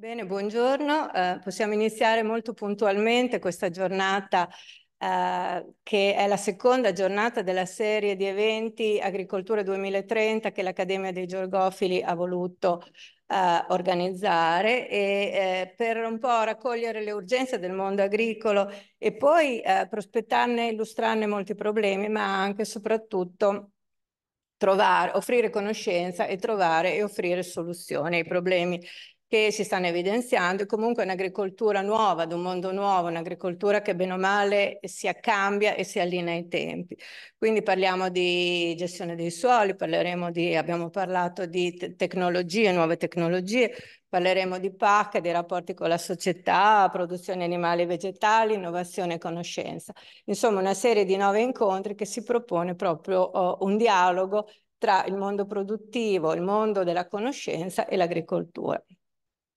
Bene, buongiorno. Eh, possiamo iniziare molto puntualmente questa giornata eh, che è la seconda giornata della serie di eventi Agricoltura 2030 che l'Accademia dei Giorgofili ha voluto eh, organizzare e eh, per un po' raccogliere le urgenze del mondo agricolo e poi eh, prospettarne e illustrarne molti problemi, ma anche e soprattutto trovare, offrire conoscenza e trovare e offrire soluzioni ai problemi che si stanno evidenziando, comunque un'agricoltura nuova, ad un mondo nuovo, un'agricoltura che bene o male si accambia e si allinea ai tempi. Quindi parliamo di gestione dei suoli, parleremo di, abbiamo parlato di te tecnologie, nuove tecnologie, parleremo di PAC, dei rapporti con la società, produzione animali e vegetali, innovazione e conoscenza. Insomma una serie di nove incontri che si propone proprio uh, un dialogo tra il mondo produttivo, il mondo della conoscenza e l'agricoltura.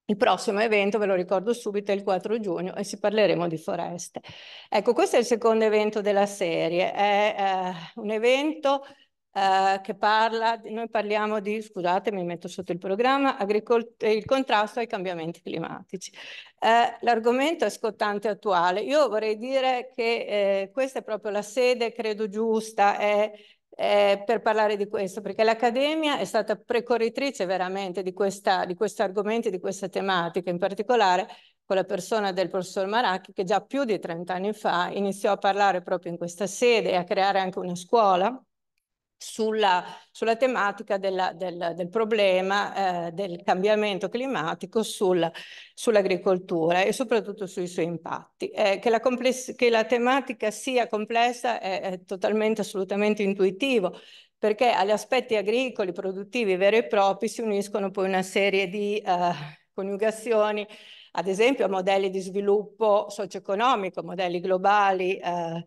Il prossimo evento, ve lo ricordo subito, è il 4 giugno e si parleremo di foreste. Ecco, questo è il secondo evento della serie. È eh, un evento eh, che parla, noi parliamo di, scusate mi metto sotto il programma, eh, il contrasto ai cambiamenti climatici. Eh, L'argomento è scottante e attuale. Io vorrei dire che eh, questa è proprio la sede, credo giusta, è eh, per parlare di questo, perché l'Accademia è stata precorritrice veramente di, questa, di questo argomento, di questa tematica, in particolare con la persona del professor Maracchi che già più di 30 anni fa iniziò a parlare proprio in questa sede e a creare anche una scuola sulla, sulla tematica della, del, del, problema eh, del cambiamento climatico sul, sull'agricoltura e soprattutto sui suoi impatti. Eh, che, la che, la tematica sia complessa è, è totalmente, assolutamente intuitivo, perché agli aspetti agricoli, produttivi veri e propri si uniscono poi una serie di eh, coniugazioni ad esempio a modelli di sviluppo socio-economico, modelli globali eh,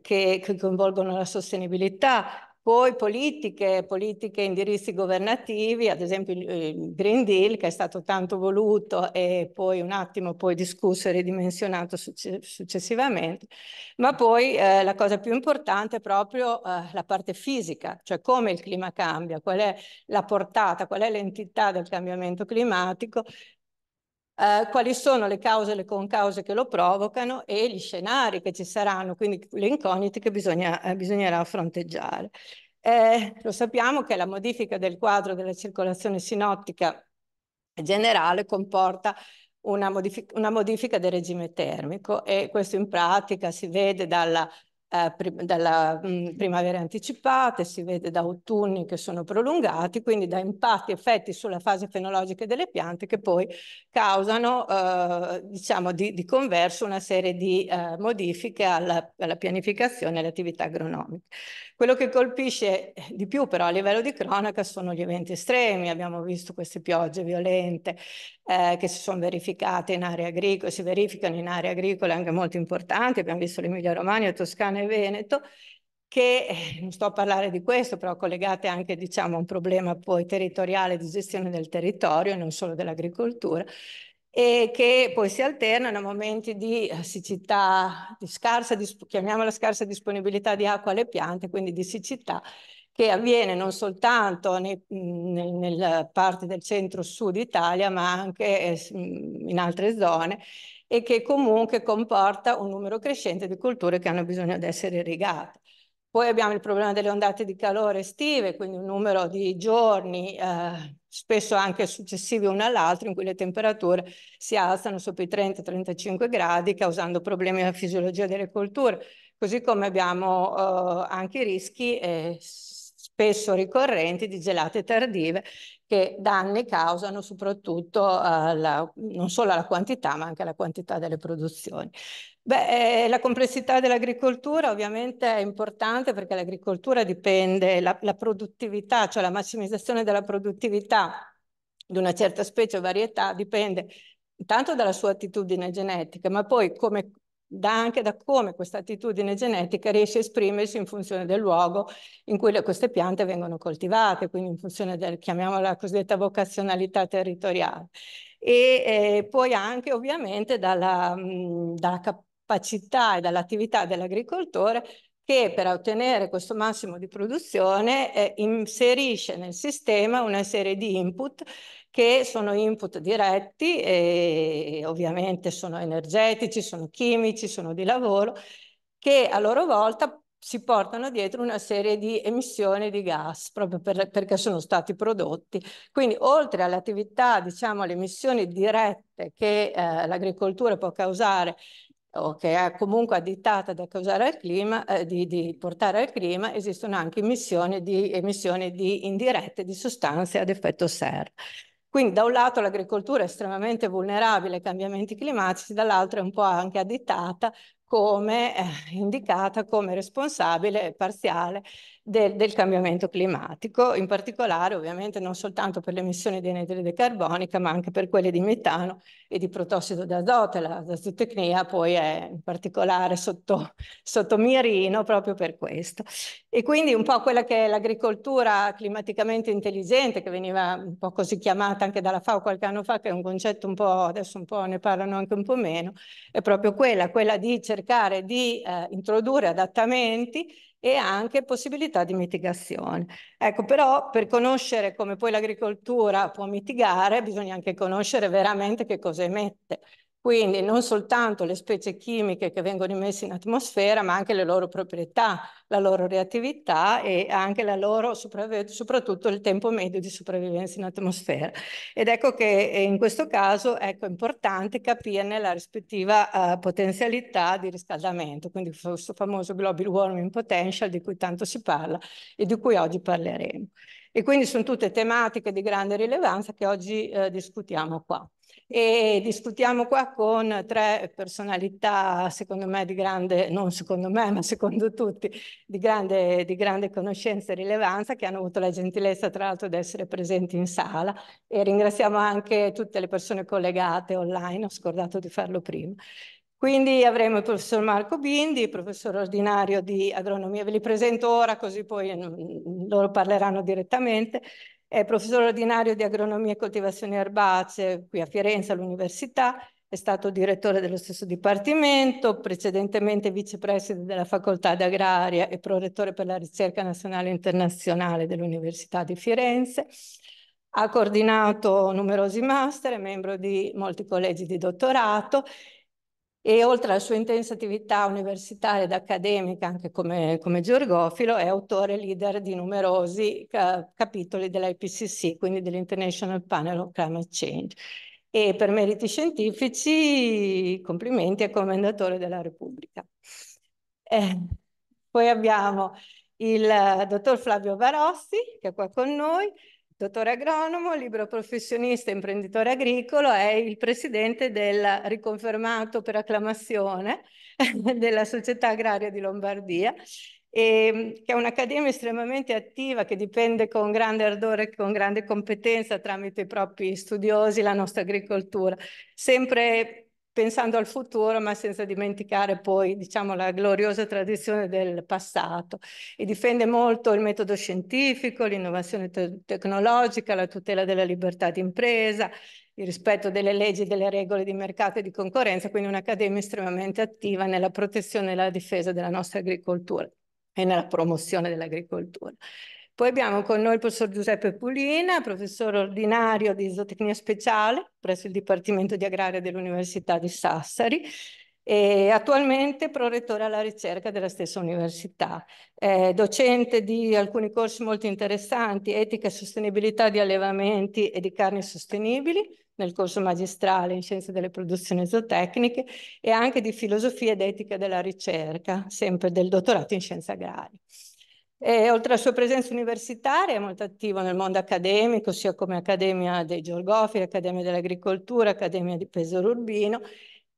che, che, coinvolgono la sostenibilità, poi politiche, politiche, indirizzi governativi, ad esempio eh, il Green Deal che è stato tanto voluto e poi un attimo poi discusso e ridimensionato successivamente, ma poi eh, la cosa più importante è proprio eh, la parte fisica, cioè come il clima cambia, qual è la portata, qual è l'entità del cambiamento climatico eh, quali sono le cause e le concause che lo provocano e gli scenari che ci saranno, quindi le incognite che bisogna, eh, bisognerà fronteggiare. Eh, lo sappiamo che la modifica del quadro della circolazione sinottica generale comporta una, modific una modifica del regime termico e questo in pratica si vede dalla eh, prim dalla mh, mm, primavera anticipata, si vede da autunni che sono prolungati, quindi da impatti, effetti sulla fase fenologica delle piante che poi causano, eh, diciamo, di, di, converso una serie di eh, modifiche alla, alla pianificazione e alle attività agronomiche. Quello che colpisce eh, di più però a livello di cronaca sono gli eventi estremi, abbiamo visto queste piogge violente eh, che si sono verificate in aree agricole, si verificano in aree agricole anche molto importanti, abbiamo visto l'Emilia Romagna, Toscana e Veneto, che eh, non sto a parlare di questo, però collegate anche diciamo, a un problema poi territoriale di gestione del territorio e non solo dell'agricoltura, e che poi si alternano a momenti di siccità, di scarsa, chiamiamola scarsa disponibilità di acqua alle piante, quindi di siccità, che avviene non soltanto nella nel parte del centro-sud Italia, ma anche eh, in altre zone, e che comunque comporta un numero crescente di colture che hanno bisogno di essere irrigate. Poi abbiamo il problema delle ondate di calore estive, quindi un numero di giorni eh, spesso anche successivi uno all'altro, in cui le temperature si alzano sopra i 30-35 gradi, causando problemi alla fisiologia delle colture. Così come abbiamo eh, anche rischi eh, spesso ricorrenti di gelate tardive che danni causano soprattutto eh, la, non solo alla quantità ma anche alla quantità delle produzioni. Beh, eh, la complessità dell'agricoltura ovviamente è importante perché l'agricoltura dipende, la, la, produttività, cioè la massimizzazione della produttività di una certa specie o varietà dipende intanto dalla sua attitudine genetica, ma poi come, da anche da come questa attitudine genetica riesce a esprimersi in funzione del luogo in cui le, queste piante vengono coltivate, quindi in funzione del, chiamiamola cosiddetta vocazionalità territoriale. E eh, poi anche ovviamente dalla, mh, dalla capacità capacità e dall'attività dell'agricoltore che per ottenere questo massimo di produzione eh, inserisce nel sistema una serie di input che sono input diretti e ovviamente sono energetici, sono chimici, sono di lavoro, che a loro volta si portano dietro una serie di emissioni di gas proprio per, perché sono stati prodotti. Quindi oltre all'attività, diciamo, alle emissioni dirette che eh, l'agricoltura può causare o che è comunque addittata da causare al clima, eh, di, di, portare al clima, esistono anche emissioni di, emissioni di indirette di sostanze ad effetto serra. Quindi da un lato l'agricoltura è estremamente vulnerabile ai cambiamenti climatici, dall'altro è un po' anche addittata come eh, indicata come responsabile parziale del, del cambiamento climatico, in particolare ovviamente non soltanto per le emissioni di anidride carbonica, ma anche per quelle di metano e di protossido d'azoto. La zootecnia poi è in particolare sotto, sotto mirino proprio per questo. E quindi un po' quella che è l'agricoltura climaticamente intelligente, che veniva un po' così chiamata anche dalla FAO qualche anno fa, che è un concetto un po', adesso un po' ne parlano anche un po' meno, è proprio quella, quella di cercare di eh, introdurre adattamenti e anche possibilità di mitigazione. Ecco, però per conoscere come poi l'agricoltura può mitigare, bisogna anche conoscere veramente che cosa emette. Quindi non soltanto le specie chimiche che vengono immesse in atmosfera, ma anche le loro proprietà, la loro reattività e anche la loro, soprattutto il tempo medio di sopravvivenza in atmosfera. Ed ecco che eh, in questo caso ecco, è importante capirne la rispettiva uh, potenzialità di riscaldamento, quindi questo famoso global warming potential di cui tanto si parla e di cui oggi parleremo. E quindi sono tutte tematiche di grande rilevanza che oggi eh, discutiamo qua. E discutiamo qua con tre personalità, secondo me, di grande, non secondo me, ma secondo tutti, di grande, di grande conoscenza e rilevanza, che hanno avuto la gentilezza, tra l'altro, di essere presenti in sala. E ringraziamo anche tutte le persone collegate online, ho scordato di farlo prima. Quindi avremo il professor Marco Bindi, professore ordinario di agronomia, ve li presento ora così poi mm, mm, loro parleranno direttamente, è professore ordinario di agronomia e coltivazioni erbacee qui a Firenze all'università, è stato direttore dello stesso dipartimento, precedentemente vicepresidente della facoltà d'agraria e prorettore per la ricerca nazionale e internazionale dell'Università di Firenze. Ha coordinato numerosi master, è membro di molti collegi di dottorato e oltre alla sua intensa attività universitaria ed accademica, anche come, come georgofilo, è autore e leader di numerosi ca capitoli dell'IPCC, quindi dell'International Panel on Climate Change. E per meriti scientifici, complimenti e commendatore della Repubblica. Eh, poi abbiamo il dottor Flavio Barossi, che è qua con noi, Dottore agronomo, libero professionista e imprenditore agricolo, è il presidente del riconfermato per acclamazione della Società Agraria di Lombardia, e, ehm, che è un'accademia estremamente attiva che dipende con grande ardore e con grande competenza tramite i propri studiosi la nostra agricoltura, sempre pensando al futuro ma senza dimenticare poi diciamo, la gloriosa tradizione del passato e difende molto il metodo scientifico, l'innovazione te tecnologica, la tutela della libertà di impresa, il rispetto delle leggi e delle regole di mercato e di concorrenza, quindi un'accademia estremamente attiva nella protezione e nella difesa della nostra agricoltura e nella promozione dell'agricoltura. Poi abbiamo con noi il professor Giuseppe Pulina, professore ordinario di isotecnia speciale presso il Dipartimento di Agraria dell'Università di Sassari e attualmente prorettore alla ricerca della stessa università, è docente di alcuni corsi molto interessanti, etica e sostenibilità di allevamenti e di carni sostenibili, nel corso magistrale in scienze delle produzioni zootecniche e anche di filosofia ed etica della ricerca, sempre del dottorato in scienze agrarie. E, oltre alla sua presenza universitaria è molto attivo nel mondo accademico, sia come Accademia dei Georgofili, Accademia dell'Agricoltura, Accademia di Pesaro Urbino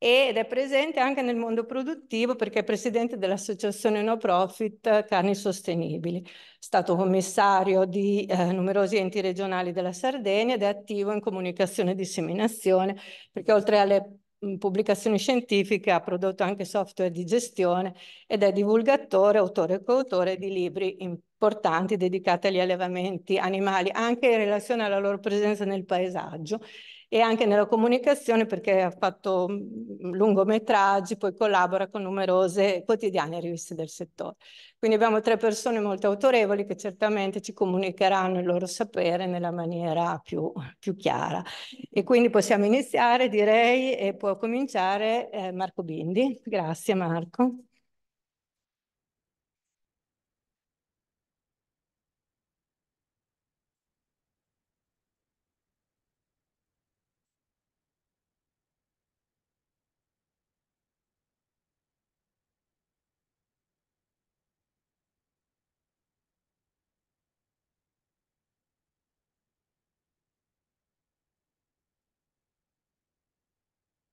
ed è presente anche nel mondo produttivo perché è presidente dell'associazione no profit Carni Sostenibili. È stato commissario di eh, numerosi enti regionali della Sardegna ed è attivo in comunicazione e disseminazione perché oltre alle pubblicazioni scientifiche, ha prodotto anche software di gestione ed è divulgatore, autore e coautore di libri importanti dedicati agli allevamenti animali, anche in relazione alla loro presenza nel paesaggio e anche nella comunicazione perché ha fatto mm, lungometraggi, poi collabora con numerose quotidiane riviste del settore. Quindi abbiamo tre persone molto autorevoli che certamente ci comunicheranno il loro sapere nella maniera più, più chiara. E quindi possiamo iniziare, direi, e può cominciare eh, Marco Bindi. Grazie Marco.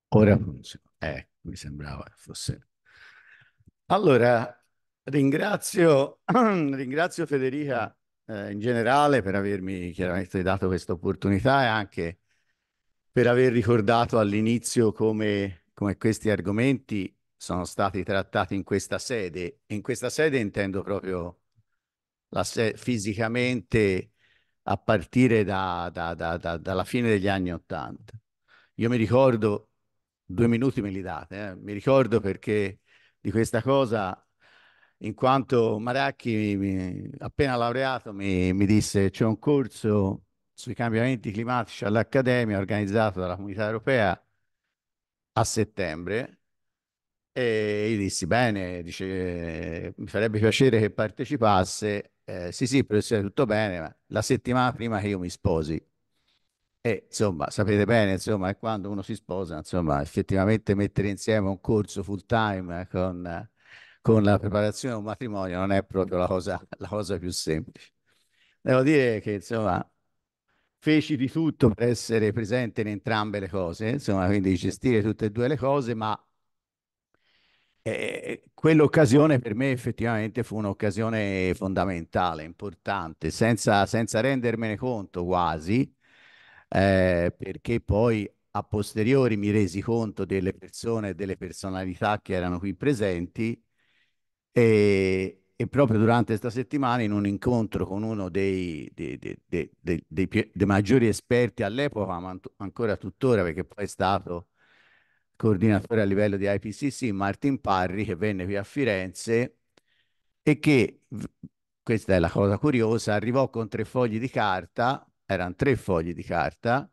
Ora ecco. funziona. Eh, mi sembrava fosse. Allora, ringrazio, ringrazio Federica eh, in generale per avermi chiaramente dato questa opportunità e anche per aver ricordato all'inizio come, come questi argomenti sono stati trattati in questa sede. In questa sede intendo proprio la se fisicamente a partire da, da, da, dalla fine degli anni Ottanta. Io mi ricordo due minuti me li date. Eh. Mi ricordo perché di questa cosa, in quanto Maracchi, mi, appena laureato, mi, mi disse c'è un corso sui cambiamenti climatici all'Accademia organizzato dalla Comunità Europea a settembre e gli dissi bene, dice, mi farebbe piacere che partecipasse, eh, sì sì professore tutto bene, ma la settimana prima che io mi sposi e insomma, sapete bene, insomma, quando uno si sposa, insomma, effettivamente mettere insieme un corso full time eh, con, con la preparazione a un matrimonio non è proprio la cosa, la cosa più semplice. Devo dire che, insomma, feci di tutto per essere presente in entrambe le cose, insomma, quindi gestire tutte e due le cose, ma eh, quell'occasione per me effettivamente fu un'occasione fondamentale, importante, senza, senza rendermene conto quasi, eh, perché poi a posteriori mi resi conto delle persone e delle personalità che erano qui presenti e, e proprio durante questa settimana in un incontro con uno dei, dei, dei, dei maggiori esperti all'epoca, ma ancora tuttora perché poi è stato coordinatore a livello di IPCC, Martin Parri, che venne qui a Firenze e che, questa è la cosa curiosa, arrivò con tre fogli di carta erano tre fogli di carta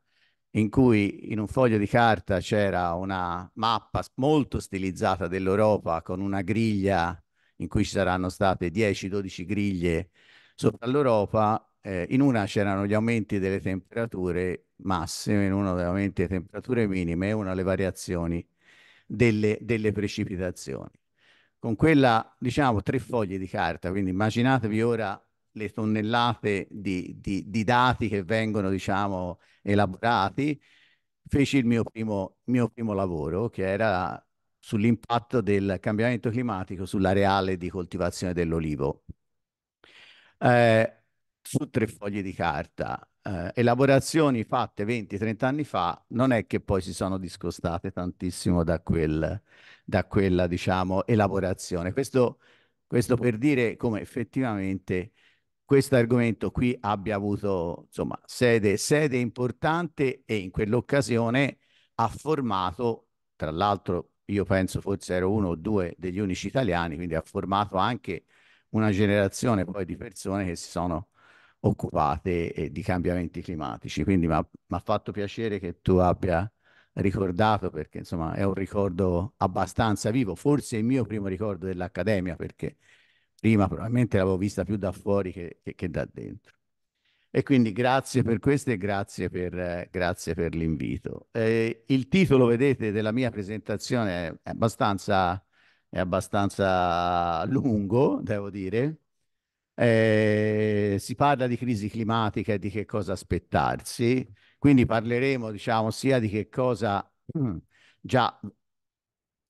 in cui in un foglio di carta c'era una mappa molto stilizzata dell'Europa con una griglia in cui ci saranno state 10-12 griglie sopra l'Europa. Eh, in una c'erano gli aumenti delle temperature massime, in una gli aumenti delle temperature minime e una le variazioni delle, delle precipitazioni. Con quella, diciamo, tre foglie di carta, quindi immaginatevi ora le tonnellate di, di, di dati che vengono, diciamo, elaborati, feci il mio primo, mio primo lavoro, che era sull'impatto del cambiamento climatico sull'areale di coltivazione dell'olivo. Eh, su tre fogli di carta, eh, elaborazioni fatte 20-30 anni fa, non è che poi si sono discostate tantissimo da, quel, da quella, diciamo, elaborazione. Questo, questo per dire come effettivamente questo argomento qui abbia avuto insomma, sede, sede importante e in quell'occasione ha formato, tra l'altro io penso forse ero uno o due degli unici italiani, quindi ha formato anche una generazione poi di persone che si sono occupate eh, di cambiamenti climatici. Quindi mi ha fatto piacere che tu abbia ricordato perché insomma è un ricordo abbastanza vivo, forse il mio primo ricordo dell'Accademia perché prima probabilmente l'avevo vista più da fuori che, che, che, da dentro. E quindi grazie per questo e grazie per, grazie per l'invito. Eh, il titolo, vedete, della mia presentazione è abbastanza, è abbastanza lungo, devo dire. Eh, si parla di crisi climatica e di che cosa aspettarsi, quindi parleremo, diciamo, sia di che cosa già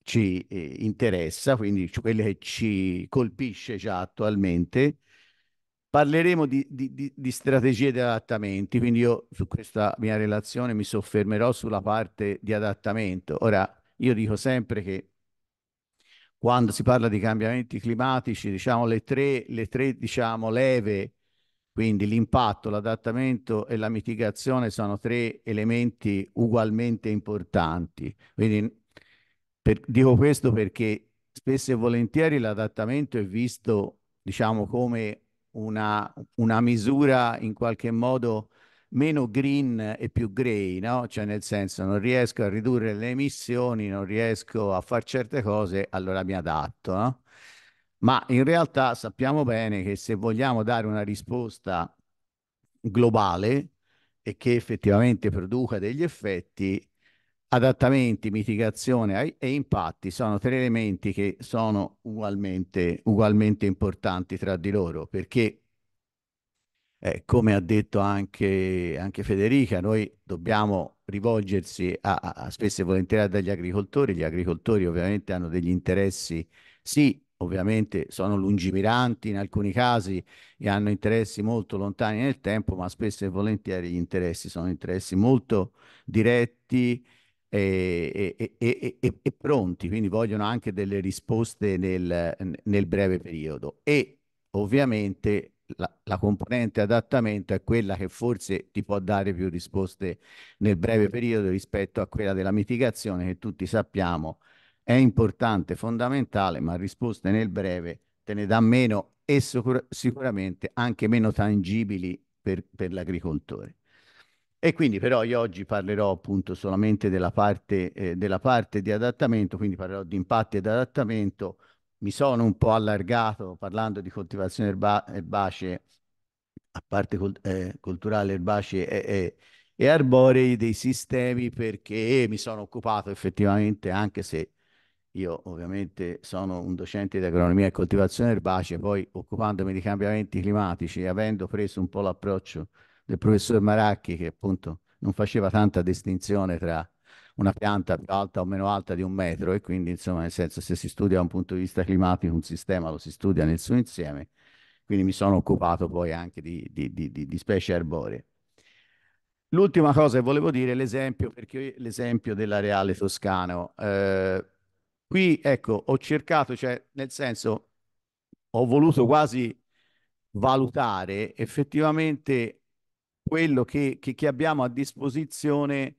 ci eh, interessa, quindi quello che ci colpisce già attualmente. Parleremo di, di, di, strategie di adattamenti, quindi io su questa mia relazione mi soffermerò sulla parte di adattamento. Ora, io dico sempre che quando si parla di cambiamenti climatici, diciamo le tre, le tre diciamo, leve, quindi l'impatto, l'adattamento e la mitigazione sono tre elementi ugualmente importanti. Quindi per, dico questo perché spesso e volentieri l'adattamento è visto, diciamo, come una, una, misura in qualche modo meno green e più grey, no? Cioè nel senso non riesco a ridurre le emissioni, non riesco a fare certe cose, allora mi adatto, no? Ma in realtà sappiamo bene che se vogliamo dare una risposta globale e che effettivamente produca degli effetti, adattamenti, mitigazione e impatti sono tre elementi che sono ugualmente, ugualmente importanti tra di loro perché eh, come ha detto anche, anche, Federica, noi dobbiamo rivolgersi a, a, spesso e volentieri agli agricoltori. Gli agricoltori ovviamente hanno degli interessi, sì, ovviamente sono lungimiranti in alcuni casi e hanno interessi molto lontani nel tempo, ma spesso e volentieri gli interessi sono interessi molto diretti e, e, e, e, pronti, quindi vogliono anche delle risposte nel, nel breve periodo. E ovviamente la, la, componente adattamento è quella che forse ti può dare più risposte nel breve periodo rispetto a quella della mitigazione che tutti sappiamo è importante, fondamentale, ma risposte nel breve te ne dà meno e sicur sicuramente anche meno tangibili per, per l'agricoltore. E quindi però io oggi parlerò appunto solamente della parte, eh, della parte di adattamento, quindi parlerò di impatti ed adattamento. Mi sono un po' allargato parlando di coltivazione erba erbacee, a parte col eh, culturale erbacee e, e, e arborei dei sistemi perché mi sono occupato effettivamente, anche se io ovviamente sono un docente di agronomia e coltivazione erbacea, poi occupandomi di cambiamenti climatici e avendo preso un po' l'approccio del professor Maracchi che appunto non faceva tanta distinzione tra una pianta più alta o meno alta di un metro e quindi insomma nel senso se si studia da un punto di vista climatico un sistema lo si studia nel suo insieme quindi mi sono occupato poi anche di, di, di, di specie arboree. L'ultima cosa che volevo dire è l'esempio, perché l'esempio dell'areale toscano. Eh, qui, ecco, ho cercato, cioè, nel senso, ho voluto quasi valutare effettivamente quello che, che, che abbiamo a disposizione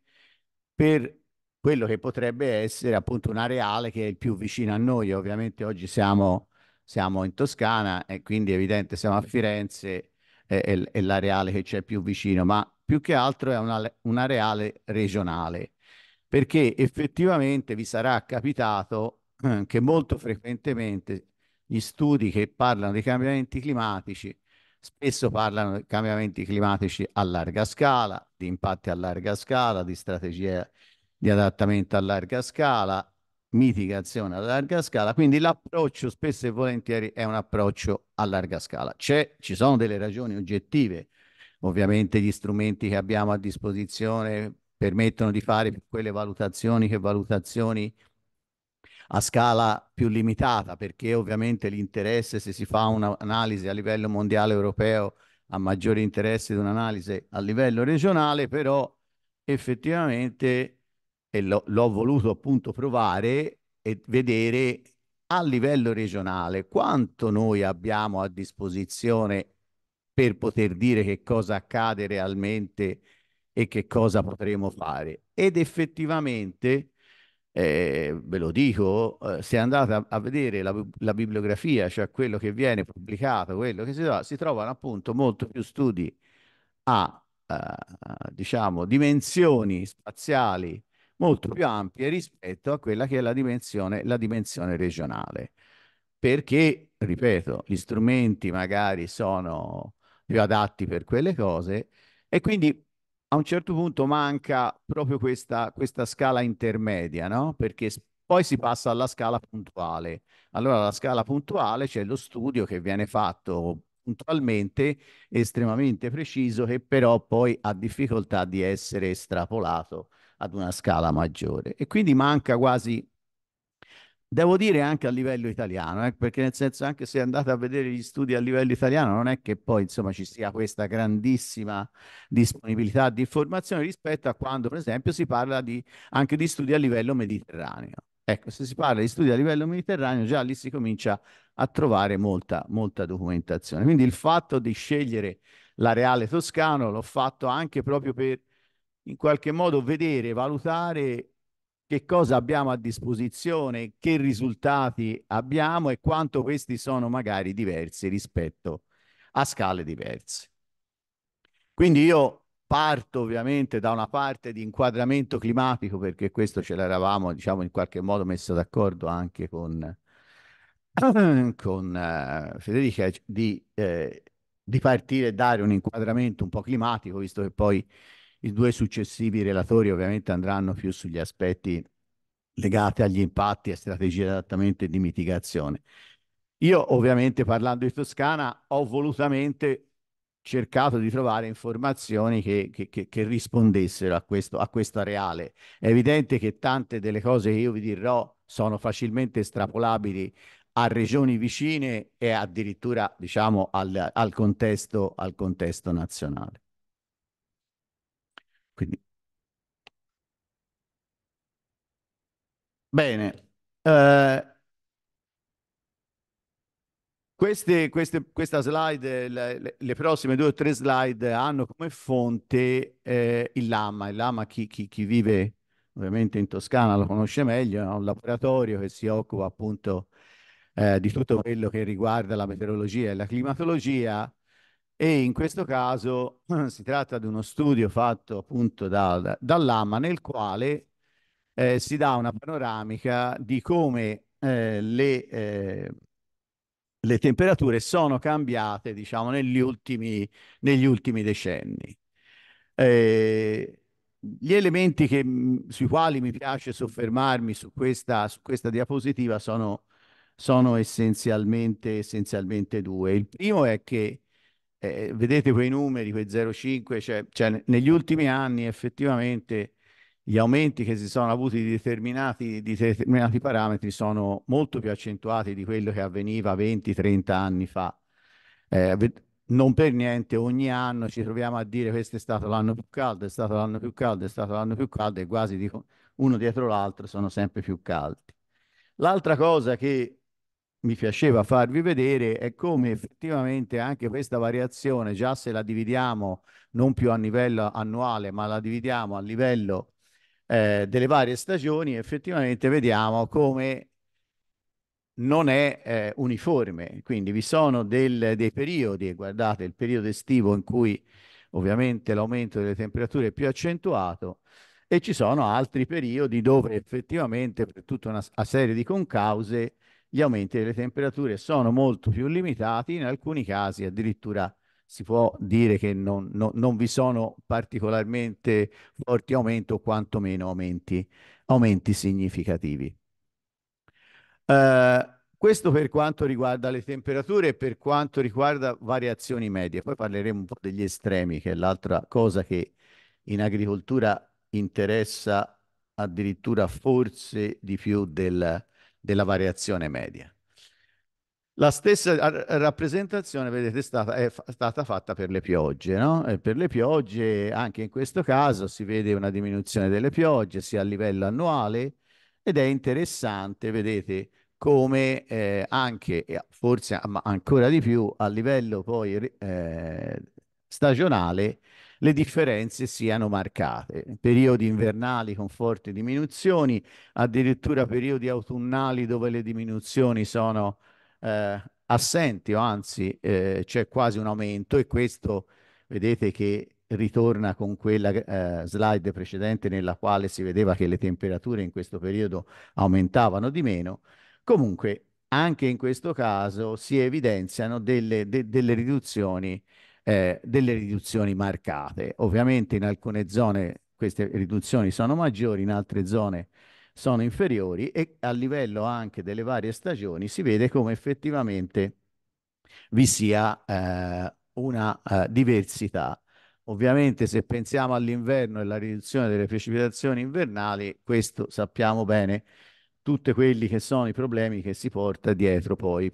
per quello che potrebbe essere appunto un areale che è il più vicino a noi. Ovviamente oggi siamo, siamo in Toscana e quindi è evidente siamo a Firenze, è, è, è l'areale che c'è più vicino, ma più che altro è una, un areale regionale, perché effettivamente vi sarà capitato eh, che molto frequentemente gli studi che parlano dei cambiamenti climatici Spesso parlano di cambiamenti climatici a larga scala, di impatti a larga scala, di strategie di adattamento a larga scala, mitigazione a larga scala, quindi l'approccio spesso e volentieri è un approccio a larga scala. C'è, ci sono delle ragioni oggettive, ovviamente gli strumenti che abbiamo a disposizione permettono di fare quelle valutazioni che valutazioni a scala più limitata, perché ovviamente l'interesse, se si fa un'analisi a livello mondiale europeo, ha maggiore interesse di un'analisi a livello regionale, però effettivamente, e l'ho voluto appunto provare e vedere a livello regionale quanto noi abbiamo a disposizione per poter dire che cosa accade realmente e che cosa potremo fare. Ed effettivamente eh, ve lo dico, eh, se andate a, a vedere la, la, bibliografia, cioè quello che viene pubblicato, quello che si trova, si trovano appunto molto più studi a, eh, diciamo, dimensioni spaziali molto più ampie rispetto a quella che è la dimensione, la dimensione regionale. Perché, ripeto, gli strumenti magari sono più adatti per quelle cose e quindi a un certo punto manca proprio questa, questa scala intermedia, no? Perché poi si passa alla scala puntuale. Allora, alla scala puntuale c'è lo studio che viene fatto puntualmente, estremamente preciso, che però poi ha difficoltà di essere estrapolato ad una scala maggiore. E quindi manca quasi Devo dire anche a livello italiano, eh, perché nel senso anche se andate a vedere gli studi a livello italiano non è che poi insomma ci sia questa grandissima disponibilità di informazioni rispetto a quando per esempio si parla di, anche di studi a livello mediterraneo. Ecco, se si parla di studi a livello mediterraneo già lì si comincia a trovare molta, molta documentazione. Quindi il fatto di scegliere l'areale toscano l'ho fatto anche proprio per in qualche modo vedere, valutare che cosa abbiamo a disposizione, che risultati abbiamo e quanto questi sono magari diversi rispetto a scale diverse. Quindi io parto ovviamente da una parte di inquadramento climatico perché questo ce l'eravamo diciamo in qualche modo messo d'accordo anche con, con uh, Federica di, eh, di partire e dare un inquadramento un po' climatico visto che poi i due successivi relatori ovviamente andranno più sugli aspetti legati agli impatti e strategie di adattamento e di mitigazione. Io ovviamente parlando di Toscana ho volutamente cercato di trovare informazioni che, che, che, che rispondessero a, questo, a questa reale. È evidente che tante delle cose che io vi dirò sono facilmente estrapolabili a regioni vicine e addirittura diciamo al, al, contesto, al contesto nazionale. Quindi... Bene. Uh... Queste, queste, questa slide, le, le, prossime due o tre slide hanno come fonte eh, il Lama. Il Lama, chi, chi, chi, vive ovviamente in Toscana lo conosce meglio, è un laboratorio che si occupa appunto eh, di tutto quello che riguarda la meteorologia e la climatologia e in questo caso si tratta di uno studio fatto appunto da, da, dall'AMA nel quale eh, si dà una panoramica di come eh, le, eh, le, temperature sono cambiate diciamo, negli, ultimi, negli ultimi decenni. Eh, gli elementi che, mm, sui quali mi piace soffermarmi su questa, su questa diapositiva sono, sono essenzialmente, essenzialmente due. Il primo è che eh, eh, vedete quei numeri, quei 0,5, cioè, cioè, negli ultimi anni effettivamente gli aumenti che si sono avuti di determinati, di determinati parametri sono molto più accentuati di quello che avveniva 20-30 anni fa. Eh, non per niente ogni anno ci troviamo a dire questo è stato l'anno più caldo, è stato l'anno più caldo, è stato l'anno più caldo e quasi dico, uno dietro l'altro sono sempre più caldi. L'altra cosa che mi piaceva farvi vedere è come effettivamente anche questa variazione, già se la dividiamo non più a livello annuale, ma la dividiamo a livello eh, delle varie stagioni, effettivamente vediamo come non è eh, uniforme. Quindi vi sono del, dei periodi, guardate il periodo estivo in cui ovviamente l'aumento delle temperature è più accentuato e ci sono altri periodi dove effettivamente per tutta una, una serie di concause gli aumenti delle temperature sono molto più limitati, in alcuni casi addirittura si può dire che non, no, non vi sono particolarmente forti aumenti o quantomeno aumenti, aumenti significativi. Uh, questo per quanto riguarda le temperature e per quanto riguarda variazioni medie. Poi parleremo un po' degli estremi, che è l'altra cosa che in agricoltura interessa addirittura forse di più del, della variazione media. La stessa rappresentazione, vedete, è stata, è stata fatta per le piogge, no? E per le piogge, anche in questo caso, si vede una diminuzione delle piogge, sia a livello annuale, ed è interessante, vedete, come eh, anche, forse ma ancora di più, a livello poi eh, stagionale, le differenze siano marcate. Periodi invernali con forti diminuzioni, addirittura periodi autunnali dove le diminuzioni sono eh, assenti o anzi eh, c'è quasi un aumento e questo vedete che ritorna con quella eh, slide precedente nella quale si vedeva che le temperature in questo periodo aumentavano di meno. Comunque anche in questo caso si evidenziano delle, de, delle riduzioni eh, delle riduzioni marcate. Ovviamente in alcune zone queste riduzioni sono maggiori, in altre zone sono inferiori e a livello anche delle varie stagioni si vede come effettivamente vi sia eh, una eh, diversità. Ovviamente se pensiamo all'inverno e alla riduzione delle precipitazioni invernali, questo sappiamo bene tutti quelli che sono i problemi che si porta dietro poi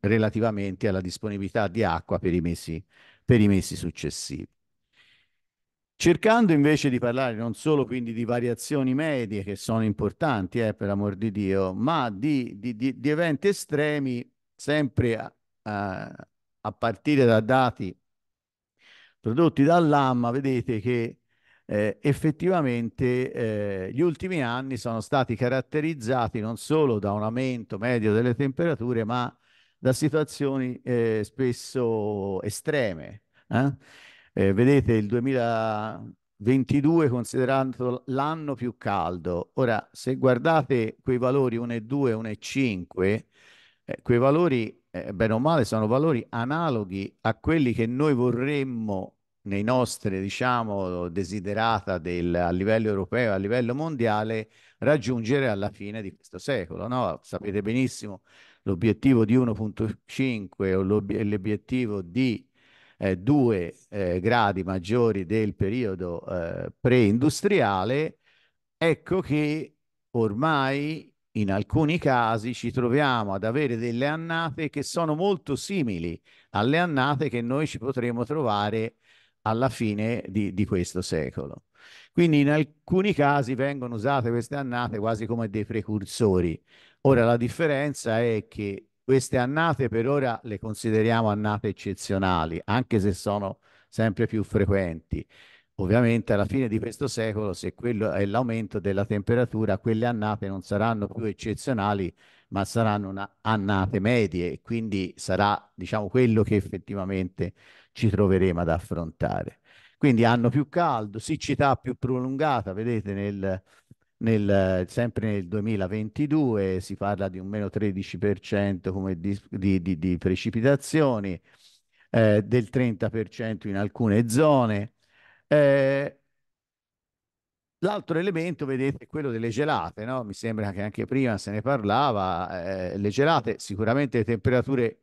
relativamente alla disponibilità di acqua per i mesi per i mesi successivi. Cercando invece di parlare non solo quindi di variazioni medie che sono importanti, eh, per amor di Dio, ma di, di, di, di eventi estremi sempre a, a, a, partire da dati prodotti dall'AMMA, vedete che eh, effettivamente eh, gli ultimi anni sono stati caratterizzati non solo da un aumento medio delle temperature, ma da situazioni eh, spesso estreme. Eh? Eh, vedete il 2022 considerato l'anno più caldo. Ora, se guardate quei valori 1,2, 1,5, eh, quei valori, eh, bene o male, sono valori analoghi a quelli che noi vorremmo nei nostri, diciamo, desiderata del, a livello europeo, a livello mondiale, raggiungere alla fine di questo secolo. No? Sapete benissimo l'obiettivo di 1.5 o l'obiettivo di eh, due eh, gradi maggiori del periodo eh, preindustriale, ecco che ormai in alcuni casi ci troviamo ad avere delle annate che sono molto simili alle annate che noi ci potremo trovare alla fine di, di questo secolo. Quindi in alcuni casi vengono usate queste annate quasi come dei precursori Ora la differenza è che queste annate per ora le consideriamo annate eccezionali, anche se sono sempre più frequenti. Ovviamente alla fine di questo secolo, se quello è l'aumento della temperatura, quelle annate non saranno più eccezionali, ma saranno una, annate medie quindi sarà, diciamo, quello che effettivamente ci troveremo ad affrontare. Quindi anno più caldo, siccità più prolungata, vedete nel, nel, sempre nel 2022 si parla di un meno 13% come di, di, di, di precipitazioni, eh, del 30% in alcune zone. Eh, l'altro elemento, vedete, è quello delle gelate. No? Mi sembra che anche prima se ne parlava. Eh, le gelate, sicuramente le temperature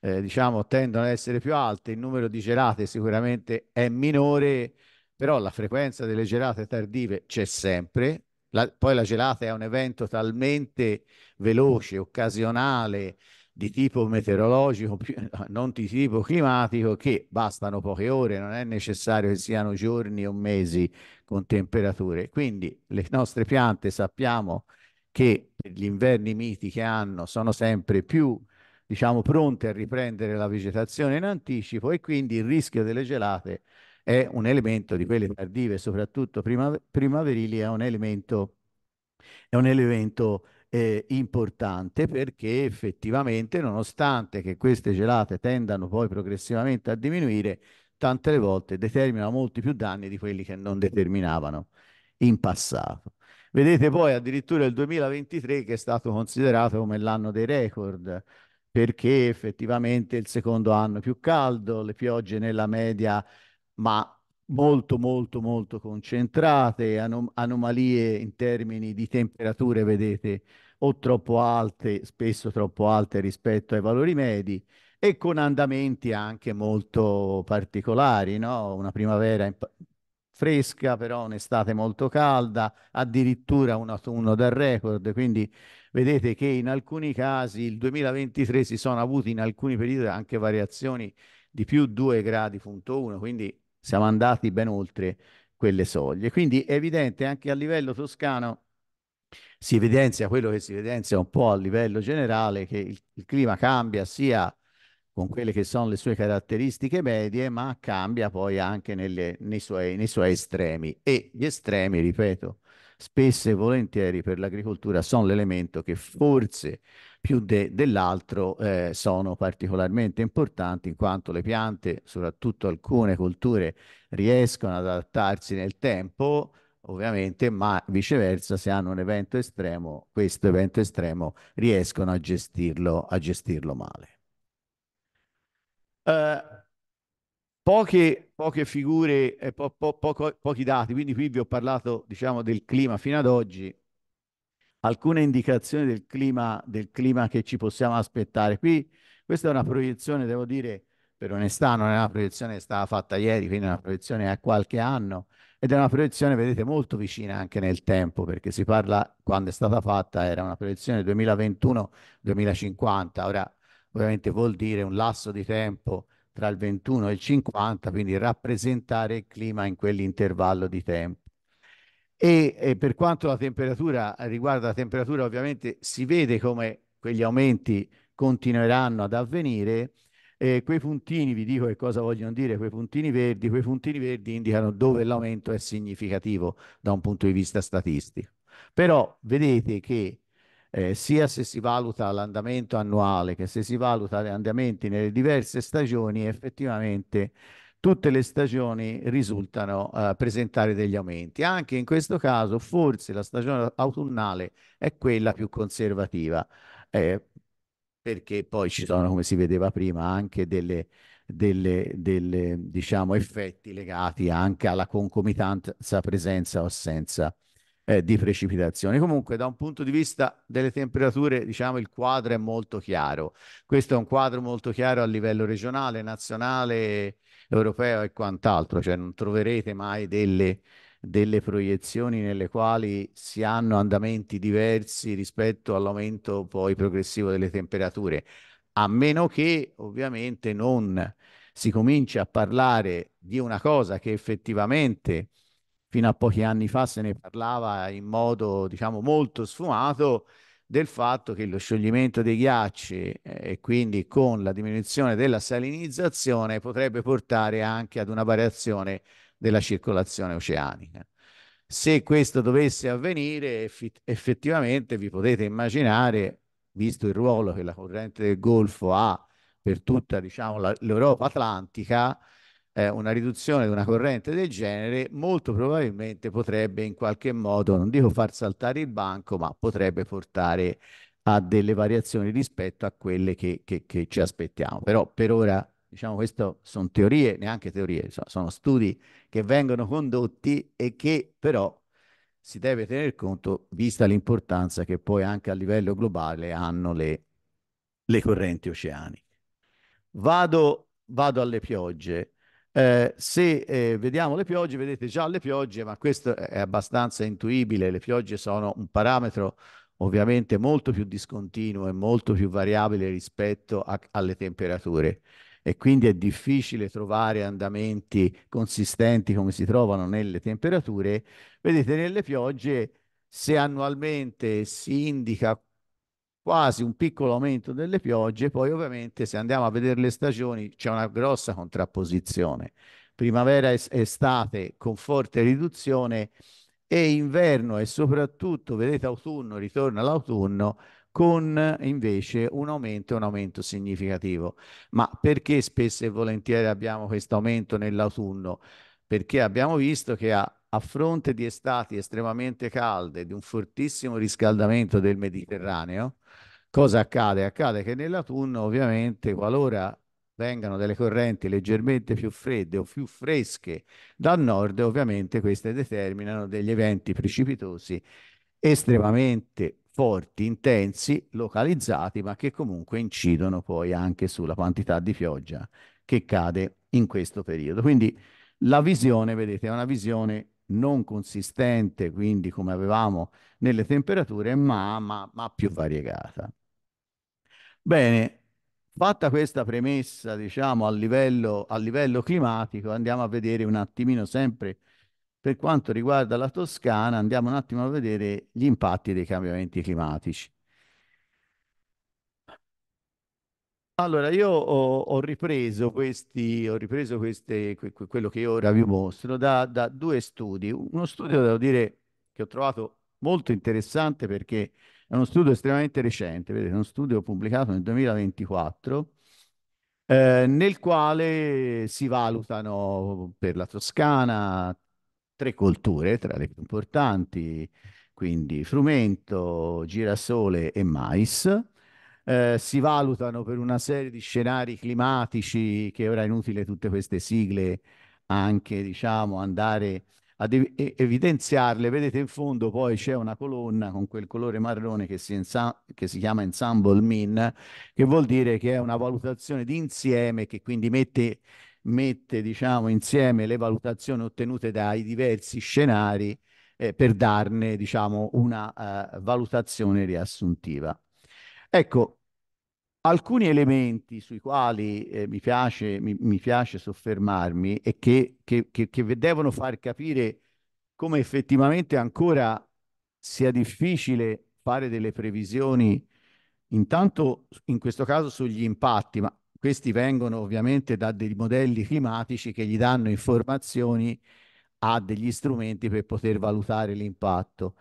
eh, diciamo, tendono ad essere più alte, il numero di gelate sicuramente è minore però la frequenza delle gelate tardive c'è sempre, la, poi la gelata è un evento talmente veloce, occasionale, di tipo meteorologico, non di tipo climatico, che bastano poche ore, non è necessario che siano giorni o mesi con temperature. Quindi le nostre piante sappiamo che gli inverni miti che hanno sono sempre più diciamo, pronte a riprendere la vegetazione in anticipo e quindi il rischio delle gelate è un elemento di quelle tardive, soprattutto primaverili, è un elemento, è un elemento eh, importante perché effettivamente, nonostante che queste gelate tendano poi progressivamente a diminuire, tante volte determinano molti più danni di quelli che non determinavano in passato. Vedete poi addirittura il 2023 che è stato considerato come l'anno dei record perché effettivamente è il secondo anno più caldo, le piogge nella media ma molto molto molto concentrate, anom- anomalie in termini di temperature, vedete, o troppo alte, spesso troppo alte rispetto ai valori medi, e con andamenti anche molto particolari, no? Una primavera pa- fresca, però un'estate molto calda, addirittura un autunno da record, quindi vedete che in alcuni casi il 2023 si sono avuti in alcuni periodi anche variazioni di più 2 gradi, punto 1, quindi siamo andati ben oltre quelle soglie. Quindi è evidente anche a livello toscano si evidenzia quello che si evidenzia un po' a livello generale, che il, il clima cambia sia con quelle che sono le sue caratteristiche medie, ma cambia poi anche nelle, nei, suoi, nei suoi estremi. E gli estremi, ripeto, spesso e volentieri per l'agricoltura sono l'elemento che forse più de, dell'altro eh, sono particolarmente importanti in quanto le piante, soprattutto alcune culture, riescono ad adattarsi nel tempo, ovviamente, ma viceversa se hanno un evento estremo, questo evento estremo riescono a gestirlo, a gestirlo male. Uh, Poche, poche, figure, eh, po, po, po, pochi dati, quindi qui vi ho parlato diciamo, del clima fino ad oggi, alcune indicazioni del clima, del clima che ci possiamo aspettare. Qui questa è una proiezione, devo dire, per onestà, non è una proiezione che stava fatta ieri, quindi è una proiezione a qualche anno ed è una proiezione, vedete, molto vicina anche nel tempo, perché si parla, quando è stata fatta, era una proiezione 2021-2050, ora ovviamente vuol dire un lasso di tempo tra il 21 e il 50, quindi rappresentare il clima in quell'intervallo di tempo. E, e per quanto la temperatura riguarda la temperatura, ovviamente si vede come quegli aumenti continueranno ad avvenire. E quei puntini, vi dico che cosa vogliono dire, quei puntini verdi, quei puntini verdi indicano dove l'aumento è significativo da un punto di vista statistico. Però vedete che eh, sia se si valuta l'andamento annuale che se si valuta gli andamenti nelle diverse stagioni, effettivamente tutte le stagioni risultano eh, presentare degli aumenti. Anche in questo caso forse la stagione autunnale è quella più conservativa, eh, perché poi ci sono, come si vedeva prima, anche delle, delle, delle diciamo, effetti legati anche alla concomitanza presenza o assenza eh, di precipitazioni. Comunque, da un punto di vista delle temperature, diciamo, il quadro è molto chiaro. Questo è un quadro molto chiaro a livello regionale, nazionale europeo e quant'altro, cioè non troverete mai delle, delle proiezioni nelle quali si hanno andamenti diversi rispetto all'aumento poi progressivo delle temperature, a meno che ovviamente non si cominci a parlare di una cosa che effettivamente fino a pochi anni fa se ne parlava in modo diciamo molto sfumato, del fatto che lo scioglimento dei ghiacci eh, e quindi con la diminuzione della salinizzazione potrebbe portare anche ad una variazione della circolazione oceanica. Se questo dovesse avvenire, effettivamente vi potete immaginare, visto il ruolo che la corrente del Golfo ha per tutta diciamo, l'Europa atlantica, eh, una riduzione di una corrente del genere molto probabilmente potrebbe in qualche modo, non dico far saltare il banco, ma potrebbe portare a delle variazioni rispetto a quelle che, che, che ci aspettiamo. Però per ora, diciamo, queste sono teorie, neanche teorie, sono studi che vengono condotti e che però si deve tener conto, vista l'importanza che poi anche a livello globale hanno le, le correnti oceaniche. Vado, vado alle piogge. Eh, se eh, vediamo le piogge, vedete già le piogge, ma questo è abbastanza intuibile, le piogge sono un parametro ovviamente molto più discontinuo e molto più variabile rispetto a, alle temperature e quindi è difficile trovare andamenti consistenti come si trovano nelle temperature. Vedete nelle piogge se annualmente si indica quasi un piccolo aumento delle piogge, poi ovviamente se andiamo a vedere le stagioni c'è una grossa contrapposizione, primavera e estate con forte riduzione e inverno e soprattutto vedete autunno, ritorno all'autunno con invece un aumento, un aumento significativo. Ma perché spesso e volentieri abbiamo questo aumento nell'autunno? Perché abbiamo visto che a, a fronte di estati estremamente calde, di un fortissimo riscaldamento del Mediterraneo, Cosa accade? Accade che nell'autunno ovviamente qualora vengano delle correnti leggermente più fredde o più fresche dal nord, ovviamente queste determinano degli eventi precipitosi estremamente forti, intensi, localizzati, ma che comunque incidono poi anche sulla quantità di pioggia che cade in questo periodo. Quindi la visione, vedete, è una visione non consistente, quindi come avevamo nelle temperature, ma, ma, ma più variegata. Bene, fatta questa premessa, diciamo, a livello, a livello climatico, andiamo a vedere un attimino sempre per quanto riguarda la Toscana, andiamo un attimo a vedere gli impatti dei cambiamenti climatici. Allora, io ho, ho ripreso, questi, ho ripreso queste, quello che io ora vi mostro da, da, due studi. Uno studio, devo dire, che ho trovato molto interessante perché è uno studio estremamente recente, vedete, è uno studio pubblicato nel 2024 eh, nel quale si valutano per la Toscana tre colture tra le più importanti, quindi frumento, girasole e mais. Eh, si valutano per una serie di scenari climatici che ora è inutile tutte queste sigle anche diciamo andare ad evidenziarle, vedete in fondo poi c'è una colonna con quel colore marrone che si, che si chiama ensemble min, che vuol dire che è una valutazione di insieme che quindi mette, mette diciamo, insieme le valutazioni ottenute dai diversi scenari eh, per darne diciamo, una eh, valutazione riassuntiva. Ecco, alcuni elementi sui quali eh, mi, piace, mi, mi, piace, soffermarmi e che, che, che, che, devono far capire come effettivamente ancora sia difficile fare delle previsioni, intanto in questo caso sugli impatti, ma questi vengono ovviamente da dei modelli climatici che gli danno informazioni a degli strumenti per poter valutare l'impatto,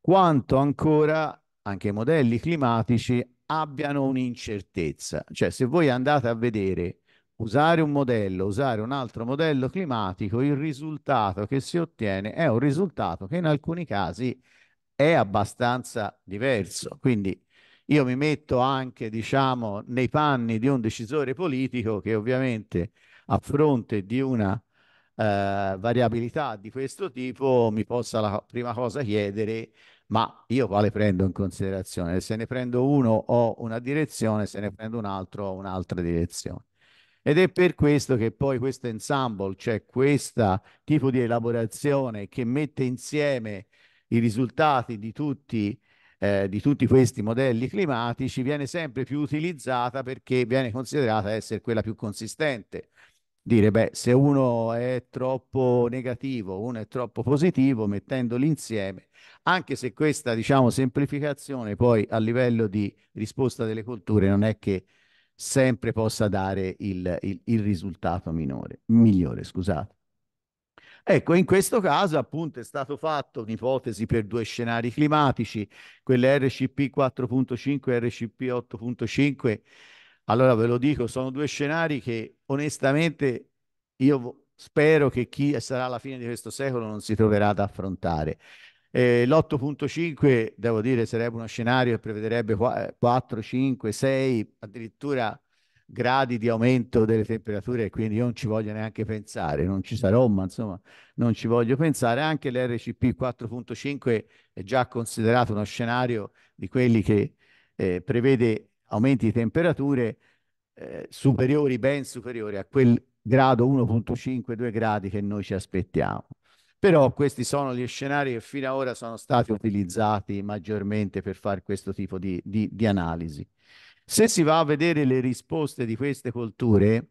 quanto ancora anche i modelli climatici abbiano un'incertezza. Cioè, se voi andate a vedere usare un modello, usare un altro modello climatico, il risultato che si ottiene è un risultato che in alcuni casi è abbastanza diverso. Quindi io mi metto anche, diciamo, nei panni di un decisore politico che ovviamente a fronte di una eh, variabilità di questo tipo mi possa la prima cosa chiedere ma io quale prendo in considerazione? Se ne prendo uno ho una direzione, se ne prendo un altro ho un'altra direzione. Ed è per questo che poi questo ensemble, cioè questo tipo di elaborazione che mette insieme i risultati di tutti, eh, di tutti questi modelli climatici, viene sempre più utilizzata perché viene considerata essere quella più consistente dire, beh, se uno è troppo negativo, uno è troppo positivo, mettendoli insieme, anche se questa, diciamo, semplificazione poi a livello di risposta delle culture non è che sempre possa dare il, il, il risultato minore, migliore, scusate. Ecco, in questo caso appunto è stato fatto un'ipotesi per due scenari climatici, quelle RCP 4.5 e RCP 8.5 allora ve lo dico, sono due scenari che onestamente io spero che chi sarà alla fine di questo secolo non si troverà ad affrontare. Eh, L'8.5, devo dire, sarebbe uno scenario che prevederebbe 4, 5, 6, addirittura gradi di aumento delle temperature e quindi io non ci voglio neanche pensare, non ci sarò, ma insomma non ci voglio pensare. Anche l'RCP 4.5 è già considerato uno scenario di quelli che eh, prevede aumenti di temperature eh, superiori, ben superiori a quel grado 1.5-2 gradi che noi ci aspettiamo. Però questi sono gli scenari che fino ad ora sono stati utilizzati maggiormente per fare questo tipo di, di, di analisi. Se si va a vedere le risposte di queste colture,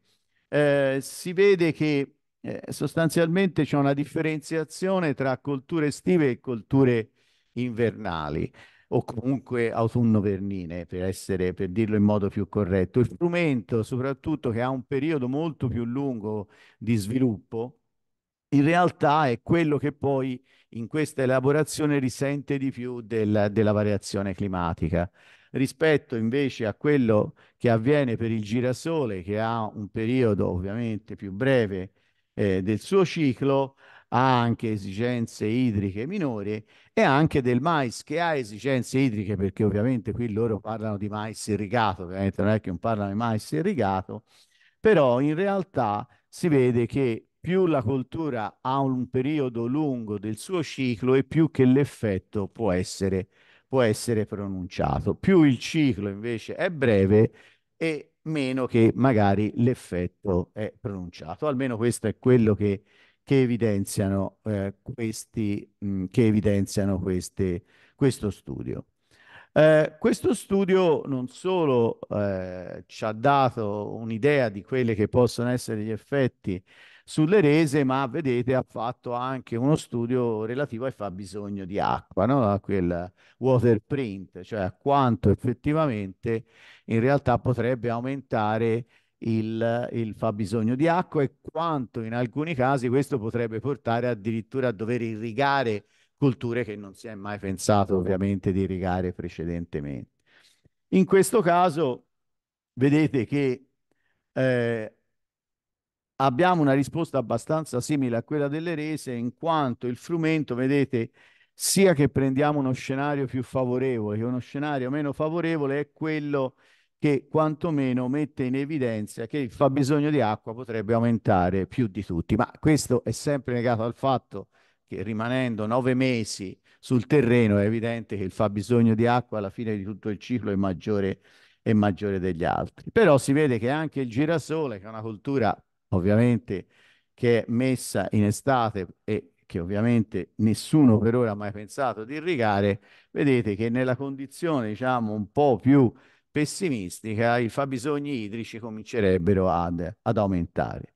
eh, si vede che eh, sostanzialmente c'è una differenziazione tra colture estive e colture invernali o comunque autunno-vernine, per, essere, per dirlo in modo più corretto. Il frumento, soprattutto che ha un periodo molto più lungo di sviluppo, in realtà è quello che poi in questa elaborazione risente di più del, della variazione climatica rispetto invece a quello che avviene per il girasole che ha un periodo ovviamente più breve eh, del suo ciclo ha anche esigenze idriche minori e anche del mais che ha esigenze idriche perché ovviamente qui loro parlano di mais irrigato, ovviamente non è che non parlano di mais irrigato, però in realtà si vede che più la coltura ha un periodo lungo del suo ciclo e più che l'effetto può essere, può essere pronunciato. Più il ciclo invece è breve e meno che magari l'effetto è pronunciato. Almeno questo è quello che che evidenziano, eh, questi, mh, mm, che evidenziano queste, questo studio. Eh, questo studio non solo eh, ci ha dato un'idea di quelli che possono essere gli effetti sulle rese, ma vedete ha fatto anche uno studio relativo ai fabbisogno di acqua, no? a quel water print, cioè a quanto effettivamente in realtà potrebbe aumentare il, il fabbisogno di acqua e quanto in alcuni casi questo potrebbe portare addirittura a dover irrigare colture che non si è mai pensato ovviamente di irrigare precedentemente. In questo caso vedete che eh, abbiamo una risposta abbastanza simile a quella delle rese in quanto il frumento, vedete, sia che prendiamo uno scenario più favorevole che uno scenario meno favorevole è quello che quantomeno mette in evidenza che il fabbisogno di acqua potrebbe aumentare più di tutti, ma questo è sempre legato al fatto che rimanendo nove mesi sul terreno è evidente che il fabbisogno di acqua alla fine di tutto il ciclo è maggiore, è maggiore degli altri. Però si vede che anche il girasole, che è una cultura ovviamente che è messa in estate e che ovviamente nessuno per ora ha mai pensato di irrigare, vedete che nella condizione diciamo un po' più pessimistica i fabbisogni idrici comincerebbero ad, ad aumentare.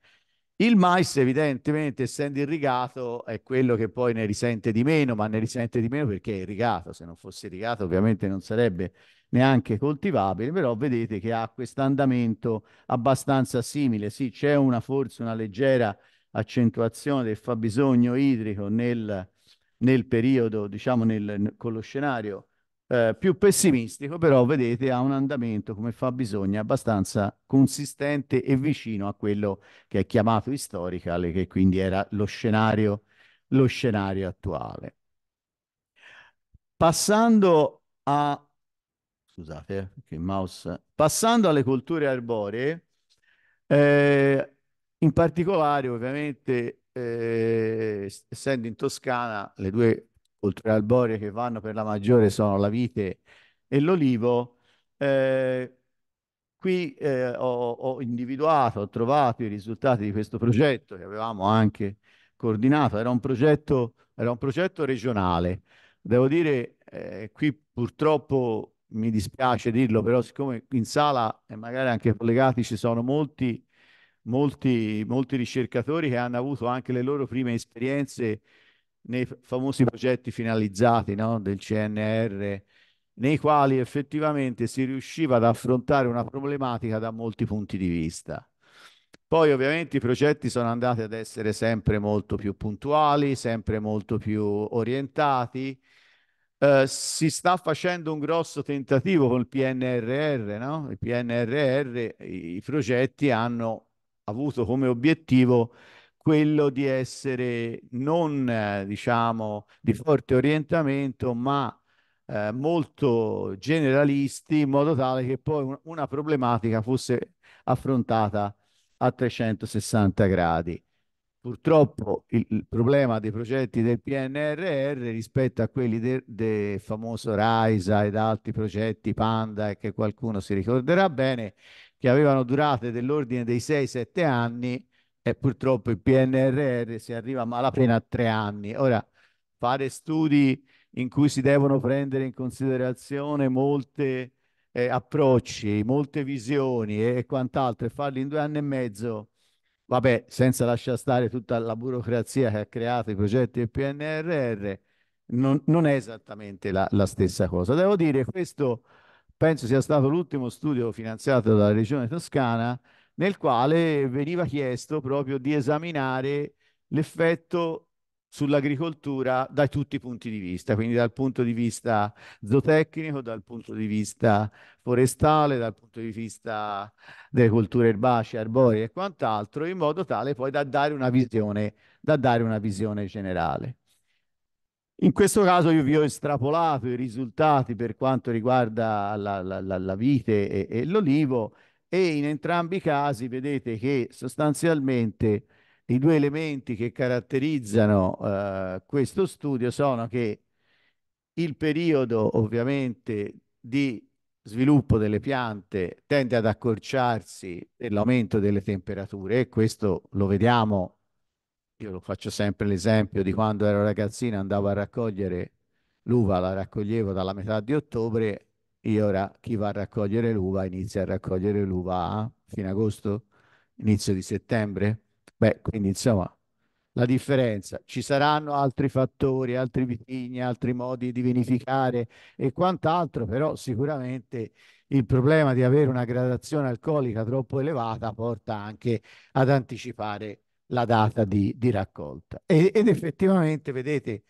Il mais evidentemente essendo irrigato è quello che poi ne risente di meno, ma ne risente di meno perché è irrigato, se non fosse irrigato ovviamente non sarebbe neanche coltivabile, però vedete che ha questo andamento abbastanza simile, sì c'è una forse una leggera accentuazione del fabbisogno idrico nel, nel periodo, diciamo nel, con lo scenario eh, più pessimistico, però vedete ha un andamento come fa bisogno abbastanza consistente e vicino a quello che è chiamato historical, che quindi era lo scenario, lo scenario attuale. Passando a scusate, che mouse. Passando alle colture arboree, eh, in particolare ovviamente eh, essendo in Toscana le due oltre al borio che vanno per la maggiore sono la vite e l'olivo. Eh, qui eh, ho, ho, individuato, ho trovato i risultati di questo progetto che avevamo anche coordinato, era un progetto, era un progetto regionale. Devo dire, eh, qui purtroppo mi dispiace dirlo, però siccome in sala e magari anche collegati ci sono molti, molti, molti ricercatori che hanno avuto anche le loro prime esperienze nei famosi progetti finalizzati no? del CNR, nei quali effettivamente si riusciva ad affrontare una problematica da molti punti di vista. Poi ovviamente i progetti sono andati ad essere sempre molto più puntuali, sempre molto più orientati. Eh, si sta facendo un grosso tentativo con il PNRR, no? Il PNRR, i, i progetti hanno avuto come obiettivo quello di essere non, eh, diciamo, di forte orientamento, ma eh, molto generalisti, in modo tale che poi una problematica fosse affrontata a 360 gradi. Purtroppo il, il problema dei progetti del PNRR rispetto a quelli del de famoso RAISA ed altri progetti Panda e che qualcuno si ricorderà bene, che avevano durate dell'ordine dei 6-7 anni, e purtroppo il PNRR si arriva a malapena a tre anni. Ora, fare studi in cui si devono prendere in considerazione molte eh, approcci, molte visioni e, e quant'altro e farli in due anni e mezzo, vabbè, senza lasciare stare tutta la burocrazia che ha creato i progetti del PNRR, non, non è esattamente la, la, stessa cosa. Devo dire, questo penso sia stato l'ultimo studio finanziato dalla Regione Toscana nel quale veniva chiesto proprio di esaminare l'effetto sull'agricoltura da tutti i punti di vista, quindi dal punto di vista zootecnico, dal punto di vista forestale, dal punto di vista delle colture erbacee, arboree e quant'altro, in modo tale poi da dare una visione, da dare una visione generale. In questo caso io vi ho estrapolato i risultati per quanto riguarda la, la, la, la vite e, e l'olivo e in entrambi i casi vedete che sostanzialmente i due elementi che caratterizzano eh, questo studio sono che il periodo ovviamente di sviluppo delle piante tende ad accorciarsi per delle temperature e questo lo vediamo, io lo faccio sempre l'esempio di quando ero ragazzino andavo a raccogliere l'uva, la raccoglievo dalla metà di ottobre e ora chi va a raccogliere l'uva inizia a raccogliere l'uva a fine agosto, inizio di settembre. Beh, quindi insomma la differenza. Ci saranno altri fattori, altri vitigni, altri modi di vinificare e quant'altro, però sicuramente il problema di avere una gradazione alcolica troppo elevata porta anche ad anticipare la data di, di raccolta. E, ed effettivamente vedete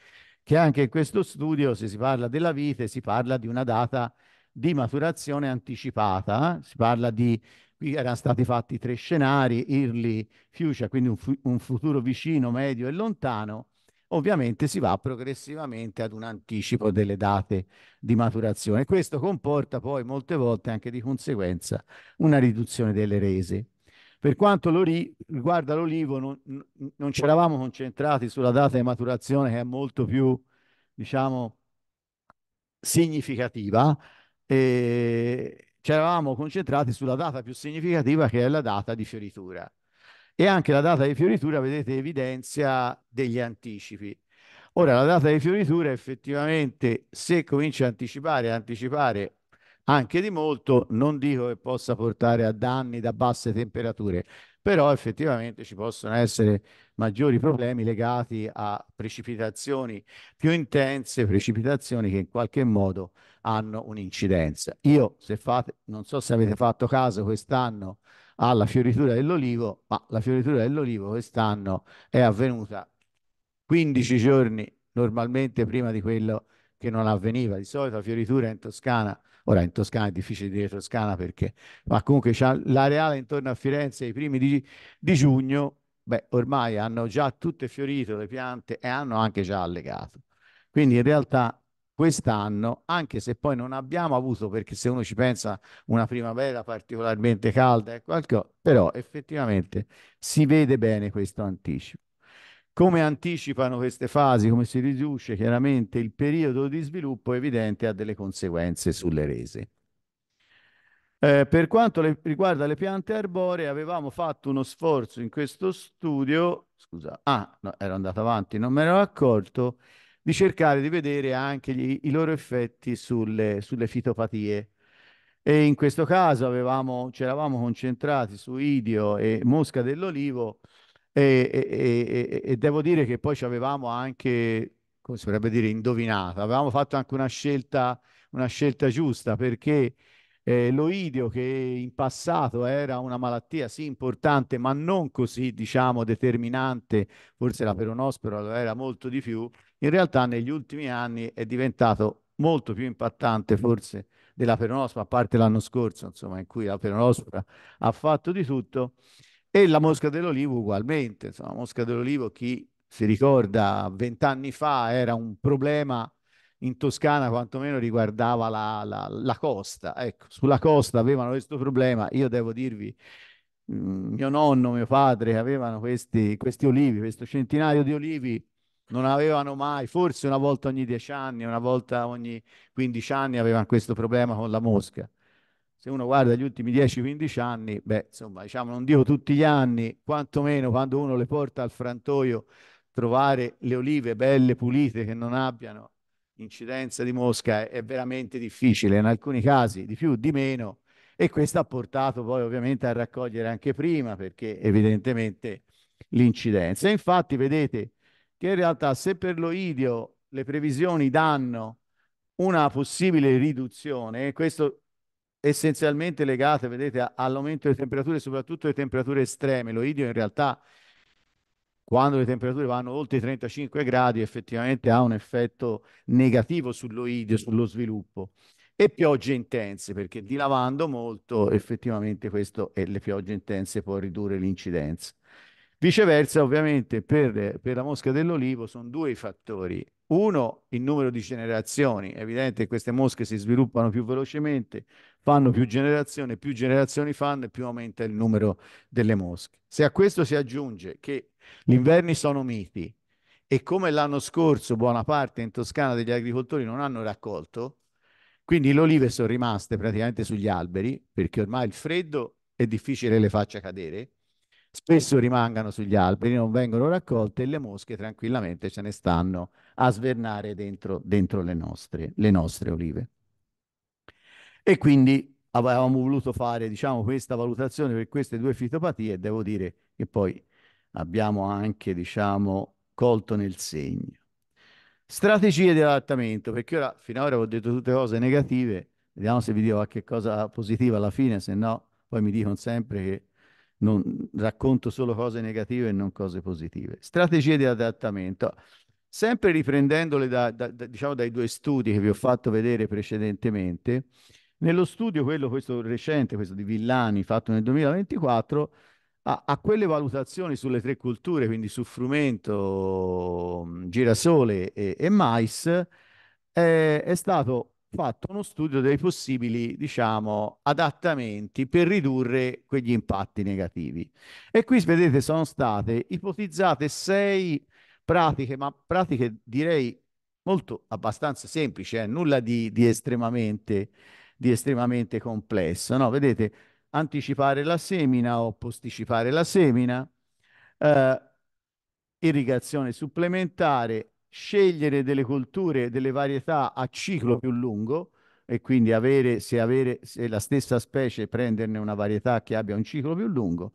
che anche in questo studio, se si parla della vite, si parla di una data di maturazione anticipata, si parla di, qui erano stati fatti tre scenari, early future, quindi un, fu un futuro vicino, medio e lontano, ovviamente si va progressivamente ad un anticipo delle date di maturazione. Questo comporta poi molte volte anche di conseguenza una riduzione delle rese. Per quanto riguarda l'olivo, non, non ci eravamo concentrati sulla data di maturazione che è molto più, diciamo, significativa, e ci eravamo concentrati sulla data più significativa che è la data di fioritura. E anche la data di fioritura, vedete, evidenzia degli anticipi. Ora, la data di fioritura effettivamente, se comincia a anticipare, anticipare anche di molto, non dico che possa portare a danni da basse temperature, però effettivamente ci possono essere maggiori problemi legati a precipitazioni più intense, precipitazioni che in qualche modo hanno un'incidenza. Io, se fate, non so se avete fatto caso quest'anno alla fioritura dell'olivo, ma la fioritura dell'olivo quest'anno è avvenuta 15 giorni normalmente prima di quello che non avveniva. Di solito la fioritura in Toscana, ora in Toscana è difficile dire Toscana perché, ma comunque c'è l'areale intorno a Firenze i primi di, di giugno beh, ormai hanno già tutte fiorito le piante e hanno anche già allegato. Quindi in realtà quest'anno, anche se poi non abbiamo avuto, perché se uno ci pensa, una primavera particolarmente calda e qualcosa, però effettivamente si vede bene questo anticipo. Come anticipano queste fasi, come si riduce chiaramente il periodo di sviluppo, è evidente ha delle conseguenze sulle rese. Eh, per quanto le, riguarda le piante arboree, avevamo fatto uno sforzo in questo studio, scusa, ah, no, ero andato avanti, non me ne ero accorto, di cercare di vedere anche gli, i loro effetti sulle, sulle fitopatie. E in questo caso avevamo, ci eravamo concentrati su idio e mosca dell'olivo e, e, e, e devo dire che poi ci avevamo anche, come si potrebbe dire, indovinato. Avevamo fatto anche una scelta, una scelta giusta perché eh, l'oidio che in passato era una malattia sì importante ma non così diciamo determinante, forse la peronospora lo era molto di più, in realtà negli ultimi anni è diventato molto più impattante forse della peronospora, a parte l'anno scorso insomma in cui la peronospora ha fatto di tutto e la mosca dell'olivo ugualmente, insomma la mosca dell'olivo chi si ricorda vent'anni fa era un problema in Toscana quantomeno riguardava la, la, la costa. Ecco, sulla costa avevano questo problema. Io devo dirvi, mm, mio nonno, mio padre avevano questi, questi olivi, questo centinaio di olivi non avevano mai, forse una volta ogni dieci anni, una volta ogni quindici anni avevano questo problema con la mosca. Se uno guarda gli ultimi 10-15 anni, beh, insomma, diciamo, non dico tutti gli anni, quantomeno quando uno le porta al frantoio, trovare le olive belle, pulite, che non abbiano incidenza di mosca è veramente difficile, in alcuni casi di più, di meno, e questo ha portato poi ovviamente a raccogliere anche prima, perché evidentemente l'incidenza. Infatti vedete che in realtà se per lo idio le previsioni danno una possibile riduzione, e questo essenzialmente legato, vedete, all'aumento delle temperature, soprattutto le temperature estreme. Lo idio in realtà quando le temperature vanno oltre i 35 gradi effettivamente ha un effetto negativo sull'oidio, sullo sviluppo. E piogge intense, perché dilavando molto effettivamente questo e le piogge intense può ridurre l'incidenza. Viceversa, ovviamente, per, per la mosca dell'olivo sono due i fattori uno, il numero di generazioni. È evidente che queste mosche si sviluppano più velocemente, fanno più generazioni, più generazioni fanno e più aumenta il numero delle mosche. Se a questo si aggiunge che gli inverni sono miti e come l'anno scorso buona parte in Toscana degli agricoltori non hanno raccolto, quindi le olive sono rimaste praticamente sugli alberi perché ormai il freddo è difficile le faccia cadere, spesso rimangono sugli alberi, non vengono raccolte e le mosche tranquillamente ce ne stanno a svernare dentro, dentro le, nostre, le nostre olive. E quindi avevamo voluto fare diciamo, questa valutazione per queste due fitopatie e devo dire che poi abbiamo anche diciamo, colto nel segno. Strategie di adattamento, perché ora, finora ho detto tutte cose negative, vediamo se vi dico qualche cosa positiva alla fine, se no poi mi dicono sempre che non, racconto solo cose negative e non cose positive. Strategie di adattamento. Sempre riprendendole da, da, da, diciamo dai due studi che vi ho fatto vedere precedentemente, nello studio, quello questo recente, questo di Villani, fatto nel 2024, a, a, quelle valutazioni sulle tre culture, quindi su frumento, mm, girasole e, e mais, eh, è stato fatto uno studio dei possibili, diciamo, adattamenti per ridurre quegli impatti negativi. E qui, vedete, sono state ipotizzate sei pratiche, ma pratiche direi molto abbastanza semplici, eh? nulla di, di, estremamente, di estremamente complesso. No? Vedete, anticipare la semina o posticipare la semina, eh, irrigazione supplementare, scegliere delle colture, delle varietà a ciclo più lungo e quindi avere, se, avere, se la stessa specie prenderne una varietà che abbia un ciclo più lungo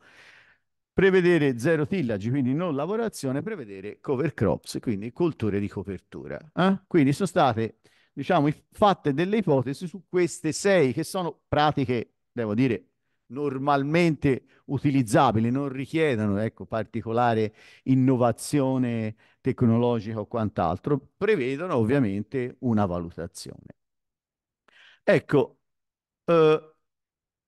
prevedere zero tillage, quindi non lavorazione, prevedere cover crops, quindi colture di copertura. Eh? Quindi sono state, diciamo, fatte delle ipotesi su queste sei che sono pratiche, devo dire, normalmente utilizzabili, non richiedono ecco, particolare innovazione tecnologica o quant'altro, prevedono ovviamente una valutazione. Ecco, eh,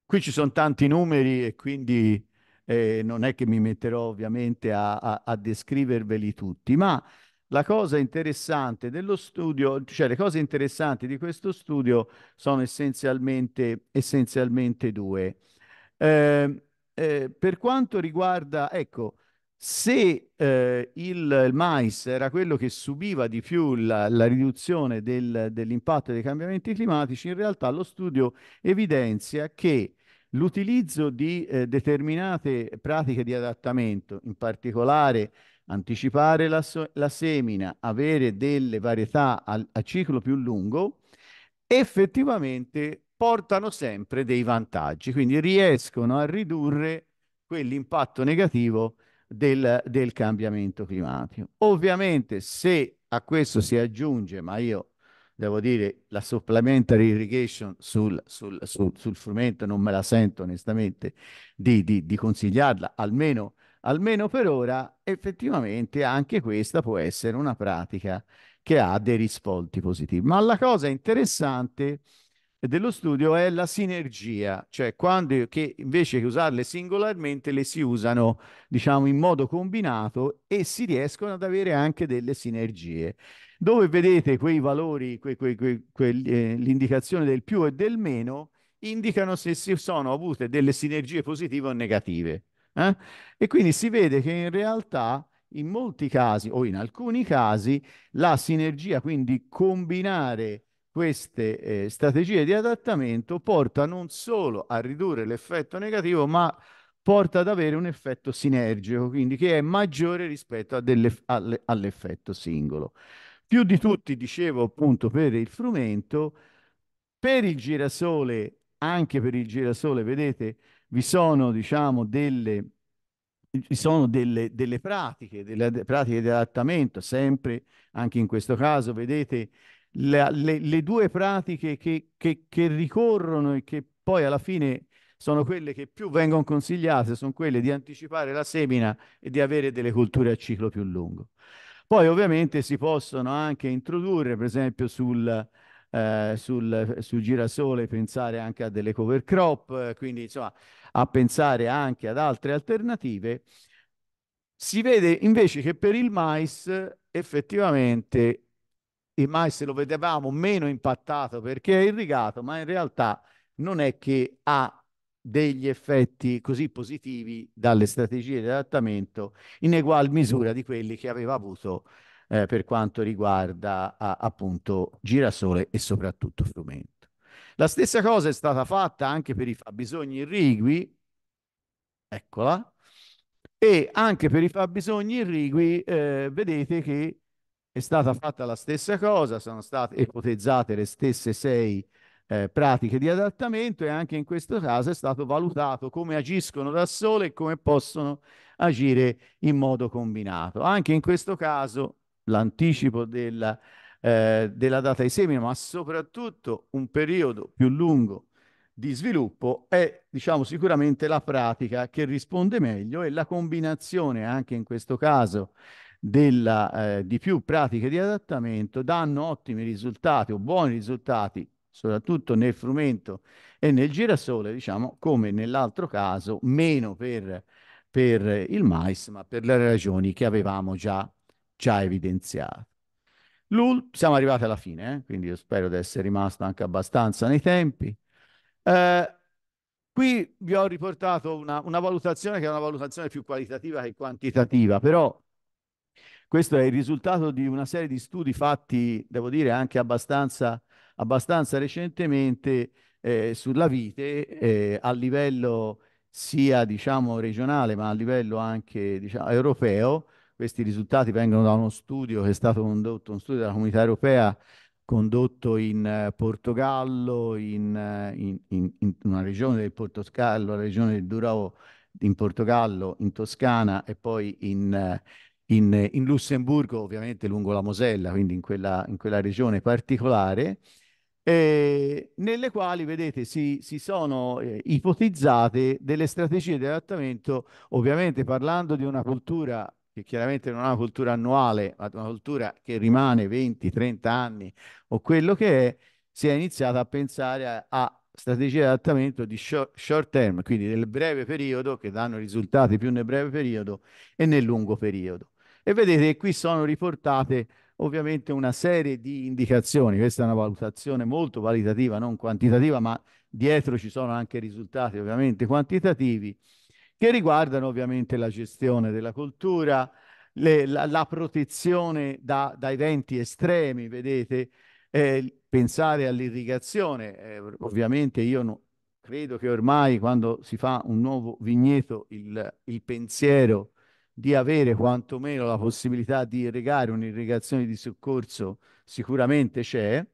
qui ci sono tanti numeri e quindi eh, non è che mi metterò ovviamente a, a, a descriverveli tutti, ma la cosa interessante dello studio, cioè le cose interessanti di questo studio sono essenzialmente, essenzialmente due. Eh, eh, per quanto riguarda, ecco, se eh, il, il, mais era quello che subiva di più la, la riduzione del, dell'impatto dei cambiamenti climatici, in realtà lo studio evidenzia che l'utilizzo di eh, determinate pratiche di adattamento, in particolare anticipare la, so la semina, avere delle varietà a ciclo più lungo, effettivamente portano sempre dei vantaggi, quindi riescono a ridurre quell'impatto negativo del, del cambiamento climatico. Ovviamente se a questo si aggiunge, ma io devo dire, la supplementary irrigation sul, sul, sul, sul frumento non me la sento onestamente di, di, di consigliarla, almeno, almeno per ora effettivamente anche questa può essere una pratica che ha dei risvolti positivi. Ma la cosa interessante dello studio è la sinergia, cioè quando che invece che usarle singolarmente le si usano diciamo in modo combinato e si riescono ad avere anche delle sinergie. Dove vedete quei valori, que, que, que, eh, l'indicazione del più e del meno, indicano se si sono avute delle sinergie positive o negative. Eh? E quindi si vede che in realtà in molti casi o in alcuni casi la sinergia, quindi combinare queste eh, strategie di adattamento porta non solo a ridurre l'effetto negativo, ma porta ad avere un effetto sinergico, quindi che è maggiore rispetto all'effetto singolo. Più di tutti, dicevo appunto, per il frumento, per il girasole, anche per il girasole, vedete, vi sono, diciamo, delle, vi sono delle, delle pratiche, delle pratiche di adattamento, sempre, anche in questo caso, vedete, le, le, le due pratiche che, che, che ricorrono e che poi alla fine sono quelle che più vengono consigliate, sono quelle di anticipare la semina e di avere delle colture a ciclo più lungo. Poi ovviamente si possono anche introdurre, per esempio sul, eh, sul, sul girasole, pensare anche a delle cover crop, quindi insomma a pensare anche ad altre alternative. Si vede invece che per il mais effettivamente mai se lo vedevamo meno impattato perché è irrigato, ma in realtà non è che ha degli effetti così positivi dalle strategie di adattamento in egual misura di quelli che aveva avuto eh, per quanto riguarda a, appunto girasole e soprattutto frumento. La stessa cosa è stata fatta anche per i fabbisogni irrigui, eccola, e anche per i fabbisogni irrigui eh, vedete che è stata fatta la stessa cosa, sono state ipotizzate le stesse sei eh, pratiche di adattamento e anche in questo caso è stato valutato come agiscono da sole e come possono agire in modo combinato. Anche in questo caso l'anticipo della, eh, della data di semina, ma soprattutto un periodo più lungo di sviluppo è diciamo sicuramente la pratica che risponde meglio e la combinazione anche in questo caso della, eh, di più pratiche di adattamento danno ottimi risultati o buoni risultati, soprattutto nel frumento e nel girasole, diciamo, come nell'altro caso, meno per, per il mais, ma per le ragioni che avevamo già, già evidenziato. Siamo arrivati alla fine, eh? quindi io spero di essere rimasto anche abbastanza nei tempi. Eh, qui vi ho riportato una, una, valutazione che è una valutazione più qualitativa che quantitativa, però questo è il risultato di una serie di studi fatti, devo dire, anche abbastanza, abbastanza recentemente eh, sulla vite eh, a livello sia diciamo, regionale ma a livello anche diciamo, europeo. Questi risultati vengono da uno studio che è stato condotto, uno studio della comunità europea condotto in eh, Portogallo, eh, in, in, in, una regione del Portogallo, la regione del Durao in Portogallo, in Toscana e poi in, eh, in, in Lussemburgo, ovviamente lungo la Mosella, quindi in quella, in quella regione particolare, eh, nelle quali, vedete, si, si sono eh, ipotizzate delle strategie di adattamento, ovviamente parlando di una cultura che chiaramente non è una cultura annuale, ma una cultura che rimane 20, 30 anni o quello che è, si è iniziata a pensare a, a strategie di adattamento di short, short, term, quindi del breve periodo, che danno risultati più nel breve periodo e nel lungo periodo. E vedete qui sono riportate ovviamente una serie di indicazioni, questa è una valutazione molto qualitativa non quantitativa, ma dietro ci sono anche risultati ovviamente quantitativi che riguardano ovviamente la gestione della coltura, le, la, la, protezione da, da, eventi estremi, vedete, eh, pensare all'irrigazione, eh, ovviamente io no, credo che ormai quando si fa un nuovo vigneto il, il pensiero di avere quantomeno la possibilità di irrigare un'irrigazione di soccorso sicuramente c'è.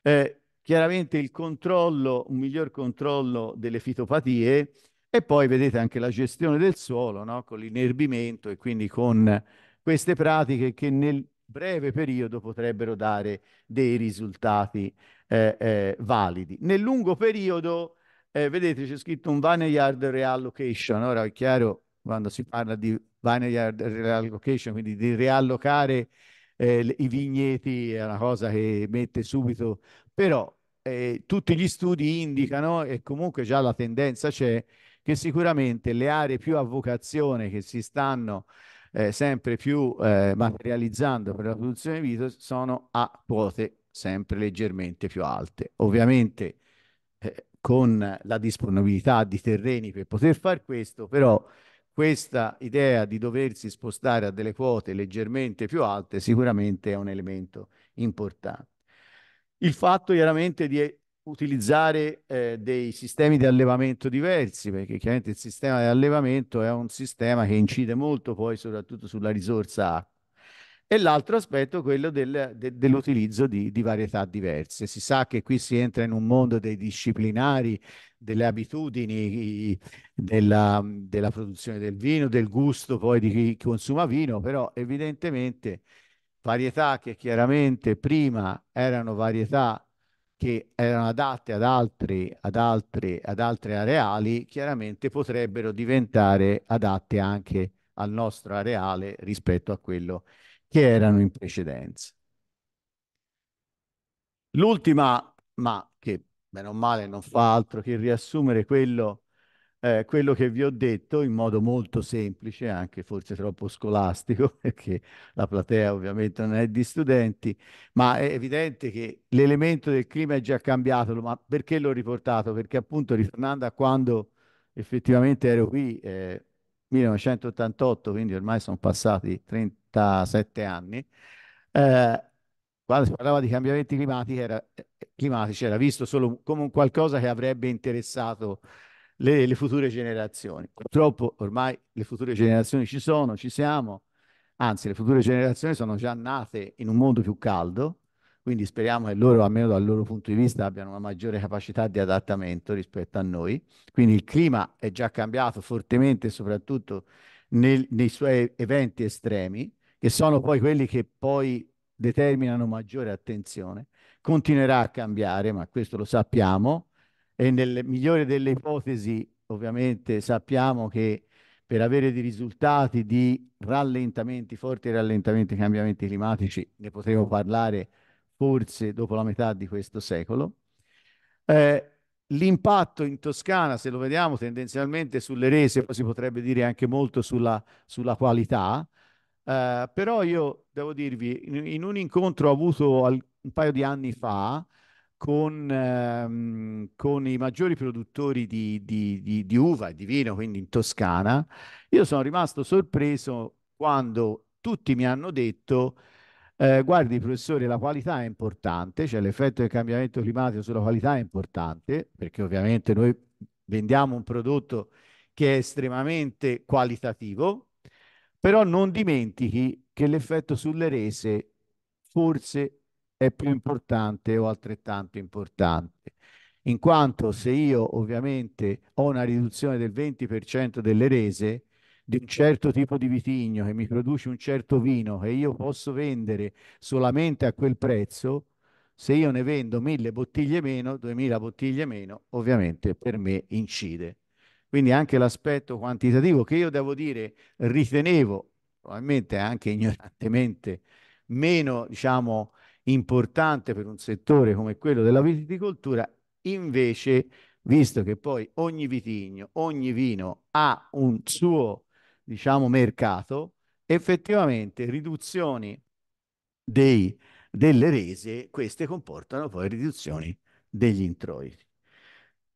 Eh, chiaramente il controllo, un miglior controllo delle fitopatie e poi vedete anche la gestione del suolo no? con l'inerbimento e quindi con queste pratiche che nel breve periodo potrebbero dare dei risultati eh, eh, validi. Nel lungo periodo, eh, vedete, c'è scritto un vineyard reallocation. Ora è chiaro, quando si parla di vineyard reallocation, quindi di riallocare eh, i vigneti è una cosa che mette subito, però eh, tutti gli studi indicano e comunque già la tendenza c'è che sicuramente le aree più a vocazione che si stanno eh, sempre più eh, materializzando per la produzione di vito sono a quote sempre leggermente più alte. Ovviamente eh, con la disponibilità di terreni per poter fare questo, però questa idea di doversi spostare a delle quote leggermente più alte sicuramente è un elemento importante. Il fatto chiaramente di utilizzare eh, dei sistemi di allevamento diversi, perché chiaramente il sistema di allevamento è un sistema che incide molto poi soprattutto sulla risorsa acqua. E l'altro aspetto è quello del, de, dell'utilizzo di, di, varietà diverse. Si sa che qui si entra in un mondo dei disciplinari, delle abitudini, della, della produzione del vino, del gusto poi di chi consuma vino, però evidentemente varietà che chiaramente prima erano varietà che erano adatte ad, altri, ad, altri, ad altre areali, chiaramente potrebbero diventare adatte anche al nostro areale rispetto a quello che che erano in precedenza. L'ultima, ma che bene o male non fa altro che riassumere quello, eh, quello che vi ho detto in modo molto semplice, anche forse troppo scolastico, perché la platea ovviamente non è di studenti, ma è evidente che l'elemento del clima è già cambiato, ma perché l'ho riportato? Perché appunto ritornando a quando effettivamente ero qui, eh, 1988, quindi ormai sono passati 30, 37 anni, eh, quando si parlava di cambiamenti climatici era, climatici era visto solo come un qualcosa che avrebbe interessato le, le, future generazioni. Purtroppo ormai le future generazioni ci sono, ci siamo, anzi le future generazioni sono già nate in un mondo più caldo, quindi speriamo che loro, almeno dal loro punto di vista, abbiano una maggiore capacità di adattamento rispetto a noi. Quindi il clima è già cambiato fortemente, soprattutto nel, nei suoi eventi estremi, che sono poi quelli che poi determinano maggiore attenzione, continuerà a cambiare, ma questo lo sappiamo, e nel migliore delle ipotesi ovviamente sappiamo che per avere dei risultati di rallentamenti, forti rallentamenti, cambiamenti climatici, ne potremo parlare forse dopo la metà di questo secolo. Eh, L'impatto in Toscana, se lo vediamo tendenzialmente sulle rese, si potrebbe dire anche molto sulla, sulla qualità, eh, però io devo dirvi, in, in un incontro avuto al, un paio di anni fa con, ehm, con i maggiori produttori di, di, di, di uva e di vino, quindi in Toscana, io sono rimasto sorpreso quando tutti mi hanno detto eh, guardi, professore, la qualità è importante, cioè l'effetto del cambiamento climatico sulla qualità è importante, perché ovviamente noi vendiamo un prodotto che è estremamente qualitativo, però non dimentichi che l'effetto sulle rese forse è più importante o altrettanto importante, in quanto se io ovviamente ho una riduzione del 20% delle rese, di un certo tipo di vitigno che mi produce un certo vino e io posso vendere solamente a quel prezzo, se io ne vendo mille bottiglie meno, duemila bottiglie meno, ovviamente per me incide. Quindi anche l'aspetto quantitativo che io devo dire ritenevo, probabilmente anche ignorantemente, meno diciamo, importante per un settore come quello della viticoltura, invece, visto che poi ogni vitigno, ogni vino ha un suo diciamo, mercato, effettivamente riduzioni dei, delle rese, queste comportano poi riduzioni degli introiti.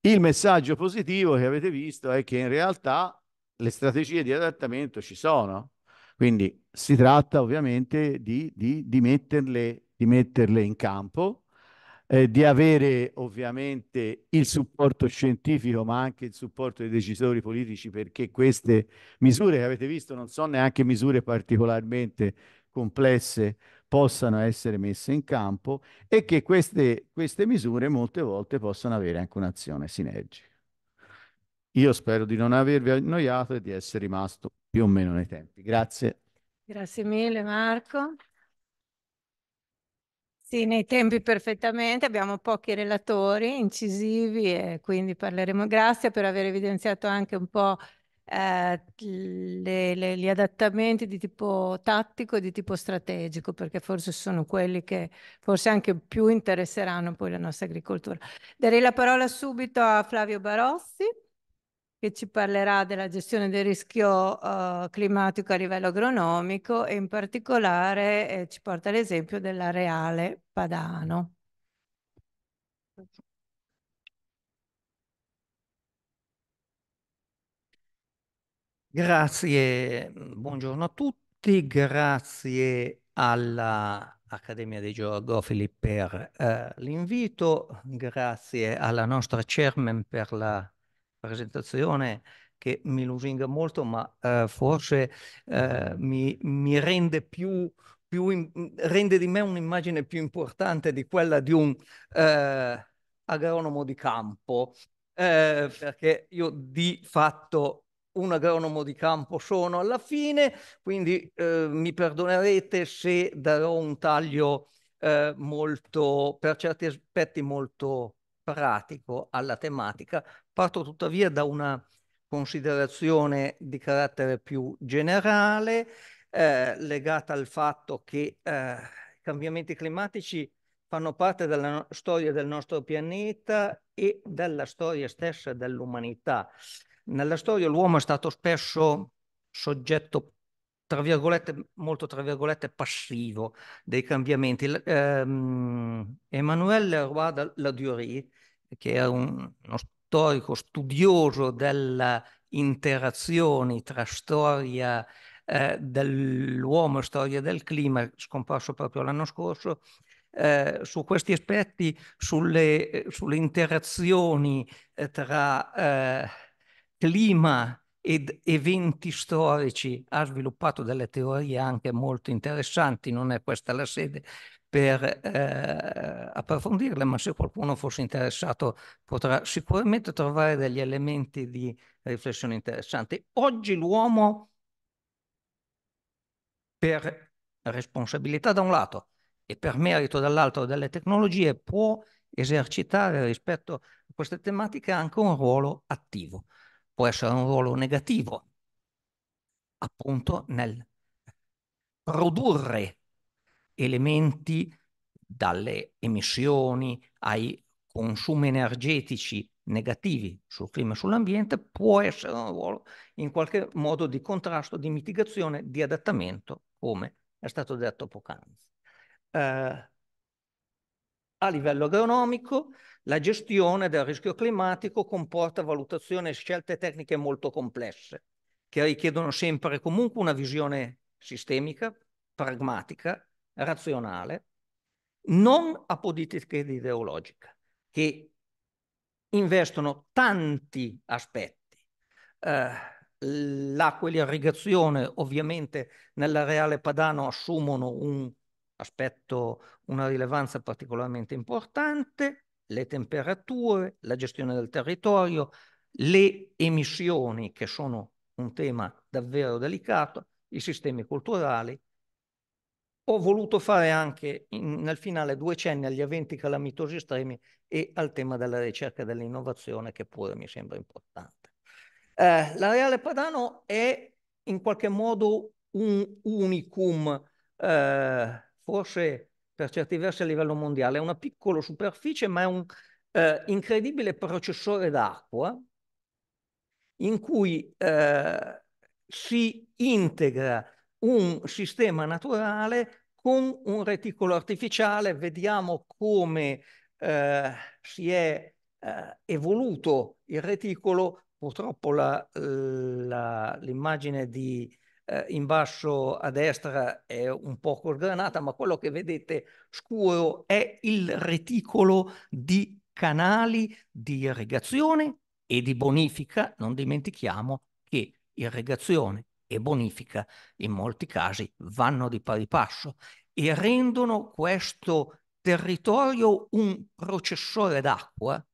Il messaggio positivo che avete visto è che in realtà le strategie di adattamento ci sono, quindi si tratta ovviamente di, di, di, metterle, di metterle, in campo, eh, di avere ovviamente il supporto scientifico ma anche il supporto dei decisori politici perché queste misure che avete visto non sono neanche misure particolarmente complesse possano essere messe in campo e che queste, queste misure molte volte possano avere anche un'azione sinergica. Io spero di non avervi annoiato e di essere rimasto più o meno nei tempi. Grazie. Grazie mille Marco. Sì, nei tempi perfettamente, abbiamo pochi relatori incisivi e quindi parleremo. Grazie per aver evidenziato anche un po' eh, le, le, gli adattamenti di tipo tattico e di tipo strategico, perché forse sono quelli che forse anche più interesseranno poi la nostra agricoltura. Darei la parola subito a Flavio Barossi, che ci parlerà della gestione del rischio eh, climatico a livello agronomico e in particolare eh, ci porta l'esempio dell'areale padano. Grazie, mhmm, buongiorno a tutti, grazie all'Accademia dei Georgofili per eh, l'invito, grazie alla nostra chairman per la presentazione che mi lusinga molto ma eh, forse eh, mi, mi, rende più, più in, rende di me un'immagine più importante di quella di un eh, agronomo di campo eh, perché io di fatto un agronomo di campo sono alla fine, quindi eh, mi perdonerete se darò un taglio eh, molto, per certi aspetti molto pratico alla tematica. Parto tuttavia da una considerazione di carattere più generale eh, legata al fatto che eh, i cambiamenti climatici fanno parte della no storia del nostro pianeta e della storia stessa dell'umanità. Nella storia l'uomo è stato spesso soggetto, tra virgolette, molto tra virgolette, passivo dei cambiamenti. ehm, Emmanuel Leroy de la Durie, che era un, uno storico studioso delle interazioni tra storia eh, dell'uomo e storia del clima, scomparso proprio l'anno scorso, eh, su questi aspetti, sulle, eh, sulle interazioni eh, tra eh, clima ed eventi storici ha sviluppato delle teorie anche molto interessanti, non è questa la sede per eh, approfondirle, ma se qualcuno fosse interessato potrà sicuramente trovare degli elementi di riflessione interessanti. Oggi l'uomo, per responsabilità da un lato e per merito dall'altro delle tecnologie, può esercitare rispetto a queste tematiche anche un ruolo attivo può essere un ruolo negativo, appunto nel produrre elementi dalle emissioni ai consumi energetici negativi sul clima e sull'ambiente, può essere un ruolo in qualche modo di contrasto, di mitigazione, di adattamento, come è stato detto poc'anzi. Eh, a livello agronomico, la gestione del rischio climatico comporta valutazioni e scelte tecniche molto complesse, che richiedono sempre comunque una visione sistemica, pragmatica, razionale, non apodittica ed ideologica, che investono tanti aspetti. Eh, l'acqua e l'irrigazione ovviamente nell'areale Padano assumono un aspetto, una rilevanza particolarmente importante, le temperature, la gestione del territorio, le emissioni che sono un tema davvero delicato, i sistemi culturali. Ho voluto fare anche in, nel finale due cenni agli eventi calamitosi estremi e al tema della ricerca e dell'innovazione che pure mi sembra importante. Eh, L'Areale Padano è in qualche modo un unicum, eh, forse per certi versi a livello mondiale, è una piccola superficie ma è un eh, incredibile processore d'acqua in cui eh, si integra un sistema naturale con un reticolo artificiale, vediamo come eh, si è eh, evoluto il reticolo, purtroppo l'immagine di eh, in basso a destra è un poco sgranata, ma quello che vedete scuro è il reticolo di canali di irrigazione e di bonifica. Non dimentichiamo che irrigazione e bonifica in molti casi vanno di pari passo e rendono questo territorio un processore d'acqua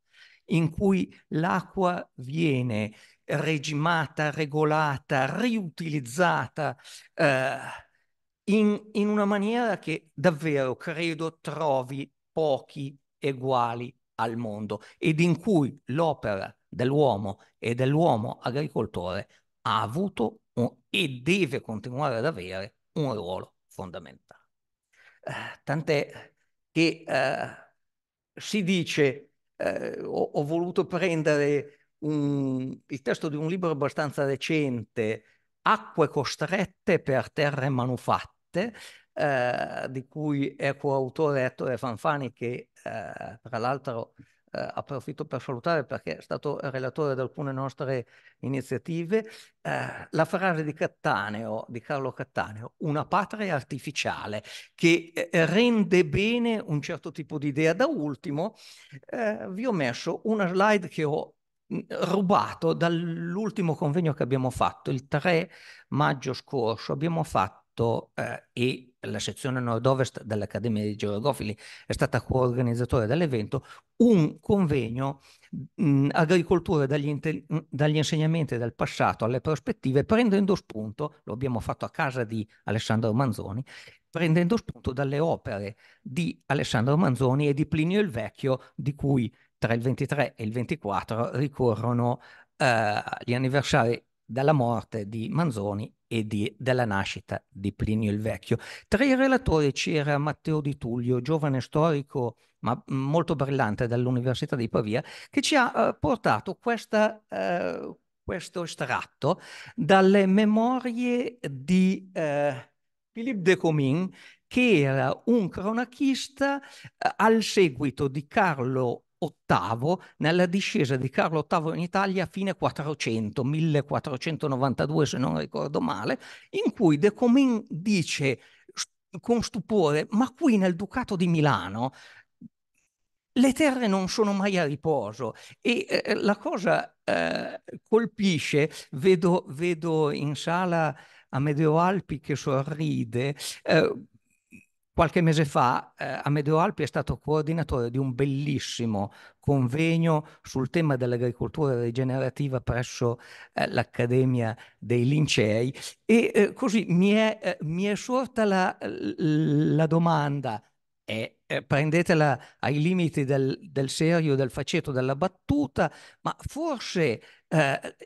in cui l'acqua viene regimata, regolata, riutilizzata eh, in, in una maniera che davvero credo trovi pochi eguali al mondo ed in cui l'opera dell'uomo e dell'uomo agricoltore ha avuto un, e deve continuare ad avere un ruolo fondamentale. Eh, tant'è che eh, si dice, eh, ho, ho, voluto prendere un, il testo di un libro abbastanza recente, Acque costrette per terre manufatte, eh, di cui è coautore Ettore Fanfani, che eh, tra l'altro eh, approfitto per salutare perché è stato relatore di alcune nostre iniziative, eh, la frase di Cattaneo, di Carlo Cattaneo, una patria artificiale che eh, rende bene un certo tipo di idea. Da ultimo eh, vi ho messo una slide che ho rubato dall'ultimo convegno che abbiamo fatto il 3 maggio scorso. Abbiamo fatto eh, e la sezione nord-ovest dell'Accademia di Georgofili è stata coorganizzatore dell'evento, un convegno mh, agricoltura dagli, inte- dagli insegnamenti del passato alle prospettive, prendendo spunto, lo abbiamo fatto a casa di Alessandro Manzoni, prendendo spunto dalle opere di Alessandro Manzoni e di Plinio il Vecchio, di cui tra il 23 e il 24 ricorrono eh, gli anniversari della morte di Manzoni e di, della nascita di Plinio il Vecchio. Tra i relatori c'era Matteo Di Tullio, giovane storico ma mm, molto brillante dall'Università di Pavia, che ci ha eh, portato questa, eh, questo estratto dalle memorie di eh, Philippe de Comin, che era un cronachista eh, al seguito di Carlo ottavo nella discesa di Carlo VIII in Italia a fine 400, 1492 se non ricordo male, in cui De Comin dice con stupore, ma qui nel Ducato di Milano le terre non sono mai a riposo e eh, eh la cosa eh, colpisce, vedo, vedo in sala Amedeo Alpi che sorride, eh, Qualche mese fa eh, a Alpi è stato coordinatore di un bellissimo convegno sul tema dell'agricoltura rigenerativa presso eh, l'Accademia dei Lincei e eh, così mi è, eh, mi è sorta la, la domanda, e eh, prendetela ai limiti del, del, serio, del faceto, della battuta, ma forse, eh,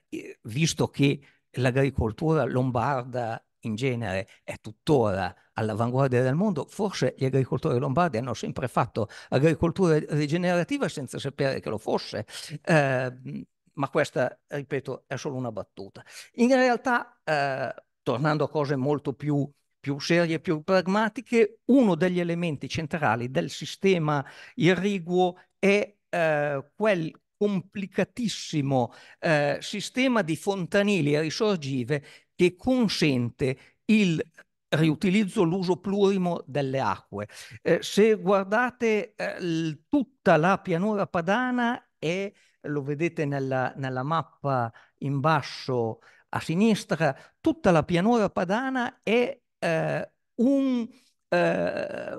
visto che l'agricoltura lombarda in genere è tuttora all'avanguardia del mondo, forse gli agricoltori lombardi hanno sempre fatto agricoltura rigenerativa senza sapere che lo fosse, eh, ma questa, ripeto, è solo una battuta. In realtà, eh, tornando a cose molto più più serie, più pragmatiche, uno degli elementi centrali del sistema irriguo è eh, quel complicatissimo eh, sistema di fontanili risorgive che consente il riutilizzo, l'uso plurimo delle acque. Eh, se guardate eh, tutta la pianura padana è, lo vedete nella, nella mappa in basso a sinistra, tutta la pianura padana è eh, un, eh,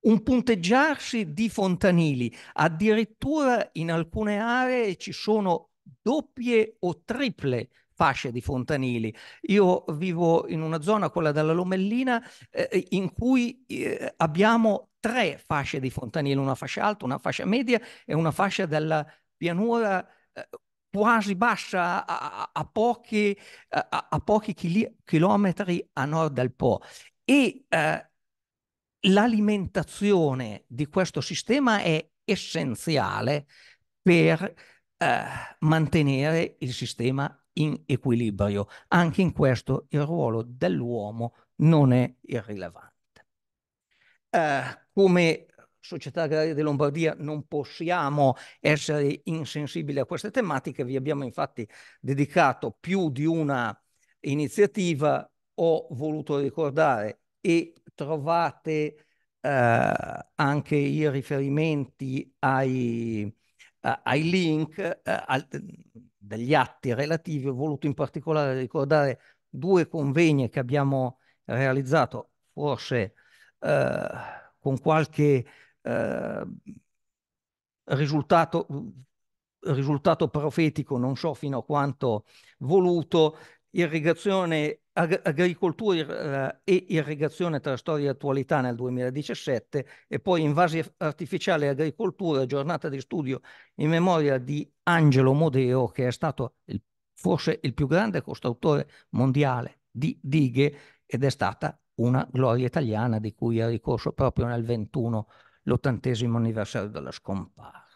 un punteggiarsi di fontanili. Addirittura in alcune aree ci sono doppie o triple fasce di fontanili. Io vivo in una zona, quella della Lomellina, eh, eh, in cui eh, abbiamo tre fasce di fontanili, una fascia alta, una fascia media e una fascia della pianura eh, quasi bassa a, a, pochi, a, a pochi chilometri a nord del Po. E eh, l'alimentazione di questo sistema è essenziale per eh, mantenere il sistema in equilibrio. Anche in questo il ruolo dell'uomo non è irrilevante. Eh, come Società Agraria di Lombardia non possiamo essere insensibili a queste tematiche, vi abbiamo infatti dedicato più di una iniziativa, ho voluto ricordare e trovate eh, anche i riferimenti ai, ai link, eh, al, dagli atti relativi, ho voluto in particolare ricordare due convegni che abbiamo realizzato, forse eh, con qualche eh, risultato, risultato profetico, non so fino a quanto voluto, irrigazione ag- agricoltura eh, e irrigazione tra storia e attualità nel 2017 e poi invasi artificiali e agricoltura, giornata di studio in memoria di Angelo Modeo che è stato il, forse il più grande costruttore mondiale di dighe ed è stata una gloria italiana di cui è ricorso proprio nel 21 l'ottantesimo anniversario della scomparsa.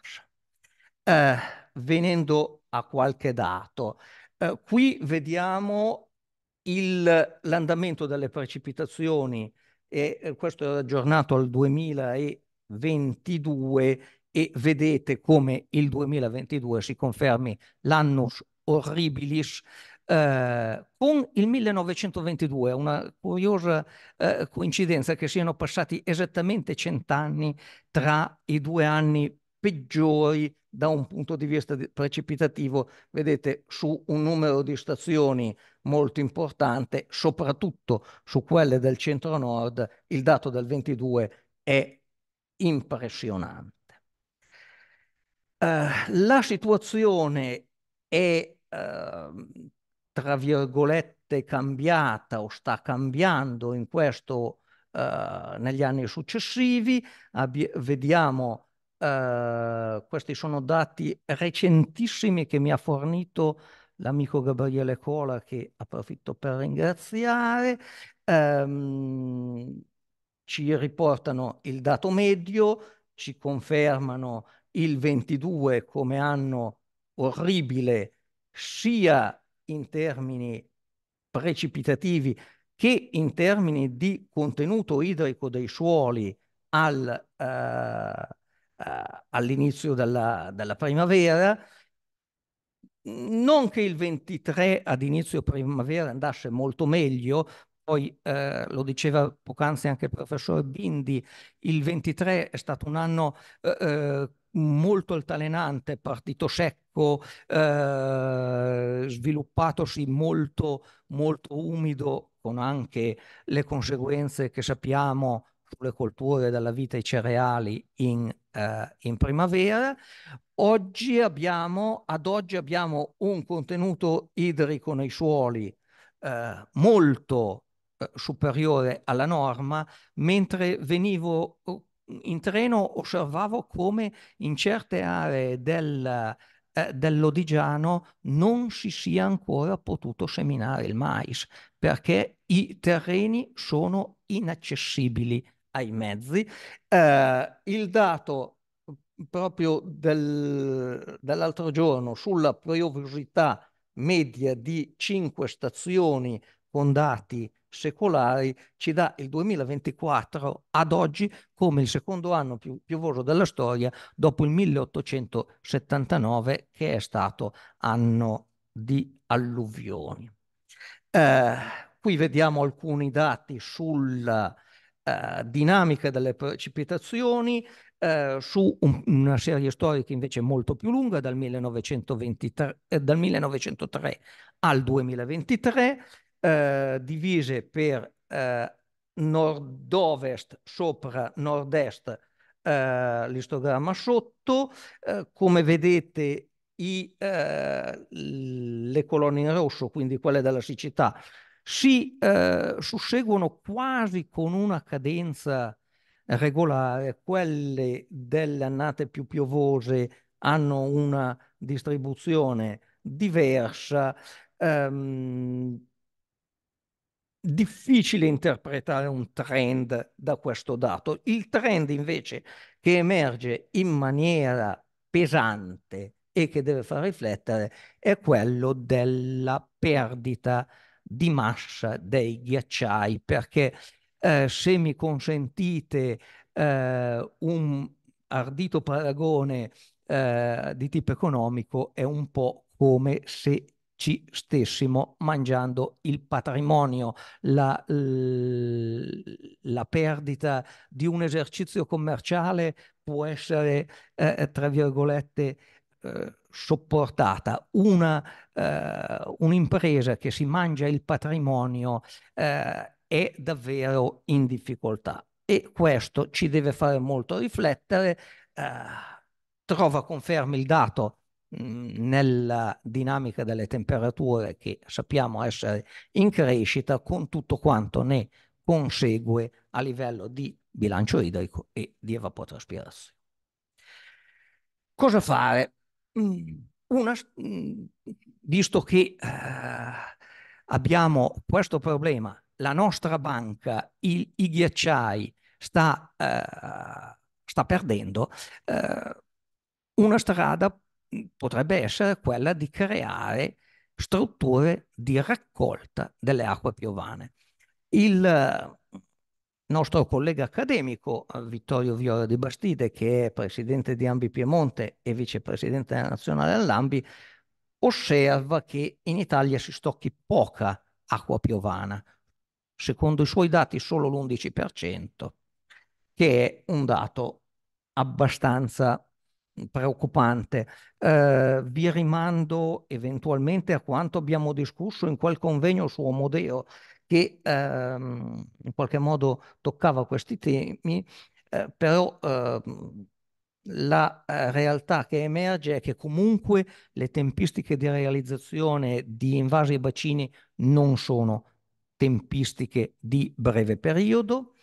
Eh, venendo a qualche dato, eh, qui vediamo il, l'andamento delle precipitazioni, e eh, questo è aggiornato al 2022, e vedete come il 2022 si confermi l'annus horribilis eh, con il 1922, una curiosa eh, coincidenza che siano passati esattamente cent'anni tra i due anni peggiori da un punto di vista precipitativo, vedete, su un numero di stazioni molto importante, soprattutto su quelle del centro-nord, il dato del 22 è impressionante. Uh, la situazione è, uh, tra virgolette, cambiata o sta cambiando in questo, uh, negli anni successivi. Abbi vediamo Ehm, questi sono dati recentissimi che mi ha fornito l'amico Gabriele Cola che approfitto per ringraziare. Um, ci riportano il dato medio, ci confermano il 22 come anno orribile sia in termini precipitativi che in termini di contenuto idrico dei suoli al uh, eh, all'inizio della, della primavera. Non che il 23 ad inizio primavera andasse molto meglio, poi eh, lo diceva poc'anzi anche il professore Bindi, il 23 è stato un anno eh, eh, molto altalenante, partito secco, eh, sviluppatosi molto, molto umido, con anche le conseguenze che sappiamo le colture della vita e i cereali in, eh, in primavera. Oggi abbiamo, ad oggi abbiamo un contenuto idrico nei suoli eh, molto eh, superiore alla norma, mentre venivo eh, in treno osservavo come in certe aree del, eh, dell'Odigiano non si sia ancora potuto seminare il mais perché i terreni sono inaccessibili ai mezzi. Eh, il dato mhmm, proprio del, dell'altro giorno sulla periodicità media di cinque stazioni con dati secolari ci dà il 2024 ad oggi come il secondo anno più piovoso della storia dopo il 1879 che è stato anno di alluvioni. Eh, qui vediamo alcuni dati sulla eh, dinamica delle precipitazioni eh, su un, una serie storica invece molto più lunga dal 1923, eh, dal 1903 al 2023, eh, divise per eh, nord-ovest sopra nord-est l'istogramma sotto. come vedete i, le colonne in rosso, quindi quelle della siccità, si eh, susseguono quasi con una cadenza regolare, quelle delle annate più piovose hanno una distribuzione diversa, ehm, difficile interpretare un trend da questo dato. Il trend invece che emerge in maniera pesante e che deve far riflettere è quello della perdita di massa dei ghiacciai, perché eh, se mi consentite eh, un ardito paragone eh, di tipo economico, è un po' come se ci stessimo mangiando il patrimonio, la, la, perdita di un esercizio commerciale può essere, eh, tra virgolette, eh, sopportata una, eh, un'impresa che si mangia il patrimonio eh, è davvero in difficoltà e questo ci deve fare molto riflettere. Eh, trova conferma il dato mh, mm, nella dinamica delle temperature che sappiamo essere in crescita con tutto quanto ne consegue a livello di bilancio idrico e di evapotraspirazione. Cosa fare? Mm. Una, mm. visto che eh, abbiamo questo problema, la nostra banca, il, i ghiacciai, sta, eh, sta perdendo, eh, una strada mm, potrebbe essere quella di creare strutture di raccolta delle acque piovane. Il, nostro collega accademico eh, Vittorio Viola di Bastide, che è presidente di Ambi Piemonte e vicepresidente nazionale all'Ambi, osserva che in Italia si stocchi poca acqua piovana, secondo i suoi dati solo l'11%, che è un dato abbastanza mm, preoccupante. Eh, vi rimando eventualmente a quanto abbiamo discusso in quel convegno su Omodeo che ehm, in qualche modo toccava questi temi, eh, però ehm, eh, la realtà che emerge è che comunque le tempistiche di realizzazione di invasi e bacini non sono tempistiche di breve periodo,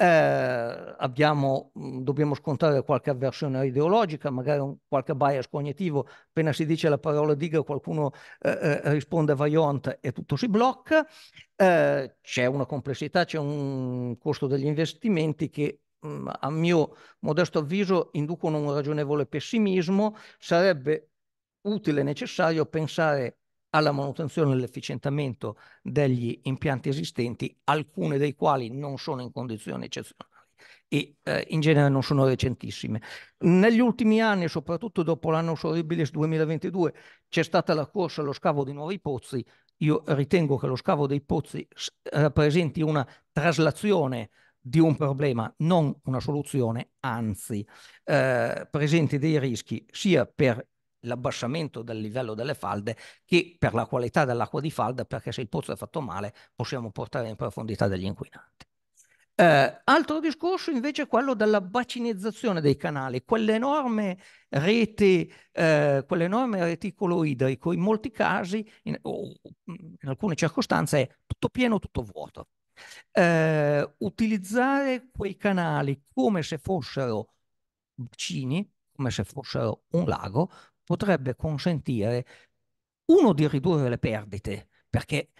eh, abbiamo, mm, dobbiamo scontare qualche avversione ideologica, magari un, qualche bias cognitivo, appena si dice la parola diga qualcuno eh, eh, risponde vaiont e tutto si blocca, eh, c'è una complessità, c'è un costo degli investimenti che mm, a mio modesto avviso inducono un ragionevole pessimismo, sarebbe utile e necessario pensare alla manutenzione e all'efficientamento degli impianti esistenti, alcune dei quali non sono in condizioni eccezionali e eh, in genere non sono recentissime. Negli ultimi anni, soprattutto dopo l'anno Soribilis 2022, c'è stata la corsa allo scavo di nuovi pozzi. Io ritengo che lo scavo dei pozzi rappresenti una traslazione di un problema, non una soluzione, anzi eh, presenti dei rischi sia per l'abbassamento del livello delle falde che per la qualità dell'acqua di falda, perché se il pozzo è fatto male, possiamo portare in profondità degli inquinanti. Eh, altro discorso invece è quello della bacinizzazione dei canali, quell'enorme rete, eh, quell'enorme reticolo idrico, in molti casi, in, o, in alcune circostanze, è tutto pieno, tutto vuoto. Eh, utilizzare quei canali come se fossero bacini, come se fossero un lago, potrebbe consentire, uno, di ridurre le perdite, perché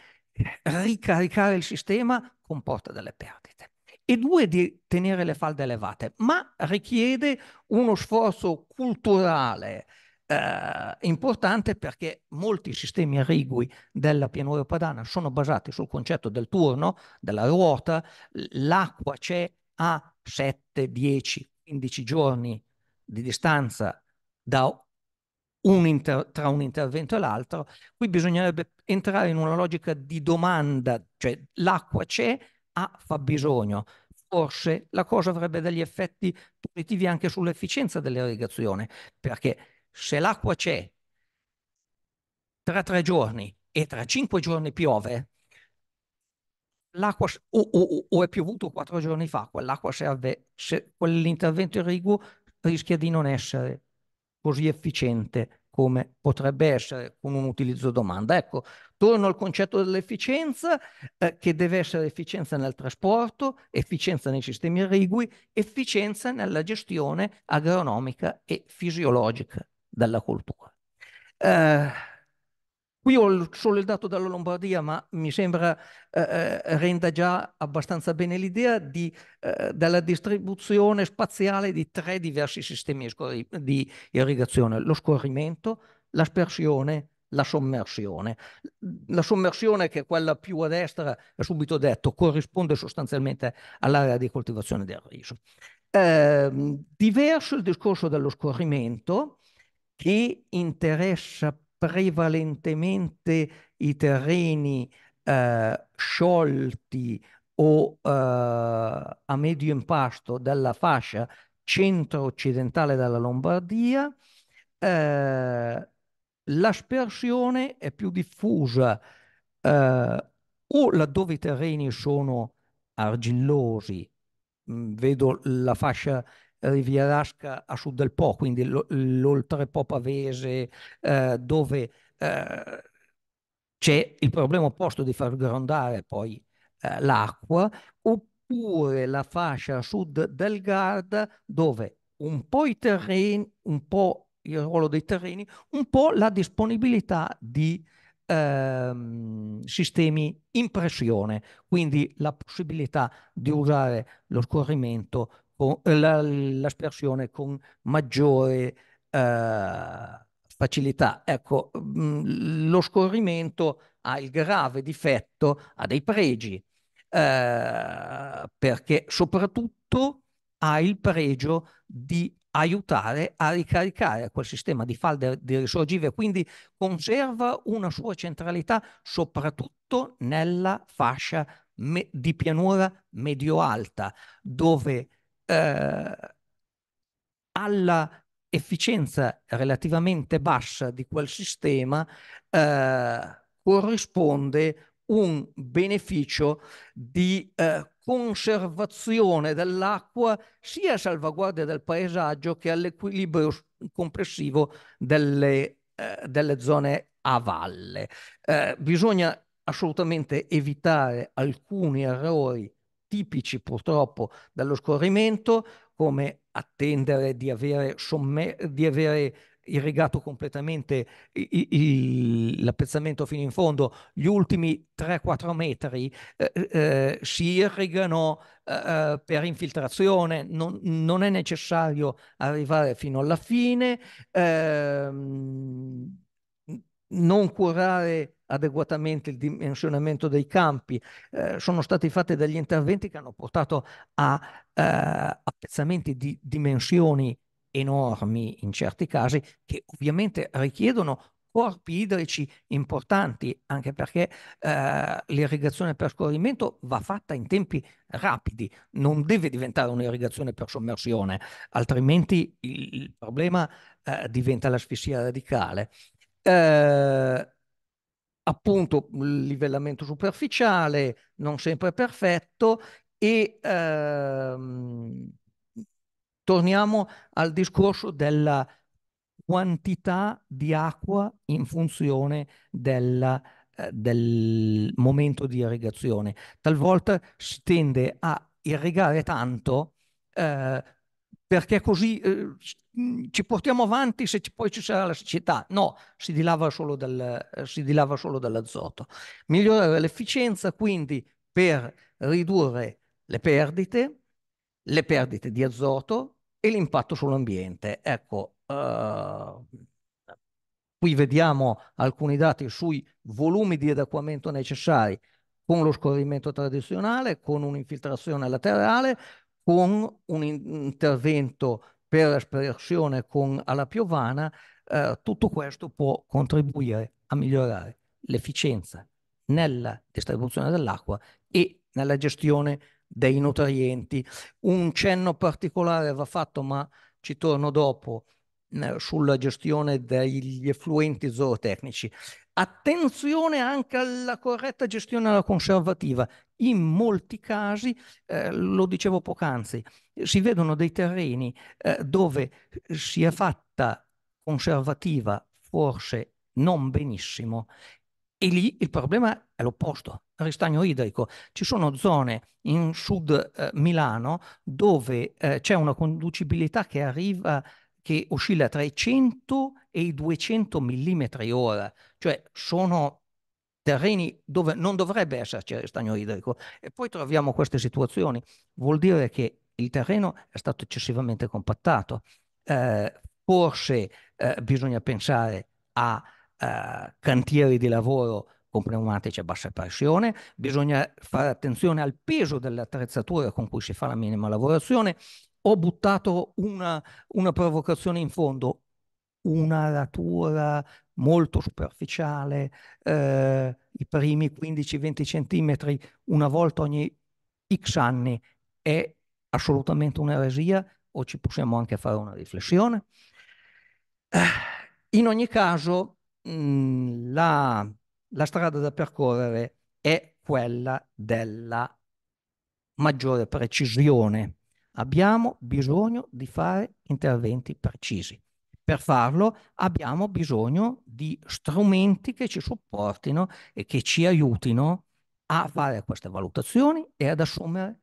ricaricare il sistema comporta delle perdite, e due, di tenere le falde elevate, ma richiede uno sforzo culturale eh, importante perché molti sistemi irrigui della pianura padana sono basati sul concetto del turno, della ruota, l'acqua c'è a 7, 10, 15 giorni di distanza da un inter- tra un intervento e l'altro. Qui bisognerebbe entrare in una logica di domanda, cioè l'acqua c'è, ha fabbisogno. Forse la cosa avrebbe degli effetti positivi anche sull'efficienza dell'irrigazione, perché se l'acqua c'è tra tre giorni e tra cinque giorni piove, l'acqua o, o, o, è piovuto quattro giorni fa, quell'acqua serve, se, quell'intervento irriguo rischia di non essere così efficiente come potrebbe essere con un utilizzo domanda. Ecco, torno al concetto dell'efficienza, eh, che deve essere efficienza nel trasporto, efficienza nei sistemi irrigui, efficienza nella gestione agronomica e fisiologica della cultura. Eh, Qui ho solo il dato dalla Lombardia, ma mi sembra eh, eh, renda già abbastanza bene l'idea di, eh, della distribuzione spaziale di tre diversi sistemi di irrigazione, lo scorrimento, l'aspersione, la sommersione. La sommersione, che è quella più a destra, è subito detto, corrisponde sostanzialmente all'area di coltivazione del riso. Eh, diverso il discorso dello scorrimento, che interessa prevalentemente i terreni eh, sciolti o eh, a medio impasto della fascia centro-occidentale della Lombardia, eh, l'aspersione è più diffusa eh, o laddove i terreni sono argillosi, vedo la fascia Rivierasca a sud del Po, quindi l'Oltrepo pavese, eh, dove eh, c'è il problema opposto di far grondare poi eh, l'acqua, oppure la fascia a sud del Garda, dove un po' i terreni, un po' il ruolo dei terreni, un po' la disponibilità di ehm, sistemi in pressione, quindi la possibilità di usare lo scorrimento eh, l'aspersione con maggiore eh, facilità. Ecco, mh, mm, lo scorrimento ha il grave difetto, ha dei pregi, eh, perché soprattutto ha il pregio di aiutare a ricaricare quel sistema di falde di risorgive, quindi conserva una sua centralità soprattutto nella fascia di pianura medio-alta, dove eh, alla efficienza relativamente bassa di quel sistema eh, corrisponde un beneficio di eh, conservazione dell'acqua sia a salvaguardia del paesaggio che all'equilibrio complessivo delle, eh, delle, zone a valle. Eh, bisogna assolutamente evitare alcuni errori tipici purtroppo dallo scorrimento, come attendere di avere, somme- di avere irrigato completamente l'appezzamento fino in fondo, gli ultimi 3-4 metri eh, eh, eh, si irrigano eh, eh, per infiltrazione, non, non, è necessario arrivare fino alla fine. Ehm, non curare adeguatamente il dimensionamento dei campi, eh, sono stati fatti degli interventi che hanno portato a eh, appezzamenti di dimensioni enormi in certi casi che ovviamente richiedono corpi idrici importanti, anche perché eh, l'irrigazione per scorrimento va fatta in tempi rapidi, non deve diventare un'irrigazione per sommersione, altrimenti il, il problema eh, diventa l'asfissia radicale. Eh, appunto, livellamento superficiale, non sempre perfetto e ehm, torniamo al discorso della quantità di acqua in funzione della eh, del momento di irrigazione. Talvolta si tende a irrigare tanto eh, perché così eh, mm, ci portiamo avanti se ci, poi ci sarà la siccità. No, si dilava solo, dal, eh, si dilava solo dall'azoto. Migliorare l'efficienza quindi per ridurre le perdite, le perdite di azoto e l'impatto sull'ambiente. Ecco, uh, qui vediamo alcuni dati sui volumi di adeguamento necessari con lo scorrimento tradizionale, con un'infiltrazione laterale, con un intervento per aspersione con alla piovana, eh, tutto questo può contribuire a migliorare l'efficienza nella distribuzione dell'acqua e nella gestione dei nutrienti. Un cenno particolare va fatto, ma ci torno dopo, eh, sulla gestione degli effluenti zootecnici. Attenzione anche alla corretta gestione alla conservativa. In molti casi, eh, lo dicevo poc'anzi, si vedono dei terreni eh, dove si è fatta conservativa forse non benissimo e lì il problema è l'opposto, ristagno idrico. Ci sono zone in sud eh, Milano dove eh, c'è una conducibilità che arriva che oscilla tra i 100 e i 200 mm ora, cioè sono terreni dove non dovrebbe esserci il stagno idrico e poi troviamo queste situazioni, vuol dire che il terreno è stato eccessivamente compattato. Eh, forse eh, bisogna pensare a eh, cantieri di lavoro con pneumatici a bassa pressione, bisogna fare attenzione al peso dell'attrezzatura con cui si fa la minima lavorazione, ho buttato una, una provocazione in fondo, un'aratura molto superficiale, eh, i primi 15-20 centimetri una volta ogni x anni è assolutamente un'eresia o ci possiamo anche fare una riflessione. Eh, in ogni caso, mh, mm, la, la strada da percorrere è quella della maggiore precisione Abbiamo bisogno di fare interventi precisi. Per farlo abbiamo bisogno di strumenti che ci supportino e che ci aiutino a fare queste valutazioni e ad assumere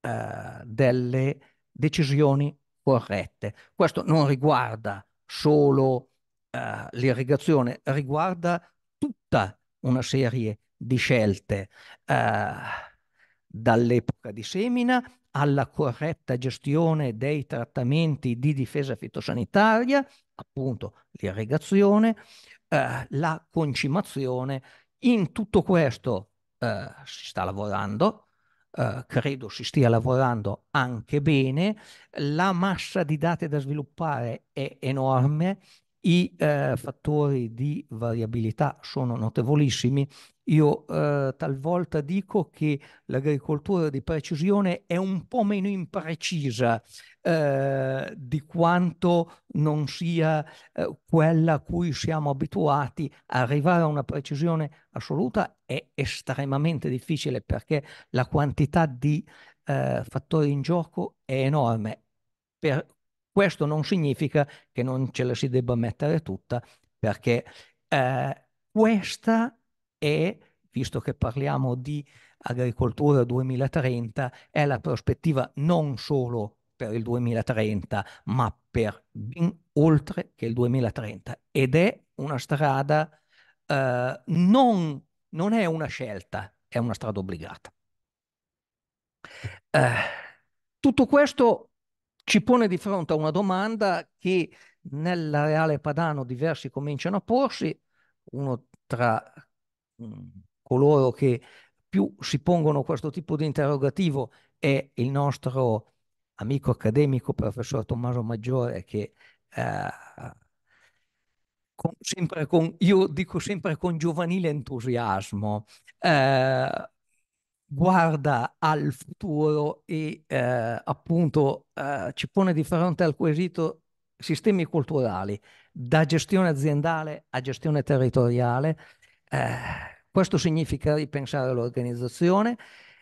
eh, delle decisioni corrette. Questo non riguarda solo eh, l'irrigazione, riguarda tutta una serie di scelte eh, dall'epoca di semina alla corretta gestione dei trattamenti di difesa fitosanitaria, appunto l'irrigazione, eh, la concimazione. In tutto questo eh, si sta lavorando, eh, credo si stia lavorando anche bene, la massa di dati da sviluppare è enorme, i eh, fattori di variabilità sono notevolissimi io eh, talvolta dico che l'agricoltura di precisione è un po' meno imprecisa eh, di quanto non sia eh, quella a cui siamo abituati. Arrivare a una precisione assoluta è estremamente difficile perché la quantità di eh, fattori in gioco è enorme. Per questo non significa che non ce la si debba mettere tutta perché eh, questa e, visto che parliamo di agricoltura 2030, è la prospettiva non solo per il 2030, ma per ben oltre che il 2030. Ed è una strada eh, non, non, è una scelta, è una strada obbligata. Eh, tutto questo ci pone di fronte a una domanda che nell'areale padano diversi cominciano a porsi, uno tra coloro che più si pongono questo tipo di interrogativo è il nostro amico accademico, professor Tommaso Maggiore, che eh, con, sempre con, io dico sempre con giovanile entusiasmo, eh, guarda al futuro e eh, appunto eh, ci pone di fronte al quesito sistemi culturali da gestione aziendale a gestione territoriale, eh, questo significa ripensare l'organizzazione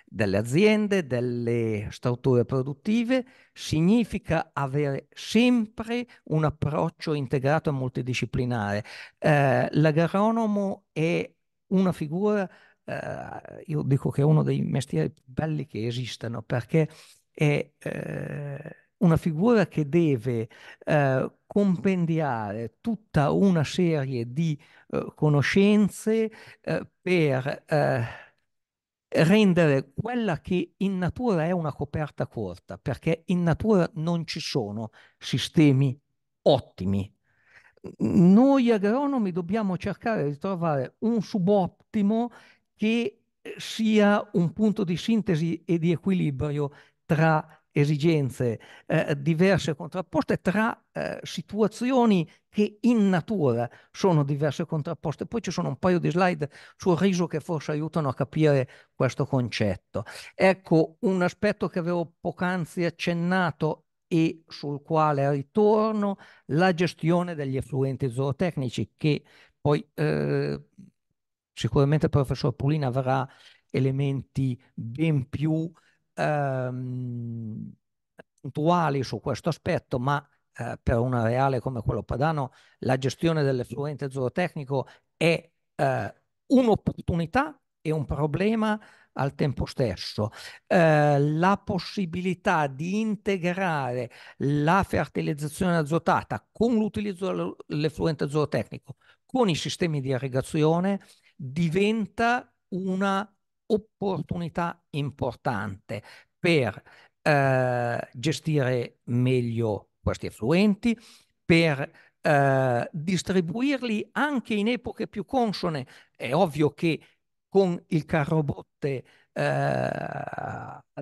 delle aziende, delle strutture produttive, significa avere sempre un approccio integrato e multidisciplinare. Eh, l'agronomo è una figura, eh, io dico che è uno dei mestieri più belli che esistano perché è eh, una figura che deve eh, compendiare tutta una serie di eh, conoscenze eh, per eh, rendere quella che in natura è una coperta corta, perché in natura non ci sono sistemi ottimi. Noi agronomi dobbiamo cercare di trovare un subottimo che eh, sia un punto di sintesi e di equilibrio tra esigenze eh, diverse e contrapposte, tra eh, situazioni che in natura sono diverse e contrapposte. Poi ci sono un paio di slide sul riso che forse aiutano a capire questo concetto. Ecco, un aspetto che avevo poc'anzi accennato e sul quale ritorno, la gestione degli effluenti zootecnici che poi eh, sicuramente il professor Pulina avrà elementi ben più ehm, puntuali su questo aspetto, ma eh, per un areale come quello padano la gestione dell'effluente zootecnico è eh, un'opportunità e un problema al tempo stesso. Eh, la possibilità di integrare la fertilizzazione azotata con l'utilizzo dell'effluente zootecnico, con i sistemi di irrigazione, diventa una opportunità importante per eh, gestire meglio questi affluenti, per eh, distribuirli anche in epoche più consone. È ovvio che con il carrobotte eh,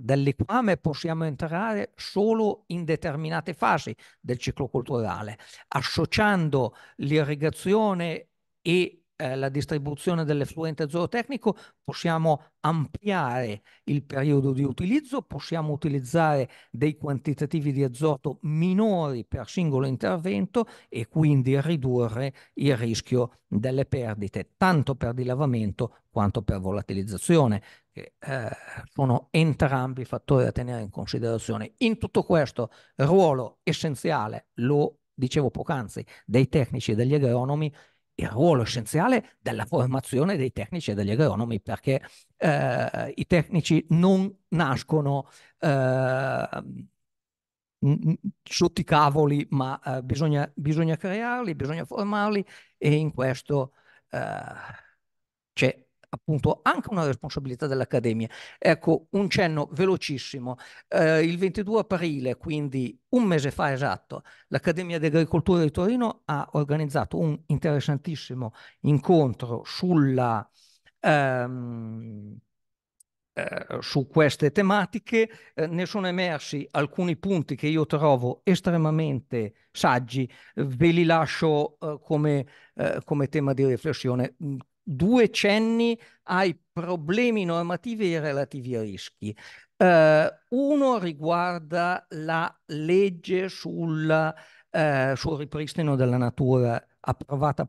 dell'equame possiamo entrare solo in determinate fasi del ciclo culturale, associando l'irrigazione e eh, la distribuzione dell'effluente zootecnico, possiamo ampliare il periodo di utilizzo, possiamo utilizzare dei quantitativi di azoto minori per singolo intervento e quindi ridurre il rischio delle perdite, tanto per dilavamento quanto per volatilizzazione, che eh, sono entrambi fattori da tenere in considerazione. In tutto questo, ruolo essenziale, lo dicevo poc'anzi, dei tecnici e degli agronomi il ruolo essenziale della formazione dei tecnici e degli agronomi, perché eh, i tecnici non nascono eh, sotto i cavoli, ma eh, bisogna, bisogna, crearli, bisogna formarli e in questo eh, c'è appunto anche una responsabilità dell'Accademia. Ecco, un cenno velocissimo. Eh, il 22 aprile, quindi un mese fa esatto, l'Accademia di Agricoltura di Torino ha organizzato un interessantissimo incontro sulla... Ehm, eh, su queste tematiche, eh, ne sono emersi alcuni punti che io trovo estremamente saggi, ve li lascio eh, come, eh, come, tema di riflessione due cenni ai problemi normativi relativi ai rischi. Eh, uno riguarda la legge sul, eh, sul ripristino della natura approvata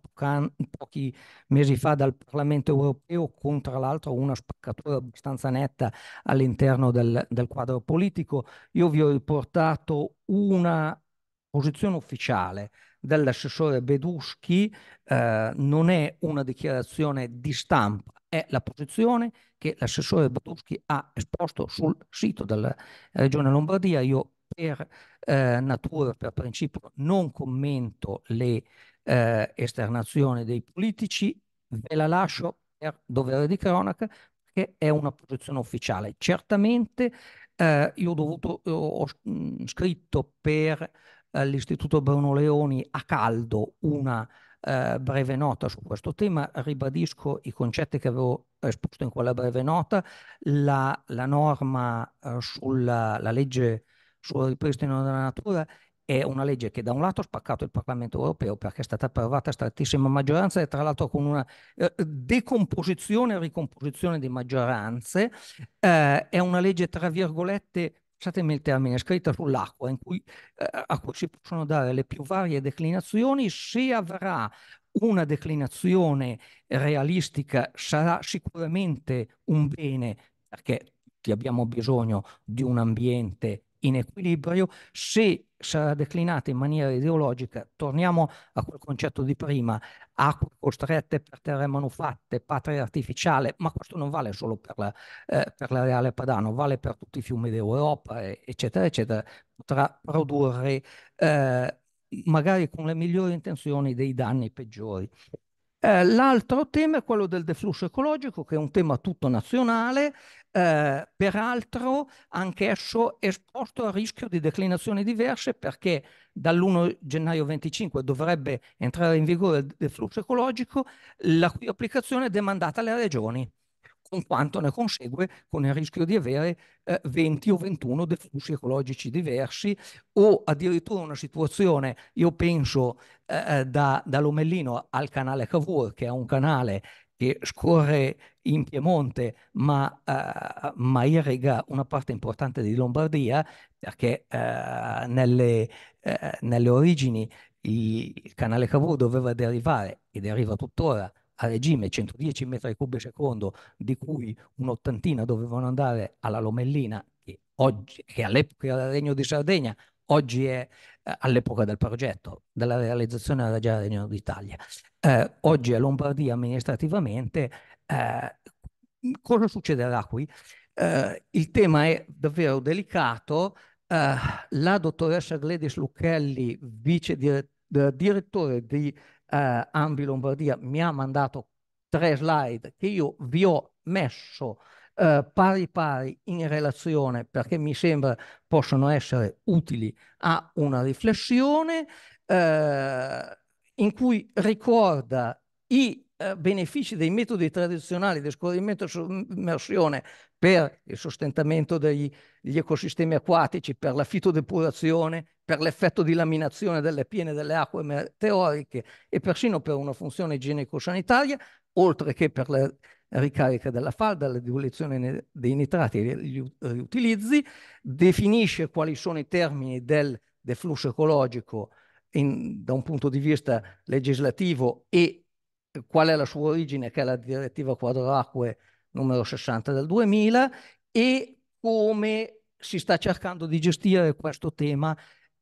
pochi mesi fa dal Parlamento europeo con tra l'altro una spaccatura abbastanza netta all'interno del, del quadro politico. Io vi ho riportato una posizione ufficiale dell'assessore Beduschi eh, non è una dichiarazione di stampa, è la posizione che l'assessore Beduschi ha esposto sul sito della eh, Regione Lombardia. Io per eh, natura, per principio, non commento le eh, esternazioni dei politici, ve la lascio per dovere di cronaca, perché è una posizione ufficiale. Certamente eh, io ho, dovuto, ho, ho scritto per all'Istituto eh, Bruno Leoni a caldo una eh, breve nota su questo tema, ribadisco i concetti che avevo esposto in quella breve nota, la, la norma eh, sulla legge sul ripristino della natura è una legge che da un lato ha spaccato il Parlamento europeo perché è stata approvata a strettissima maggioranza e tra l'altro con una eh, decomposizione e ricomposizione di maggioranze, eh, è una legge tra virgolette scusatemi il termine, scritta sull'acqua, cui, eh, a cui si possono dare le più varie declinazioni, se avrà una declinazione realistica sarà sicuramente un bene, perché abbiamo bisogno di un ambiente in equilibrio, se sarà declinata in maniera ideologica, torniamo a quel concetto di prima, acque costrette per terre manufatte, patria artificiale, ma questo non vale solo per l'Areale eh, Padano, vale per tutti i fiumi d'Europa, eccetera, eccetera, potrà produrre eh, magari con le migliori intenzioni dei danni peggiori. Eh, l'altro tema è quello del deflusso ecologico, che è un tema tutto nazionale, eh, peraltro anch'esso esposto a rischio di declinazioni diverse perché dall'1 gennaio 25 dovrebbe entrare in vigore il deflusso ecologico, la cui applicazione è demandata alle regioni con quanto ne consegue con il rischio di avere eh, 20 o 21 deflussi ecologici diversi o addirittura una situazione, io penso eh, eh, da, da Lomellino al canale Cavour, che è un canale che scorre in Piemonte ma, uh, ma, irriga una parte importante di Lombardia perché uh, nelle, uh, nelle, origini il canale Cavour doveva derivare e deriva tuttora a regime 110 metri cubi al secondo, di cui un'ottantina dovevano andare alla Lomellina, che, oggi, che all'epoca era il Regno di Sardegna, oggi è eh, all'epoca del progetto, della realizzazione era già il Regno d'Italia. Eh, oggi è Lombardia amministrativamente. Eh, cosa succederà qui? Eh, il tema è davvero delicato. Eh, la dottoressa Gladys Lucchelli, vice dire eh, direttore di eh, Ambi Lombardia mi ha mandato tre slide che io vi ho messo eh, pari pari in relazione perché mi sembra possano essere utili a una riflessione eh, in cui ricorda i eh, benefici dei metodi tradizionali di scorrimento e sommersione per il sostentamento degli ecosistemi acquatici, per la fitodepurazione per l'effetto di laminazione delle piene delle acque meteoriche e persino per una funzione igienico-sanitaria, oltre che per le ricariche della falda, la diluizione dei nitrati e gli riutilizzi, definisce quali sono i termini del deflusso ecologico in, da un punto di vista legislativo e eh, qual è la sua origine, che è la direttiva quadro acque numero 60 del 2000, e come si sta cercando di gestire questo tema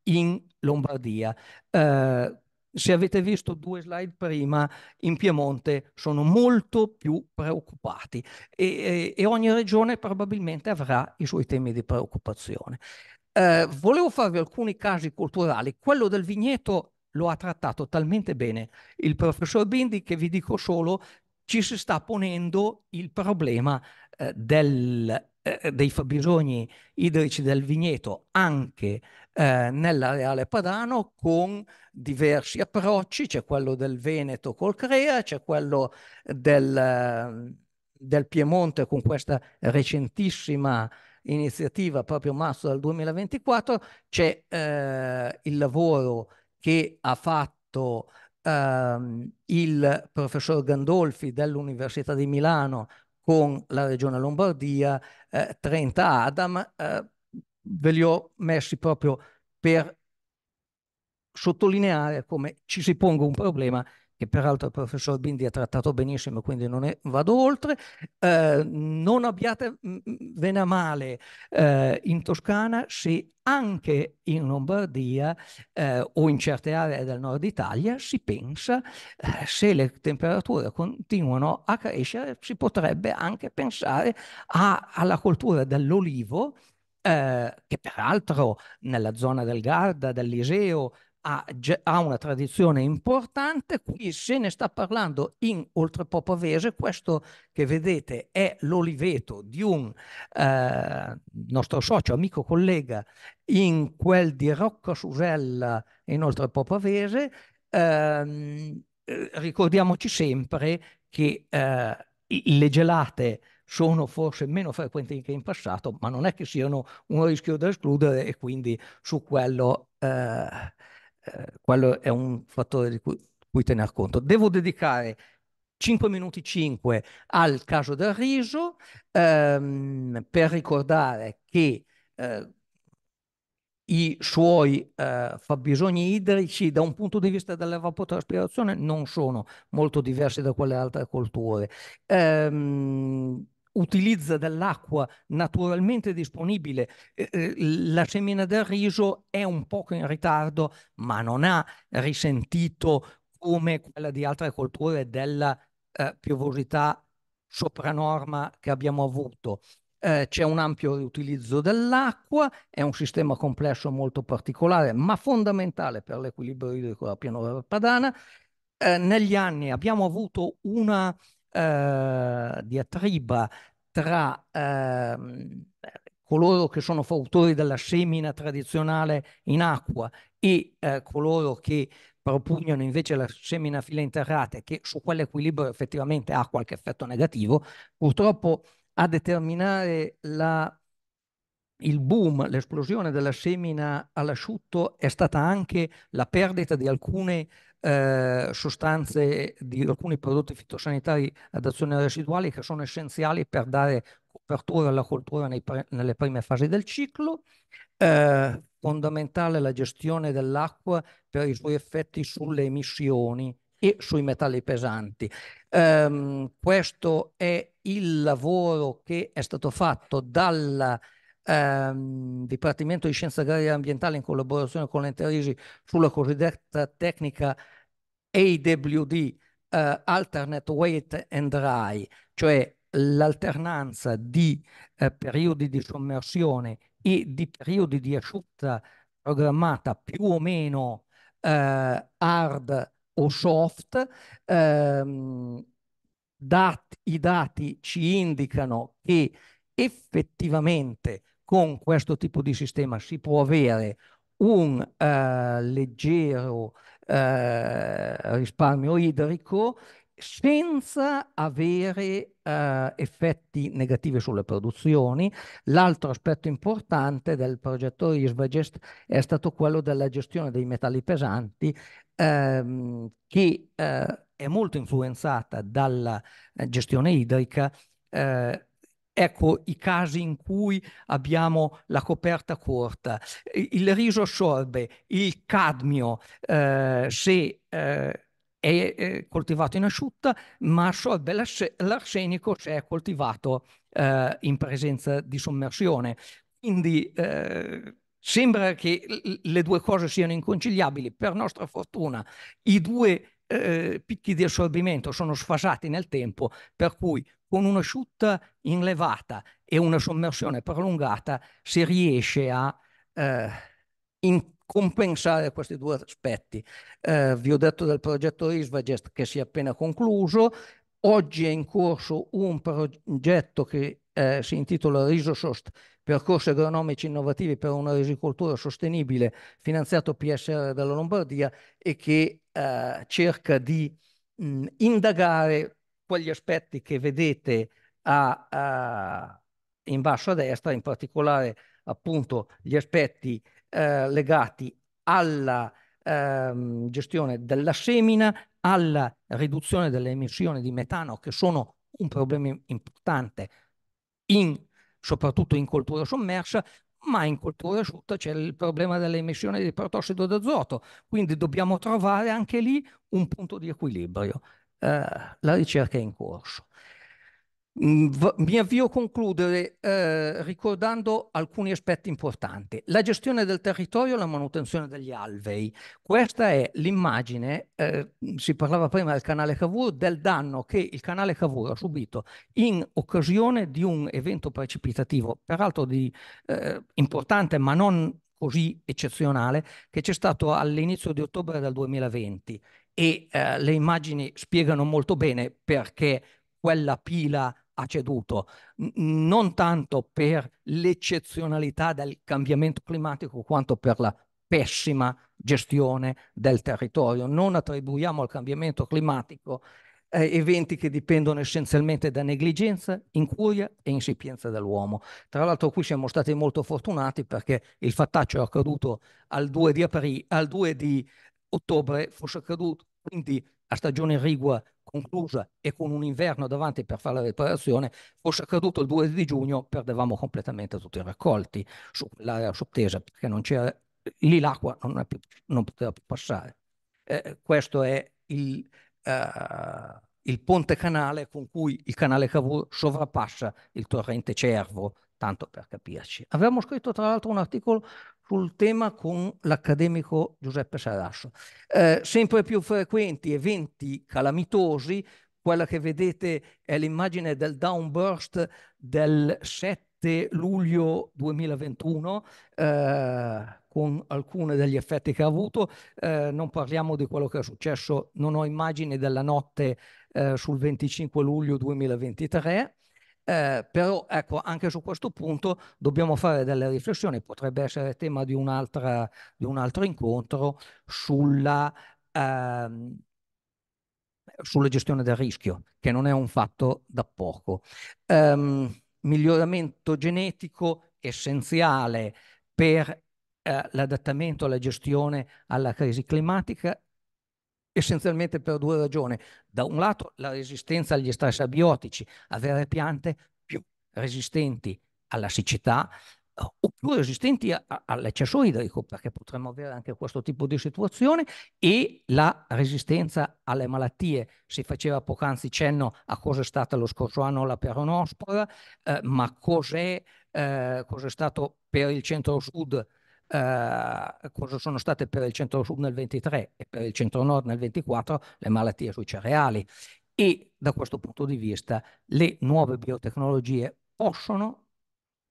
in Lombardia. Eh, se avete visto due slide prima, in Piemonte sono molto più preoccupati e, e, e ogni regione probabilmente avrà i suoi temi di preoccupazione. Eh, volevo farvi alcuni casi culturali. Quello del vigneto lo ha trattato talmente bene il professor Bindi che vi dico solo ci si sta ponendo il problema eh, del, eh, eh dei fabbisogni idrici del vigneto anche eh, nell'areale padano con diversi approcci, c'è quello del Veneto col Crea, c'è quello del, del Piemonte con questa recentissima iniziativa proprio marzo del 2024, c'è eh, il lavoro che ha fatto ehm, il professor Gandolfi dell'Università di Milano con la regione Lombardia, eh, 30 Adam, eh, ve li ho messi proprio per sottolineare come ci si ponga un problema che peraltro il professor Bindi ha trattato benissimo, quindi non è, vado oltre. Eh, non abbiatevene mm, mm, a male eh, in Toscana se anche in Lombardia eh, o in certe aree del nord Italia si pensa eh, se le temperature continuano a crescere si potrebbe anche pensare a, alla coltura dell'olivo eh, che peraltro nella zona del Garda, dell'Iseo, ha, ha una tradizione importante, qui se ne sta parlando in oltrepo questo che vedete è l'oliveto di un eh, nostro socio, amico collega, in quel di Rocca Susella in oltrepo ehm, eh, ricordiamoci sempre che eh, le gelate sono forse meno frequenti che in passato, ma non è che siano un rischio da escludere e quindi su quello eh, eh, quello è un fattore di cui, cui tener conto. Devo dedicare 5 minuti 5 al caso del riso ehm, per ricordare che eh, i suoi eh, fabbisogni idrici da un punto di vista dell'evapotraspirazione non sono molto diversi da quelle altre colture. Ehm, utilizza dell'acqua naturalmente disponibile. Eh, eh, la semina del riso è un poco in ritardo, ma non ha risentito come quella di altre colture della eh, piovosità sopranorma che abbiamo avuto. Eh, c'è un ampio riutilizzo dell'acqua, è un sistema complesso molto particolare, ma fondamentale per l'equilibrio idrico della pianura padana. Eh, negli anni abbiamo avuto una eh, diatriba tra eh, coloro che sono fautori della semina tradizionale in acqua e eh, coloro che propugnano invece la semina filenterrata, che su quell'equilibrio effettivamente ha qualche effetto negativo, purtroppo a determinare la, il boom, l'esplosione della semina all'asciutto è stata anche la perdita di alcune eh, sostanze di alcuni prodotti fitosanitari ad azione residuale che sono essenziali per dare copertura alla coltura pre nelle prime fasi del ciclo. Eh, fondamentale la gestione dell'acqua per i suoi effetti sulle emissioni e sui metalli pesanti. Um, questo è il lavoro che è stato fatto dalla ehm, Dipartimento di Scienza Agraria e Ambientale in collaborazione con l'Enterisi sulla cosiddetta tecnica AWD, eh, Alternate Weight and Dry, cioè l'alternanza di eh, periodi di sommersione e di periodi di asciutta programmata più o meno eh, hard o soft, ehm, dat, i dati ci indicano che effettivamente con questo tipo di sistema si può avere un eh, leggero eh, risparmio idrico senza avere eh, effetti negativi sulle produzioni. L'altro aspetto importante del progetto ISVAGEST è stato quello della gestione dei metalli pesanti ehm, che eh, è molto influenzata dalla eh, gestione idrica eh, Ecco i casi in cui abbiamo la coperta corta, il riso assorbe il cadmio eh, se eh, è, eh, coltivato in asciutta, ma assorbe l'arsenico se è coltivato eh, in presenza di sommersione. Quindi eh, sembra che le due cose siano inconciliabili. Per nostra fortuna i due eh, picchi di assorbimento sono sfasati nel tempo, per cui con una asciutta in levata e una sommersione prolungata si riesce a eh, compensare questi due aspetti. Eh, vi ho detto del progetto Risvagest che si è appena concluso, oggi è in corso un progetto che eh, si intitola Risosost, percorsi agronomici innovativi per una risicoltura sostenibile, finanziato PSR dalla Lombardia e che eh, cerca di mh, mm, indagare quegli aspetti che vedete a, a, in basso a destra, in particolare appunto gli aspetti eh, legati alla ehm, gestione della semina, alla riduzione delle emissioni di metano, che sono un problema importante in, soprattutto in coltura sommersa, ma in coltura asciutta c'è il problema dell'emissione di protossido d'azoto, quindi dobbiamo trovare anche lì un punto di equilibrio. Eh, la ricerca è in corso. Mm, mi avvio a concludere eh, ricordando alcuni aspetti importanti. La gestione del territorio e la manutenzione degli alvei. Questa è l'immagine, eh, si parlava prima del canale Cavour, del danno che il canale Cavour ha subito in occasione di un evento precipitativo, peraltro di, eh, importante ma non così eccezionale, che c'è stato all'inizio di ottobre del 2020 e eh, le immagini spiegano molto bene perché quella pila ha ceduto, non tanto per l'eccezionalità del cambiamento climatico quanto per la pessima gestione del territorio. Non attribuiamo al cambiamento climatico eh, eventi che dipendono essenzialmente da negligenza, incuria e insipienza dell'uomo. Tra l'altro qui siamo stati molto fortunati perché il fattaccio è accaduto al 2 di, apri, al 2 di ottobre, fosse accaduto quindi a stagione rigua conclusa e con un inverno davanti per fare la riparazione, fosse accaduto il 2 di giugno, perdevamo completamente tutti i raccolti sull'area sottesa perché non c'era, lì l'acqua non, non, poteva più passare. Eh, questo è il, eh, il, ponte canale con cui il canale Cavour sovrappassa il torrente Cervo tanto per capirci. Avevamo scritto tra l'altro un articolo sul tema con l'accademico Giuseppe Sarasso. Eh, sempre più frequenti eventi calamitosi, quella che vedete è l'immagine del downburst del 7 luglio 2021, eh, con alcuni degli effetti che ha avuto. Eh, non parliamo di quello che è successo, non ho immagini della notte eh, sul 25 luglio 2023 eh, però ecco, anche su questo punto dobbiamo fare delle riflessioni, potrebbe essere tema di, un altro incontro sulla, ehm, sulla, gestione del rischio, che non è un fatto da poco. Um, miglioramento genetico essenziale per eh, l'adattamento alla gestione alla crisi climatica essenzialmente per due ragioni. Da un lato la resistenza agli stress abiotici, avere piante più resistenti alla siccità eh, o più resistenti all'eccesso idrico, perché potremmo avere anche questo tipo di situazione, e la resistenza alle malattie. Si faceva poc'anzi cenno a cosa è stata lo scorso anno la peronospora, eh, ma cos'è, eh, cos'è stato per il centro-sud Ehm, cosa sono state per il centro-sud nel 23 e per il centro-nord nel 24 le malattie sui cereali e da questo punto di vista le nuove biotecnologie possono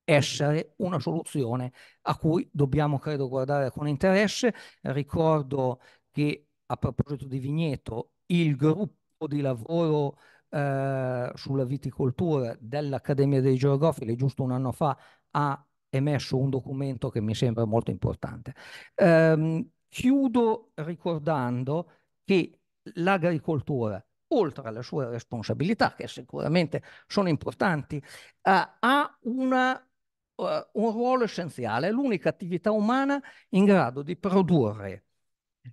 essere una soluzione a cui dobbiamo credo guardare con interesse. Ricordo che a proposito di vigneto il gruppo di lavoro eh, sulla viticoltura dell'Accademia dei Geografi, giusto un anno fa ha emesso un documento che mi sembra molto importante. Ehm, chiudo ricordando che l'agricoltura, oltre alle sue responsabilità, che sicuramente sono importanti, eh, ha una, uh, un ruolo essenziale, è l'unica attività umana in grado di produrre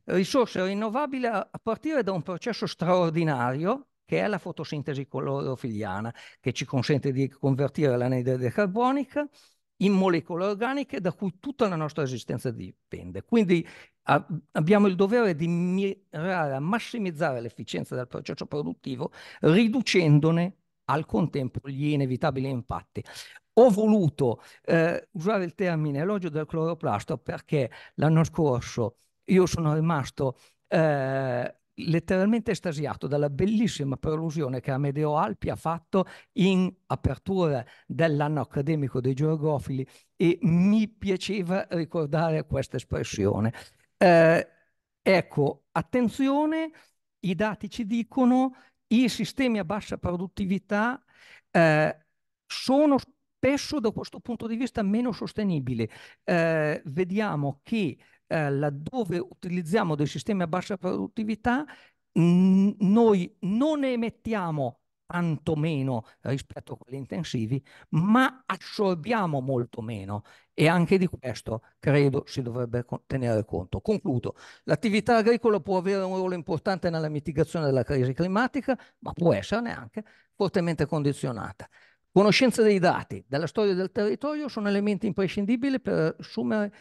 risorse rinnovabili a partire da un processo straordinario che è la fotosintesi clorofiliana, che ci consente di convertire l'anidride carbonica in molecole organiche da cui tutta la nostra esistenza dipende. Quindi a, abbiamo il dovere di mirare a massimizzare l'efficienza del processo produttivo riducendone al contempo gli inevitabili impatti. Ho voluto eh, usare il termine elogio del cloroplasto perché l'anno scorso io sono rimasto eh, letteralmente estasiato dalla bellissima prelusione che Amedeo Alpi ha fatto in apertura dell'anno accademico dei geografili e mi piaceva ricordare questa espressione. Eh, ecco, attenzione, i dati ci dicono i sistemi a bassa produttività eh, sono spesso da questo punto di vista meno sostenibili. Eh, vediamo che eh, laddove utilizziamo dei sistemi a bassa produttività, noi non emettiamo tanto meno rispetto a quelli intensivi, ma assorbiamo molto meno e anche di questo credo si dovrebbe tenere conto. Concludo, l'attività agricola può avere un ruolo importante nella mitigazione della crisi climatica, ma può esserne anche fortemente condizionata. Conoscenza dei dati, della storia del territorio sono elementi imprescindibili per assumere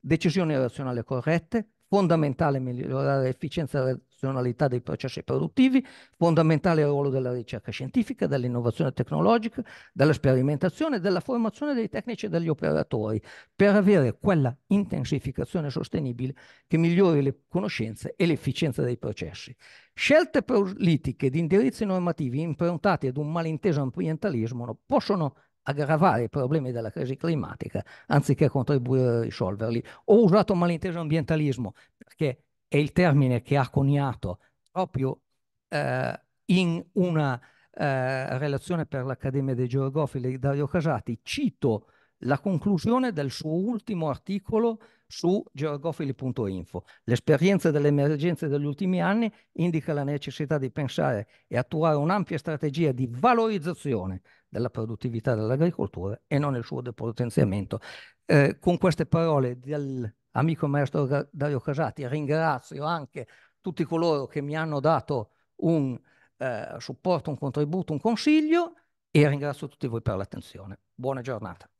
decisioni razionali corrette, fondamentale migliorare l'efficienza e la razionalità dei processi produttivi, fondamentale il ruolo della ricerca scientifica, dell'innovazione tecnologica, della sperimentazione e della formazione dei tecnici e degli operatori per avere quella intensificazione sostenibile che migliori le conoscenze e l'efficienza dei processi. Scelte politiche di indirizzi normativi improntati ad un malinteso ambientalismo possono aggravare i problemi della crisi climatica anziché contribuire a risolverli. Ho usato malinteso ambientalismo perché è il termine che ha coniato proprio eh, in una eh, relazione per l'Accademia dei Geografili di Dario Casati. Cito la conclusione del suo ultimo articolo su geografili.info. L'esperienza delle emergenze degli ultimi anni indica la necessità di pensare e attuare un'ampia strategia di valorizzazione della produttività dell'agricoltura e non il suo depotenziamento. Eh, con queste parole dell'amico maestro Dario Casati ringrazio anche tutti coloro che mi hanno dato un eh, supporto, un contributo, un consiglio e ringrazio tutti voi per l'attenzione. Buona giornata.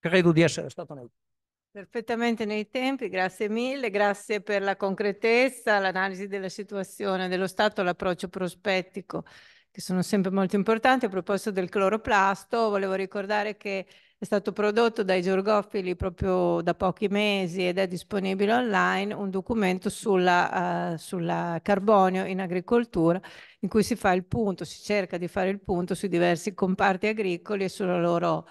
Credo di essere stato nel... Perfettamente nei tempi, grazie mille, grazie per la concretezza, l'analisi della situazione dello Stato, l'approccio prospettico che sono sempre molto importanti. A proposito del cloroplasto, volevo ricordare che è stato prodotto dai Giorgofili proprio da pochi mesi ed è disponibile online un documento sulla, uh, sulla, carbonio in agricoltura in cui si fa il punto, si cerca di fare il punto sui diversi comparti agricoli e sulla loro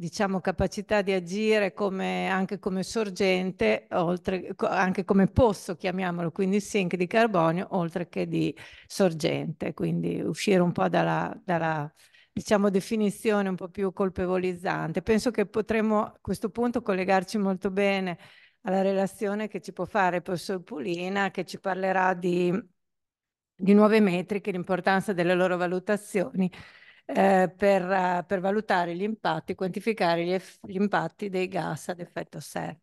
diciamo, capacità di agire come, anche come sorgente, oltre, anche come posso, chiamiamolo, quindi sink di carbonio, oltre che di sorgente, quindi uscire un po' dalla, dalla diciamo, definizione un po' più colpevolizzante. Penso che potremmo a questo punto collegarci molto bene alla relazione che ci può fare il professor Pulina, che ci parlerà di, di nuove metriche, l'importanza delle loro valutazioni eh, per, uh, per, valutare gli impatti, quantificare gli, gli, impatti dei gas ad effetto serra.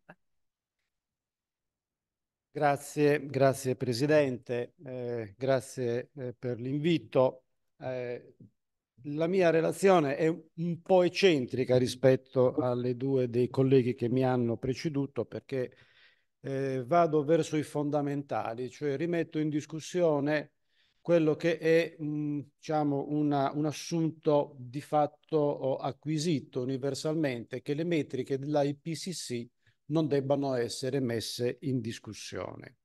Grazie, grazie Presidente, eh, grazie eh, per l'invito. Eh, la mia relazione è un po' eccentrica rispetto alle due dei colleghi che mi hanno preceduto perché eh, vado verso i fondamentali, cioè rimetto in discussione quello che è mh, mm, diciamo una, un assunto di fatto oh, acquisito universalmente, che le metriche dell'IPCC non debbano essere messe in discussione.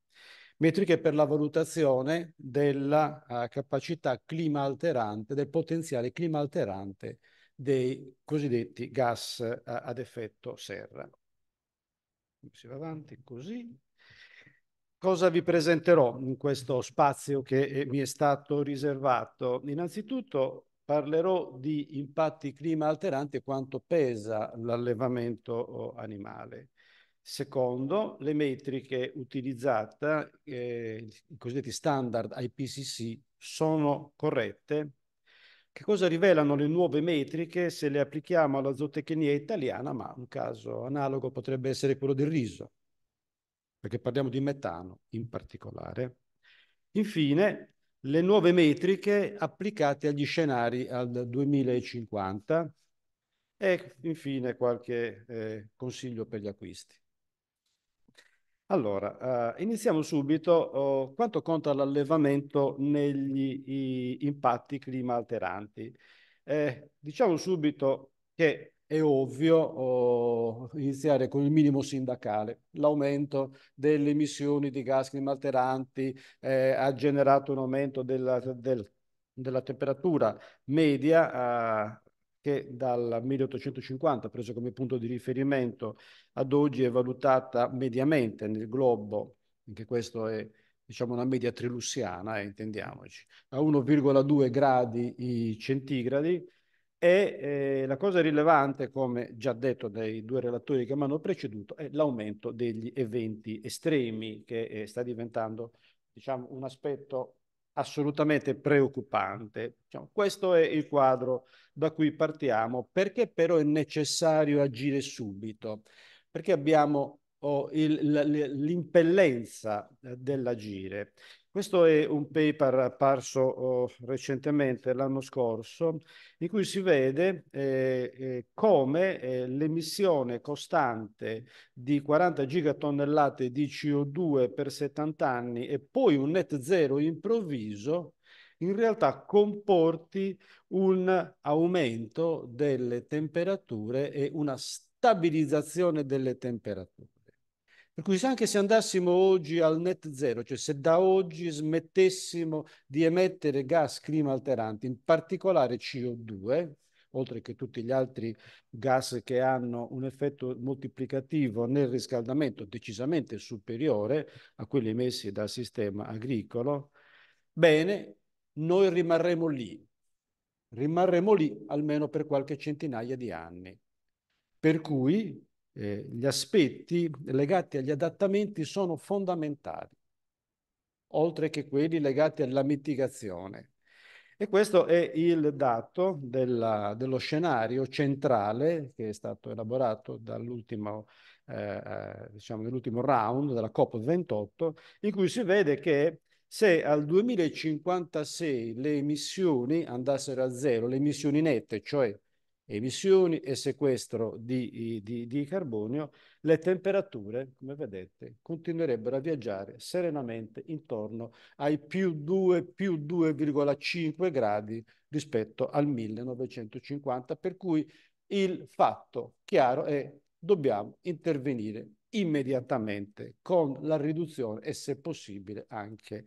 Metriche per la valutazione della uh, capacità clima alterante, del potenziale clima alterante dei cosiddetti gas uh, ad effetto serra. Si va avanti così. Cosa vi presenterò in questo spazio che eh, mi è stato riservato? Innanzitutto parlerò di impatti clima alteranti e quanto pesa l'allevamento oh, animale. Secondo, le metriche utilizzate, eh, i cosiddetti standard IPCC, sono corrette? Che cosa rivelano le nuove metriche se le applichiamo alla zootecnia italiana? Ma un caso analogo potrebbe essere quello del riso perché parliamo di metano in particolare. Infine, le nuove metriche applicate agli scenari al 2050 e infine qualche eh, consiglio per gli acquisti. Allora, eh, iniziamo subito. Oh, quanto conta l'allevamento negli impatti clima alteranti? Eh, diciamo subito che è ovvio oh, iniziare con il minimo sindacale. L'aumento delle emissioni di gas climalteranti eh, ha generato un aumento della, del, della temperatura media eh, che dal 1850, preso come punto di riferimento, ad oggi è valutata mediamente nel globo, anche questo è diciamo una media trilussiana, eh, intendiamoci, a 1,2 gradi centigradi, e eh, la cosa rilevante, come già detto dai due relatori che mi hanno preceduto, è l'aumento degli eventi estremi che eh, sta diventando diciamo, un aspetto assolutamente preoccupante. Diciamo, questo è il quadro da cui partiamo, perché però è necessario agire subito, perché abbiamo oh, l'impellenza eh, dell'agire. Questo è un paper apparso oh, recentemente, l'anno scorso, in cui si vede eh, eh come eh, l'emissione costante di 40 gigatonnellate di CO2 per 70 anni e poi un net zero improvviso in realtà comporti un aumento delle temperature e una stabilizzazione delle temperature. Per cui se anche se andassimo oggi al net zero, cioè se da oggi smettessimo di emettere gas clima alteranti, in particolare CO2, oltre che tutti gli altri gas che hanno un effetto moltiplicativo nel riscaldamento decisamente superiore a quelli emessi dal sistema agricolo, bene, noi rimarremo lì, rimarremo lì almeno per qualche centinaia di anni. Per cui eh, gli aspetti legati agli adattamenti sono fondamentali, oltre che quelli legati alla mitigazione. E questo è il dato della, dello scenario centrale che è stato elaborato dall'ultimo eh, eh diciamo, round della COP28, in cui si vede che se al 2056 le emissioni andassero a zero, le emissioni nette, cioè emissioni e sequestro di, di, di carbonio, le temperature, come vedete, continuerebbero a viaggiare serenamente intorno ai più 2, più 2,5 gradi rispetto al 1950, per cui il fatto chiaro è dobbiamo intervenire immediatamente con la riduzione e se possibile anche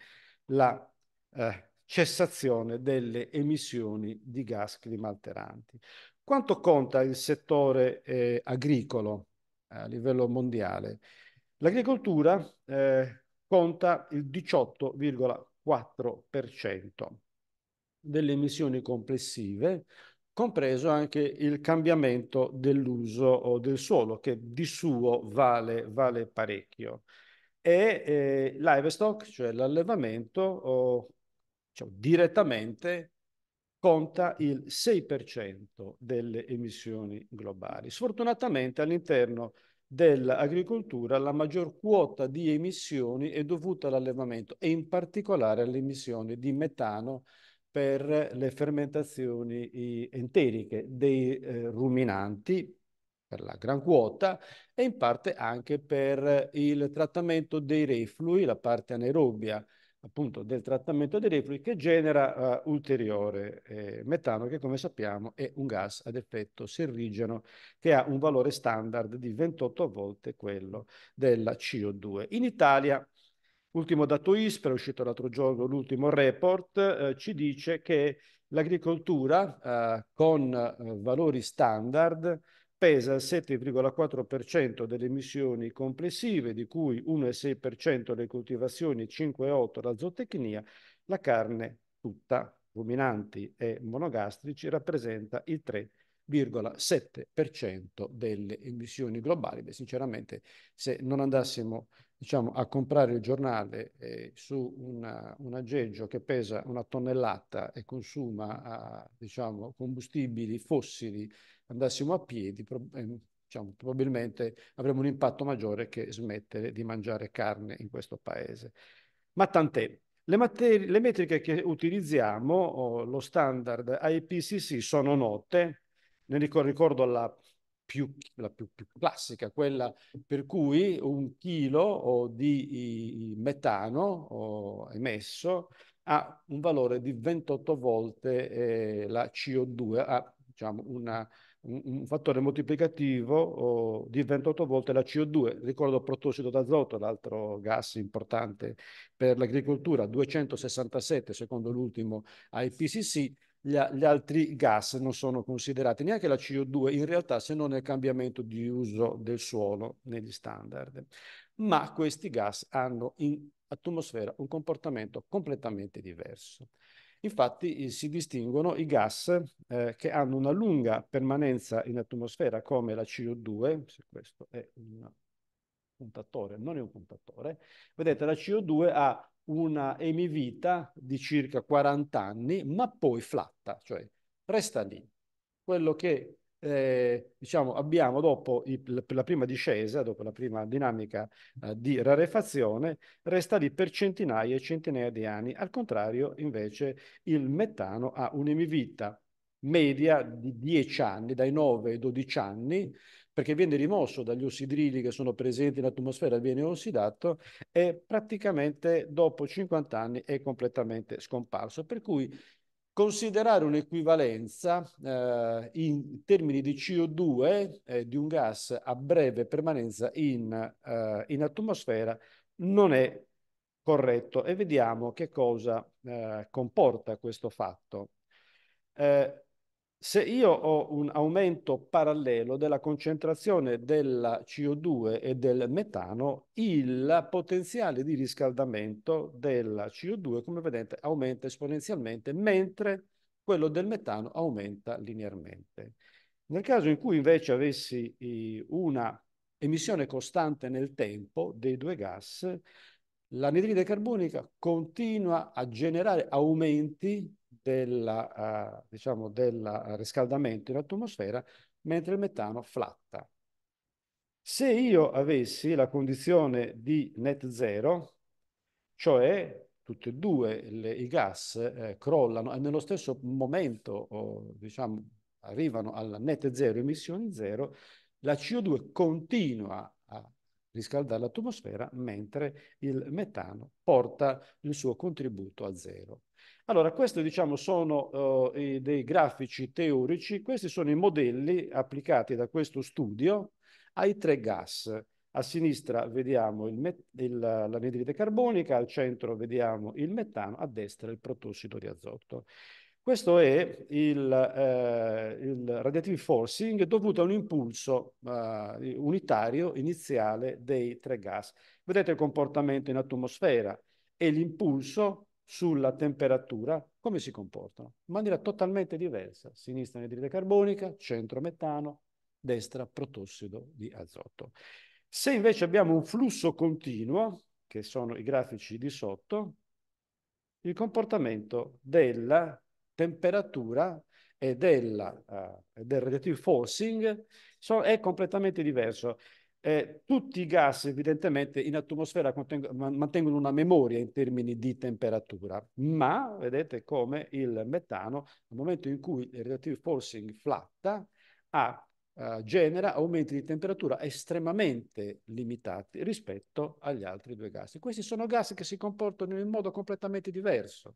la eh, cessazione delle emissioni di gas climalteranti. Quanto conta il settore eh, agricolo eh, a livello mondiale? L'agricoltura eh, conta il 18,4% delle emissioni complessive, compreso anche il cambiamento dell'uso del suolo, che di suo vale, vale parecchio. E eh, livestock, cioè l'allevamento, oh, diciamo, direttamente conta il 6% delle emissioni globali. Sfortunatamente all'interno dell'agricoltura la maggior quota di emissioni è dovuta all'allevamento e in particolare all'emissione di metano per le fermentazioni enteriche dei eh, ruminanti per la gran quota e in parte anche per il trattamento dei reflui, la parte anaerobia appunto del trattamento dei reflui che genera uh, ulteriore eh, metano che come sappiamo è un gas ad effetto serrigeno che ha un valore standard di 28 volte quello della CO2. In Italia Ultimo dato ISPRA, uscito l'altro giorno, l'ultimo report, eh, ci dice che l'agricoltura eh, con eh, valori standard pesa il 7,4% delle emissioni complessive, di cui 1,6% le coltivazioni e 5,8% la zootecnia, la carne tutta, ruminanti e monogastrici, rappresenta il 3,7% delle emissioni globali. Beh, sinceramente, se non andassimo diciamo, a comprare il giornale eh, su una, un aggeggio che pesa una tonnellata e consuma ah, diciamo, combustibili fossili andassimo a piedi, ehm, diciamo, probabilmente avremmo un impatto maggiore che smettere di mangiare carne in questo paese. Ma tant'è. Le, materi- le metriche che utilizziamo, oh, lo standard IPCC, sono note. Ne ricordo la più, la più, più, classica, quella per cui un chilo di metano emesso ha un valore di 28 volte eh, la CO2, ha diciamo, una un, fattore moltiplicativo di 28 volte la CO2. Ricordo protossido d'azoto, l'altro gas importante per l'agricoltura, 267 secondo l'ultimo IPCC. Gli, gli altri gas non sono considerati neanche la CO2 in realtà se non nel cambiamento di uso del suolo negli standard. Ma questi gas hanno in atmosfera un comportamento completamente diverso. Infatti eh, si distinguono i gas eh, che hanno una lunga permanenza in atmosfera come la CO2, se questo è un puntatore, non è un puntatore. Vedete, la CO2 ha una emivita di circa 40 anni, ma poi flatta, cioè resta lì. Quello che eh, diciamo, abbiamo dopo il, la prima discesa, dopo la prima dinamica eh, di rarefazione, resta lì per centinaia e centinaia di anni. Al contrario, invece, il metano ha un'emivita media di 10 anni, dai 9 ai 12 anni, perché viene rimosso dagli ossidrili che sono presenti in atmosfera, viene ossidato e praticamente dopo 50 anni è completamente scomparso. Per cui considerare un'equivalenza eh, in termini di CO2 eh, di un gas a breve permanenza in, eh, in, atmosfera non è corretto e vediamo che cosa eh, comporta questo fatto. Eh, se io ho un aumento parallelo della concentrazione della CO2 e del metano, il potenziale di riscaldamento della CO2, come vedete, aumenta esponenzialmente, mentre quello del metano aumenta linearmente. Nel caso in cui invece avessi una emissione costante nel tempo dei due gas, l'anidride carbonica continua a generare aumenti della, uh, diciamo, del eh, riscaldamento in atmosfera, mentre il metano flatta. Se io avessi la condizione di net zero, cioè tutti e due le, i gas eh, crollano e nello stesso momento, oh, diciamo, arrivano al net zero, emissioni zero, la CO2 continua a riscaldare l'atmosfera mentre il metano porta il suo contributo a zero. Allora, questi diciamo, sono eh, dei grafici teorici, questi sono i modelli applicati da questo studio ai tre gas. A sinistra vediamo l'anidride carbonica, al centro vediamo il metano, a destra il protossido di azoto. Questo è il, eh, il radiative forcing dovuto a un impulso eh, unitario iniziale dei tre gas. Vedete il comportamento in atmosfera e l'impulso sulla temperatura, come si comportano? In maniera totalmente diversa. Sinistra anidride carbonica, centro metano, destra protossido di azoto. Se invece abbiamo un flusso continuo, che sono i grafici di sotto, il comportamento della temperatura e della, uh, del relative forcing so, è completamente diverso. Eh, tutti i gas evidentemente in atmosfera mantengono una memoria in termini di temperatura, ma vedete come il metano, nel momento in cui il relative forcing flatta, ha, eh, genera aumenti di temperatura estremamente limitati rispetto agli altri due gas. Questi sono gas che si comportano in modo completamente diverso.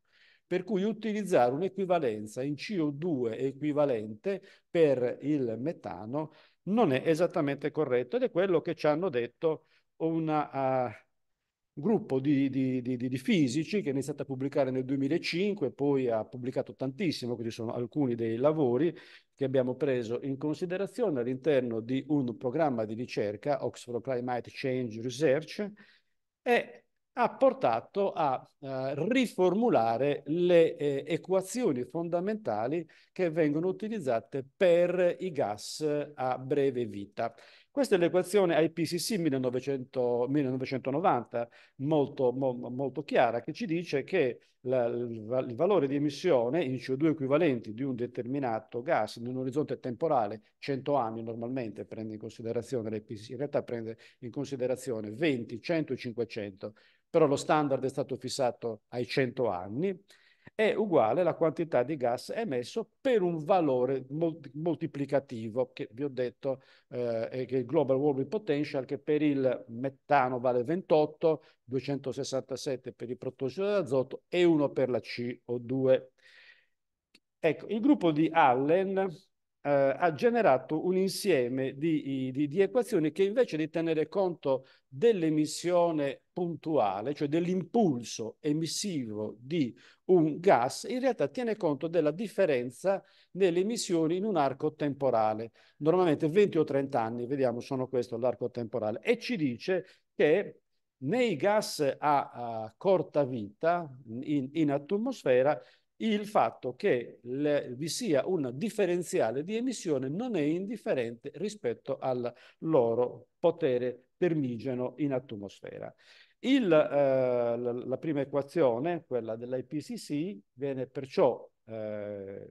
Per cui utilizzare un'equivalenza in CO2 equivalente per il metano non è esattamente corretto ed è quello che ci hanno detto un uh, eh, gruppo di, di, di, di, fisici che è iniziato a pubblicare nel 2005, poi ha pubblicato tantissimo, quindi sono alcuni dei lavori che abbiamo preso in considerazione all'interno di un programma di ricerca, Oxford Climate Change Research, e ha portato a eh, riformulare le eh, equazioni fondamentali che vengono utilizzate per i gas a breve vita. Questa è l'equazione IPCC 1900, 1990, molto, mo, molto, chiara, che ci dice che la, il valore di emissione in CO2 equivalenti di un determinato gas in un orizzonte temporale, 100 anni normalmente prende in considerazione l'IPCC, in realtà prende in considerazione 20, 100 e 500 però lo standard è stato fissato ai 100 anni, è uguale alla quantità di gas emesso per un valore moltiplicativo che vi ho detto eh, è che il global warming potential che per il metano vale 28, 267 per il protossido d'azoto e 1 per la CO2. Ecco, il gruppo di Allen eh, ha generato un insieme di, di, di, equazioni che invece di tenere conto dell'emissione puntuale, cioè dell'impulso emissivo di un gas, in realtà tiene conto della differenza delle emissioni in un arco temporale. Normalmente 20 o 30 anni, vediamo, sono questo l'arco temporale, e ci dice che nei gas a, a corta vita in, in atmosfera il fatto che le, vi sia un differenziale di emissione non è indifferente rispetto al loro potere termigeno in atmosfera. Il, eh, la, la, prima equazione, quella dell'IPCC, viene perciò eh,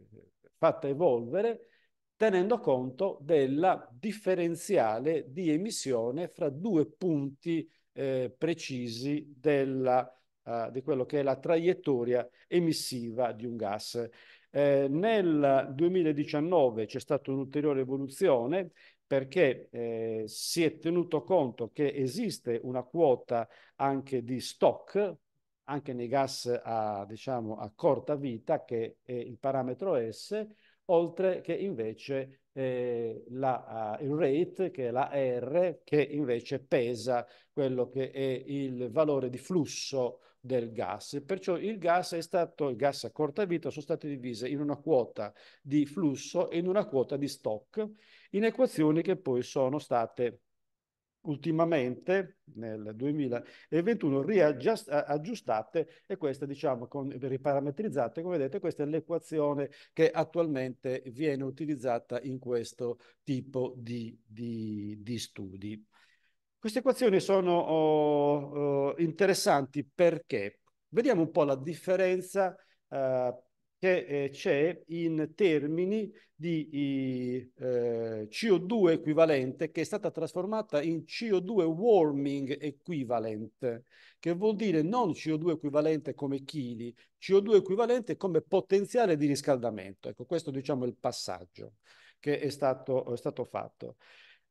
fatta evolvere tenendo conto della differenziale di emissione fra due punti eh, precisi della uh, di quello che è la traiettoria emissiva di un gas. Eh, nel 2019 c'è stata un'ulteriore evoluzione perché eh, si è tenuto conto che esiste una quota anche di stock, anche nei gas a, diciamo, a corta vita, che è il parametro S, oltre che invece eh, la, uh, il rate, che è la R, che invece pesa quello che è il valore di flusso del gas. Perciò il gas è stato, il gas a corta vita sono state divise in una quota di flusso e in una quota di stock, in equazioni che poi sono state ultimamente nel 2021 riaggiustate e queste diciamo con, riparametrizzate come vedete questa è l'equazione che attualmente viene utilizzata in questo tipo di, di, di studi queste equazioni sono oh, oh, interessanti perché vediamo un po' la differenza eh, che eh, c'è in termini di eh, CO2 equivalente che è stata trasformata in CO2 warming equivalent, che vuol dire non CO2 equivalente come chili, CO2 equivalente come potenziale di riscaldamento. Ecco, questo diciamo è il passaggio che è stato, è stato fatto.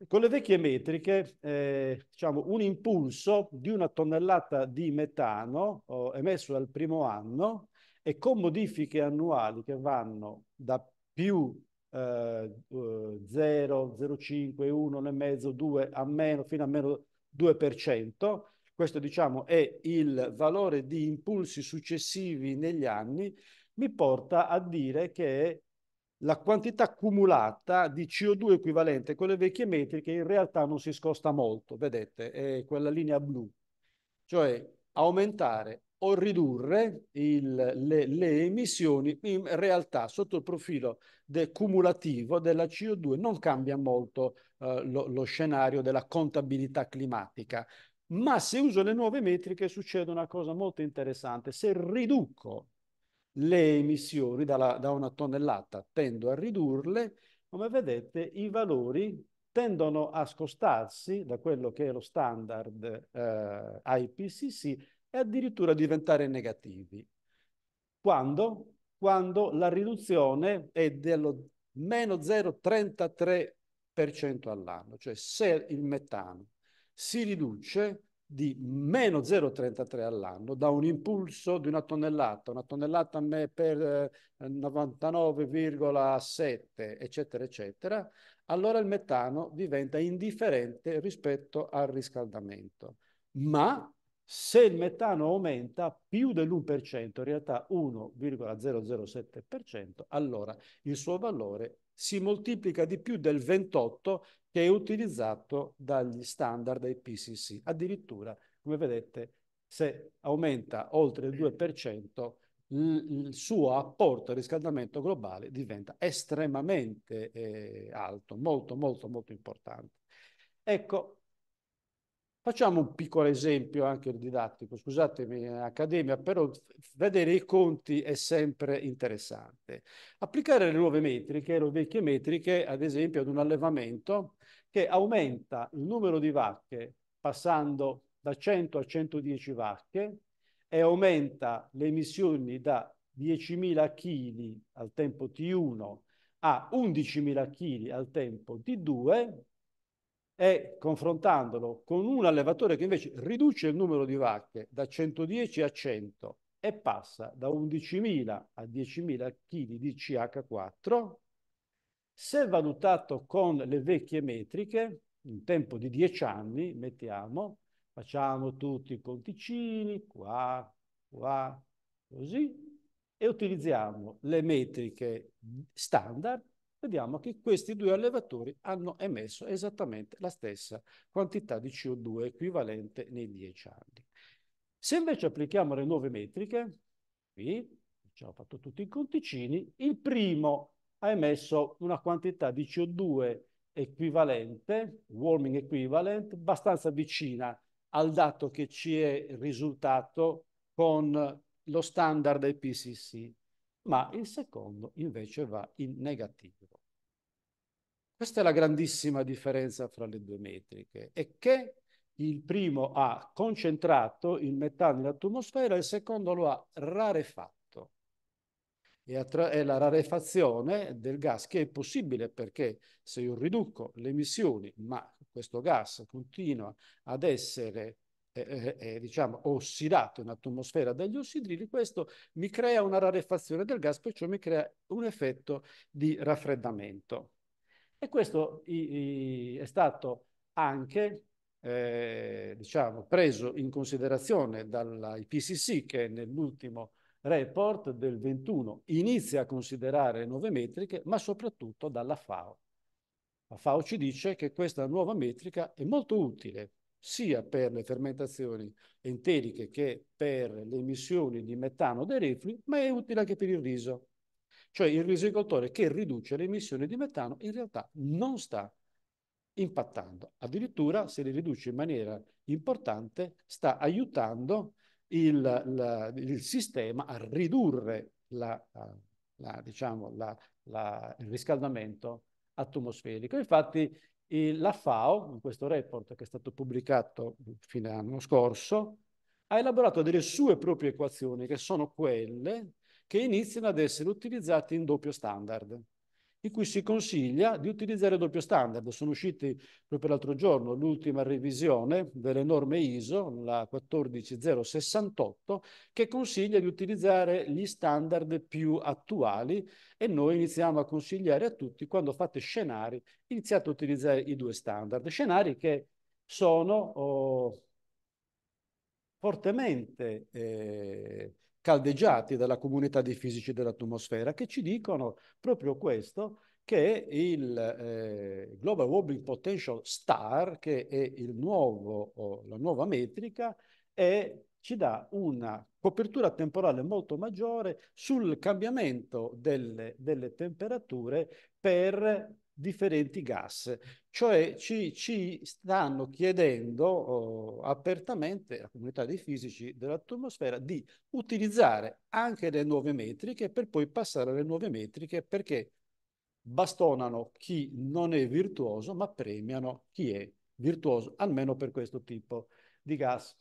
Con le vecchie metriche, eh, diciamo, un impulso di una tonnellata di metano oh, emesso dal primo anno e con modifiche annuali che vanno da più eh, 0, 0,5, 1, 1,5, 2 a meno, fino a meno 2%, questo diciamo è il valore di impulsi successivi negli anni, mi porta a dire che la quantità accumulata di CO2 equivalente con le vecchie metriche in realtà non si scosta molto, vedete, è quella linea blu, cioè aumentare o ridurre il, le, le, emissioni in realtà sotto il profilo de, cumulativo della CO2 non cambia molto eh, lo, lo scenario della contabilità climatica ma se uso le nuove metriche succede una cosa molto interessante se riduco le emissioni dalla, da una tonnellata, tendo a ridurle, come vedete i valori tendono a scostarsi da quello che è lo standard eh, IPCC e addirittura diventare negativi. Quando? Quando la riduzione è dello meno 0,33% all'anno, cioè se il metano si riduce di meno 0,33 all'anno da un impulso di una tonnellata, una tonnellata per 99,7 eh, eccetera eccetera, allora il metano diventa indifferente rispetto al riscaldamento. Ma se il metano aumenta più dell'1%, in realtà 1,007%, allora il suo valore si moltiplica di più del 28 che è utilizzato dagli standard IPCC. Addirittura, come vedete, se aumenta oltre il 2%, il suo apporto al riscaldamento globale diventa estremamente eh, alto, molto, molto, molto importante. Ecco, facciamo un piccolo esempio anche didattico, scusatemi eh, accademia, però vedere i conti è sempre interessante. Applicare le nuove metriche, le vecchie metriche, ad esempio ad un allevamento, che aumenta il numero di vacche passando da 100 a 110 vacche e aumenta le emissioni da 10.000 kg al tempo T1 a 11.000 kg al tempo T2 e confrontandolo con un allevatore che invece riduce il numero di vacche da 110 a 100 e passa da 11.000 a 10.000 kg di CH4 se valutato con le vecchie metriche, un tempo di 10 anni, mettiamo, facciamo tutti i conticini, qua, qua, così, e utilizziamo le metriche standard, vediamo che questi due allevatori hanno emesso esattamente la stessa quantità di CO2 equivalente nei 10 anni. Se invece applichiamo le nuove metriche, qui, abbiamo fatto tutti i conticini, il primo ha emesso una quantità di CO2 equivalente, warming equivalent, abbastanza vicina al dato che ci è risultato con lo standard IPCC, ma il secondo invece va in negativo. Questa è la grandissima differenza fra le due metriche, è che il primo ha concentrato il metano nell'atmosfera, il secondo lo ha rarefatto e, è, la rarefazione del gas che è possibile perché se io riduco le emissioni ma questo gas continua ad essere eh, eh, eh, diciamo ossidato in atmosfera dagli ossidrili, questo mi crea una rarefazione del gas, perciò mi crea un effetto di raffreddamento. E questo i, i, è stato anche eh, diciamo, preso in considerazione dall'IPCC che nell'ultimo report del 21 inizia a considerare nuove metriche, ma soprattutto dalla FAO. La FAO ci dice che questa nuova metrica è molto utile sia per le fermentazioni enteriche che per le emissioni di metano dei reflui, ma è utile anche per il riso. Cioè il risicoltore che riduce le emissioni di metano in realtà non sta impattando, addirittura se le riduce in maniera importante sta aiutando il, la, il sistema a ridurre la, la, diciamo, il riscaldamento atmosferico. Infatti il, la FAO, in questo report che è stato pubblicato fine anno scorso, ha elaborato delle sue proprie equazioni che sono quelle che iniziano ad essere utilizzate in doppio standard in cui si consiglia di utilizzare il doppio standard. Sono usciti proprio l'altro giorno l'ultima revisione delle norme ISO, la 14068, che consiglia di utilizzare gli standard più attuali e noi iniziamo a consigliare a tutti quando fate scenari, iniziate a utilizzare i due standard. Scenari che sono oh, fortemente... Eh, caldeggiati dalla comunità di fisici dell'atmosfera che ci dicono proprio questo, che il eh, Global Warming Potential Star, che è nuovo, la nuova metrica, è, ci dà una copertura temporale molto maggiore sul cambiamento delle, delle temperature per differenti gas, cioè ci, ci stanno chiedendo oh, apertamente la comunità dei fisici dell'atmosfera di utilizzare anche le nuove metriche per poi passare alle nuove metriche perché bastonano chi non è virtuoso ma premiano chi è virtuoso, almeno per questo tipo di gas.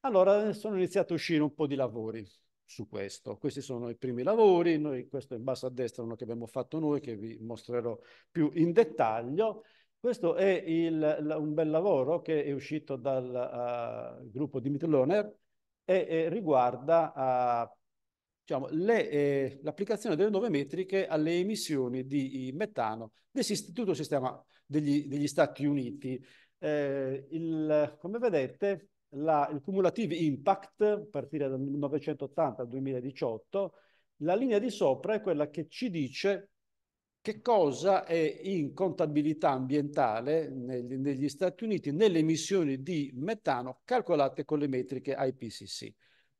Allora sono iniziato a uscire un po' di lavori su questo. Questi sono i primi lavori, noi, questo in basso a destra uno che abbiamo fatto noi, che vi mostrerò più in dettaglio. Questo è il, un bel lavoro che è uscito dal uh, gruppo di Mitloner e, e riguarda uh, diciamo, eh, l'applicazione eh, delle nuove metriche alle emissioni di metano dell'Istituto Sistema degli, degli Stati Uniti. Eh, il, come vedete, la, il cumulative impact, a partire dal 1980 al 2018, la linea di sopra è quella che ci dice che cosa è in contabilità ambientale negli, negli Stati Uniti nelle emissioni di metano calcolate con le metriche IPCC.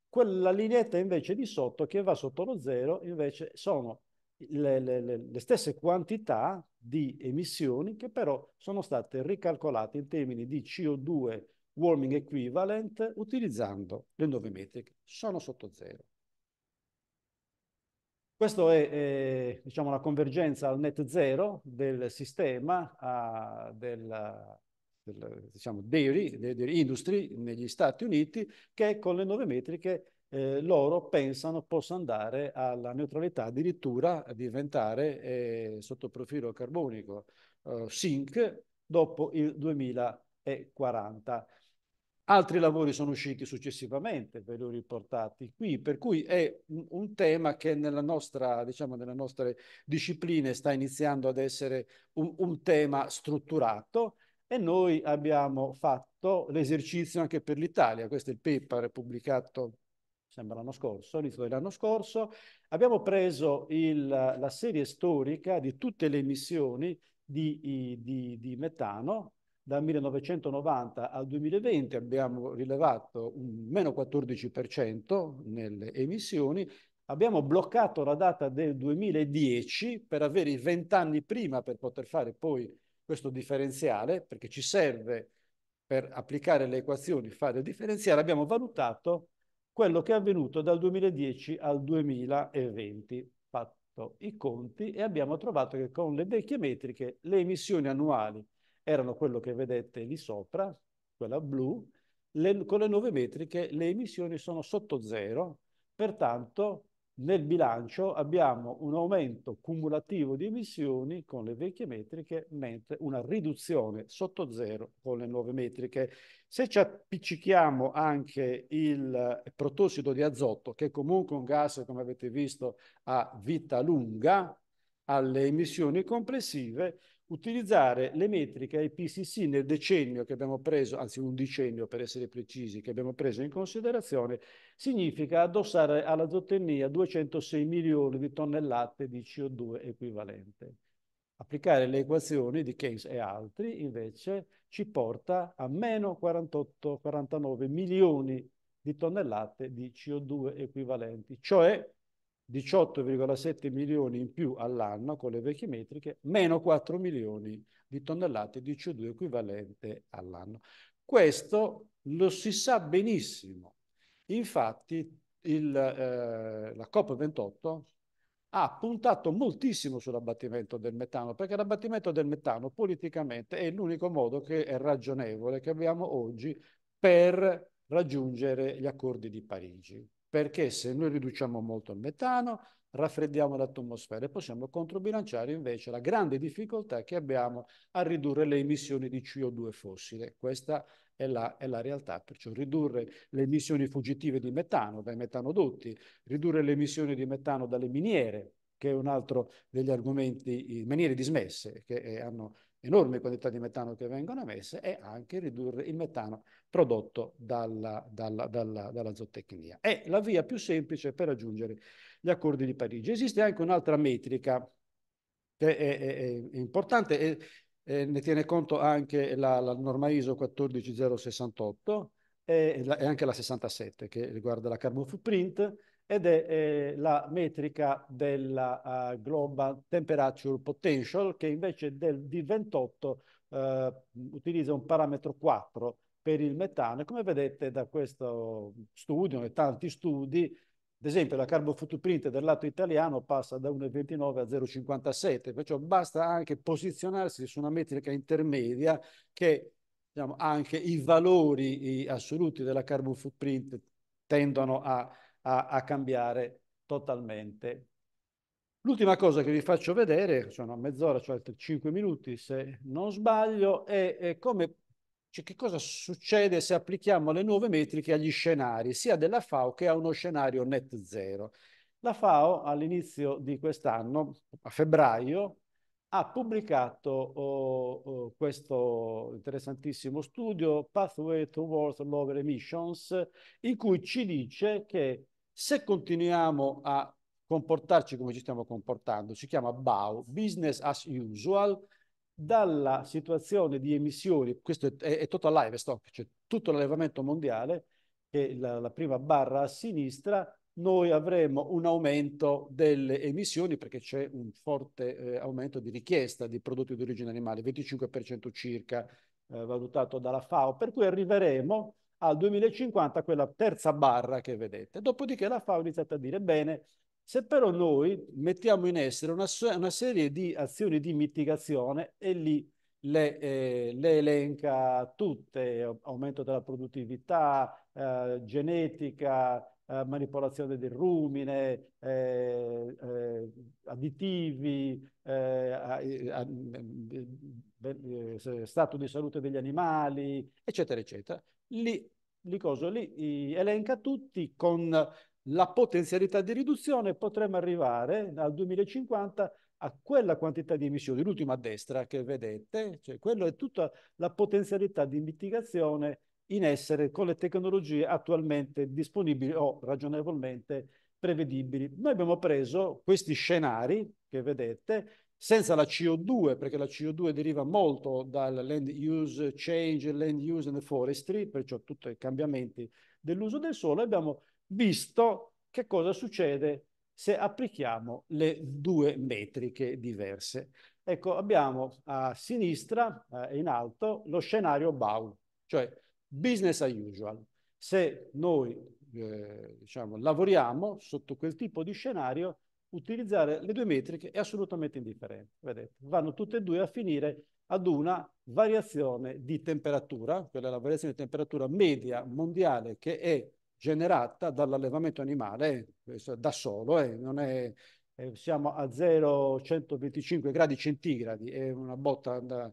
Quella lineetta invece di sotto, che va sotto lo zero, invece sono le, le, le, stesse quantità di emissioni che però sono state ricalcolate in termini di CO2 warming equivalent utilizzando le nuove metriche. Sono sotto zero. Questa è, eh, diciamo, la convergenza al net zero del sistema a, della, del, diciamo, dairy, dairy industry negli Stati Uniti che con le nuove metriche eh, loro pensano possa andare alla neutralità, addirittura a diventare eh, sotto profilo carbonico eh, sink dopo il 2040. Altri lavori sono usciti successivamente, ve li ho riportati qui, per cui è un, un tema che nella nostra, diciamo, nelle nostre discipline sta iniziando ad essere un, un tema strutturato e noi abbiamo fatto l'esercizio anche per l'Italia, questo è il paper pubblicato sembra l'anno scorso, all'inizio dell'anno scorso, abbiamo preso il, la serie storica di tutte le emissioni di, di, di metano dal 1990 al 2020 abbiamo rilevato un meno 14% nelle emissioni, abbiamo bloccato la data del 2010 per avere i 20 anni prima per poter fare poi questo differenziale, perché ci serve per applicare le equazioni, fare il differenziale, abbiamo valutato quello che è avvenuto dal 2010 al 2020, fatto i conti e abbiamo trovato che con le vecchie metriche le emissioni annuali erano quello che vedete lì sopra, quella blu, le, con le nuove metriche le emissioni sono sotto zero, pertanto nel bilancio abbiamo un aumento cumulativo di emissioni con le vecchie metriche, mentre una riduzione sotto zero con le nuove metriche. Se ci appiccichiamo anche il protossido di azoto, che è comunque un gas, come avete visto, a vita lunga, alle emissioni complessive, utilizzare le metriche IPCC nel decennio che abbiamo preso, anzi un decennio per essere precisi, che abbiamo preso in considerazione, significa addossare alla zootecnia 206 milioni di tonnellate di CO2 equivalente. Applicare le equazioni di Keynes e altri invece ci porta a meno 48-49 milioni di tonnellate di CO2 equivalenti, cioè 18,7 milioni in più all'anno con le vecchie metriche, meno 4 milioni di tonnellate di CO2 equivalente all'anno. Questo lo si sa benissimo. Infatti il, eh, la COP28 ha puntato moltissimo sull'abbattimento del metano, perché l'abbattimento del metano politicamente è l'unico modo che è ragionevole che abbiamo oggi per raggiungere gli accordi di Parigi perché se noi riduciamo molto il metano, raffreddiamo l'atmosfera e possiamo controbilanciare invece la grande difficoltà che abbiamo a ridurre le emissioni di CO2 fossile. Questa è la, è la realtà, perciò ridurre le emissioni fuggitive di metano dai metanodotti, ridurre le emissioni di metano dalle miniere, che è un altro degli argomenti, miniere dismesse, che eh, hanno enormi quantità di metano che vengono emesse e anche ridurre il metano prodotto dalla, dalla, dalla, dalla zootecnia. È la via più semplice per raggiungere gli accordi di Parigi. Esiste anche un'altra metrica che è, è, è importante e, e ne tiene conto anche la, la norma ISO 14068 e, e anche la 67 che riguarda la carbon footprint ed è eh, la metrica della uh, Global Temperature Potential che invece del D28 uh, eh, utilizza un parametro 4 per il metano. E come vedete da questo studio e tanti studi, ad esempio la carbon footprint del lato italiano passa da 1,29 a 0,57, perciò basta anche posizionarsi su una metrica intermedia che diciamo, anche i valori assoluti della carbon footprint tendono a a, a cambiare totalmente. L'ultima cosa che vi faccio vedere, sono a mezz'ora, cioè 5 minuti se non sbaglio, è, è come, cioè, che cosa succede se applichiamo le nuove metriche agli scenari, sia della FAO che a uno scenario net zero. La FAO all'inizio di quest'anno, a febbraio, ha pubblicato oh, oh, questo interessantissimo studio Pathway Towards Lower Emissions, in cui ci dice che se continuiamo a comportarci come ci stiamo comportando, si chiama BAU, Business as Usual, dalla situazione di emissioni, questo è, è, è total livestock, cioè tutto l'allevamento mondiale, che è la, la prima barra a sinistra, noi avremo un aumento delle emissioni perché c'è un forte eh, aumento di richiesta di prodotti di origine animale, 25% circa eh, valutato dalla FAO, per cui arriveremo al 2050 quella terza barra che vedete. Dopodiché la FAO ha iniziato a dire, bene, se però noi mettiamo in essere una, una serie di azioni di mitigazione e lì le, eh, le elenca tutte, aumento della produttività, eh, genetica, eh, manipolazione del rumine, additivi, stato di salute degli animali, eccetera, eccetera li, li, coso, li elenca tutti con la potenzialità di riduzione, potremmo arrivare al 2050 a quella quantità di emissioni, l'ultima a destra che vedete, cioè quello è tutta la potenzialità di mitigazione in essere con le tecnologie attualmente disponibili o ragionevolmente prevedibili. Noi abbiamo preso questi scenari che vedete senza la CO2, perché la CO2 deriva molto dal land use change, land use and forestry, perciò tutti i cambiamenti dell'uso del suolo, abbiamo visto che cosa succede se applichiamo le due metriche diverse. Ecco, abbiamo a sinistra, eh, in alto, lo scenario BAU, cioè business as usual. Se noi eh, diciamo, lavoriamo sotto quel tipo di scenario, utilizzare le due metriche è assolutamente indifferente. Vedete, vanno tutte e due a finire ad una variazione di temperatura, quella è la variazione di temperatura media mondiale che è generata dall'allevamento animale da solo, eh, è, eh, siamo a 0,125 gradi centigradi, è una botta da,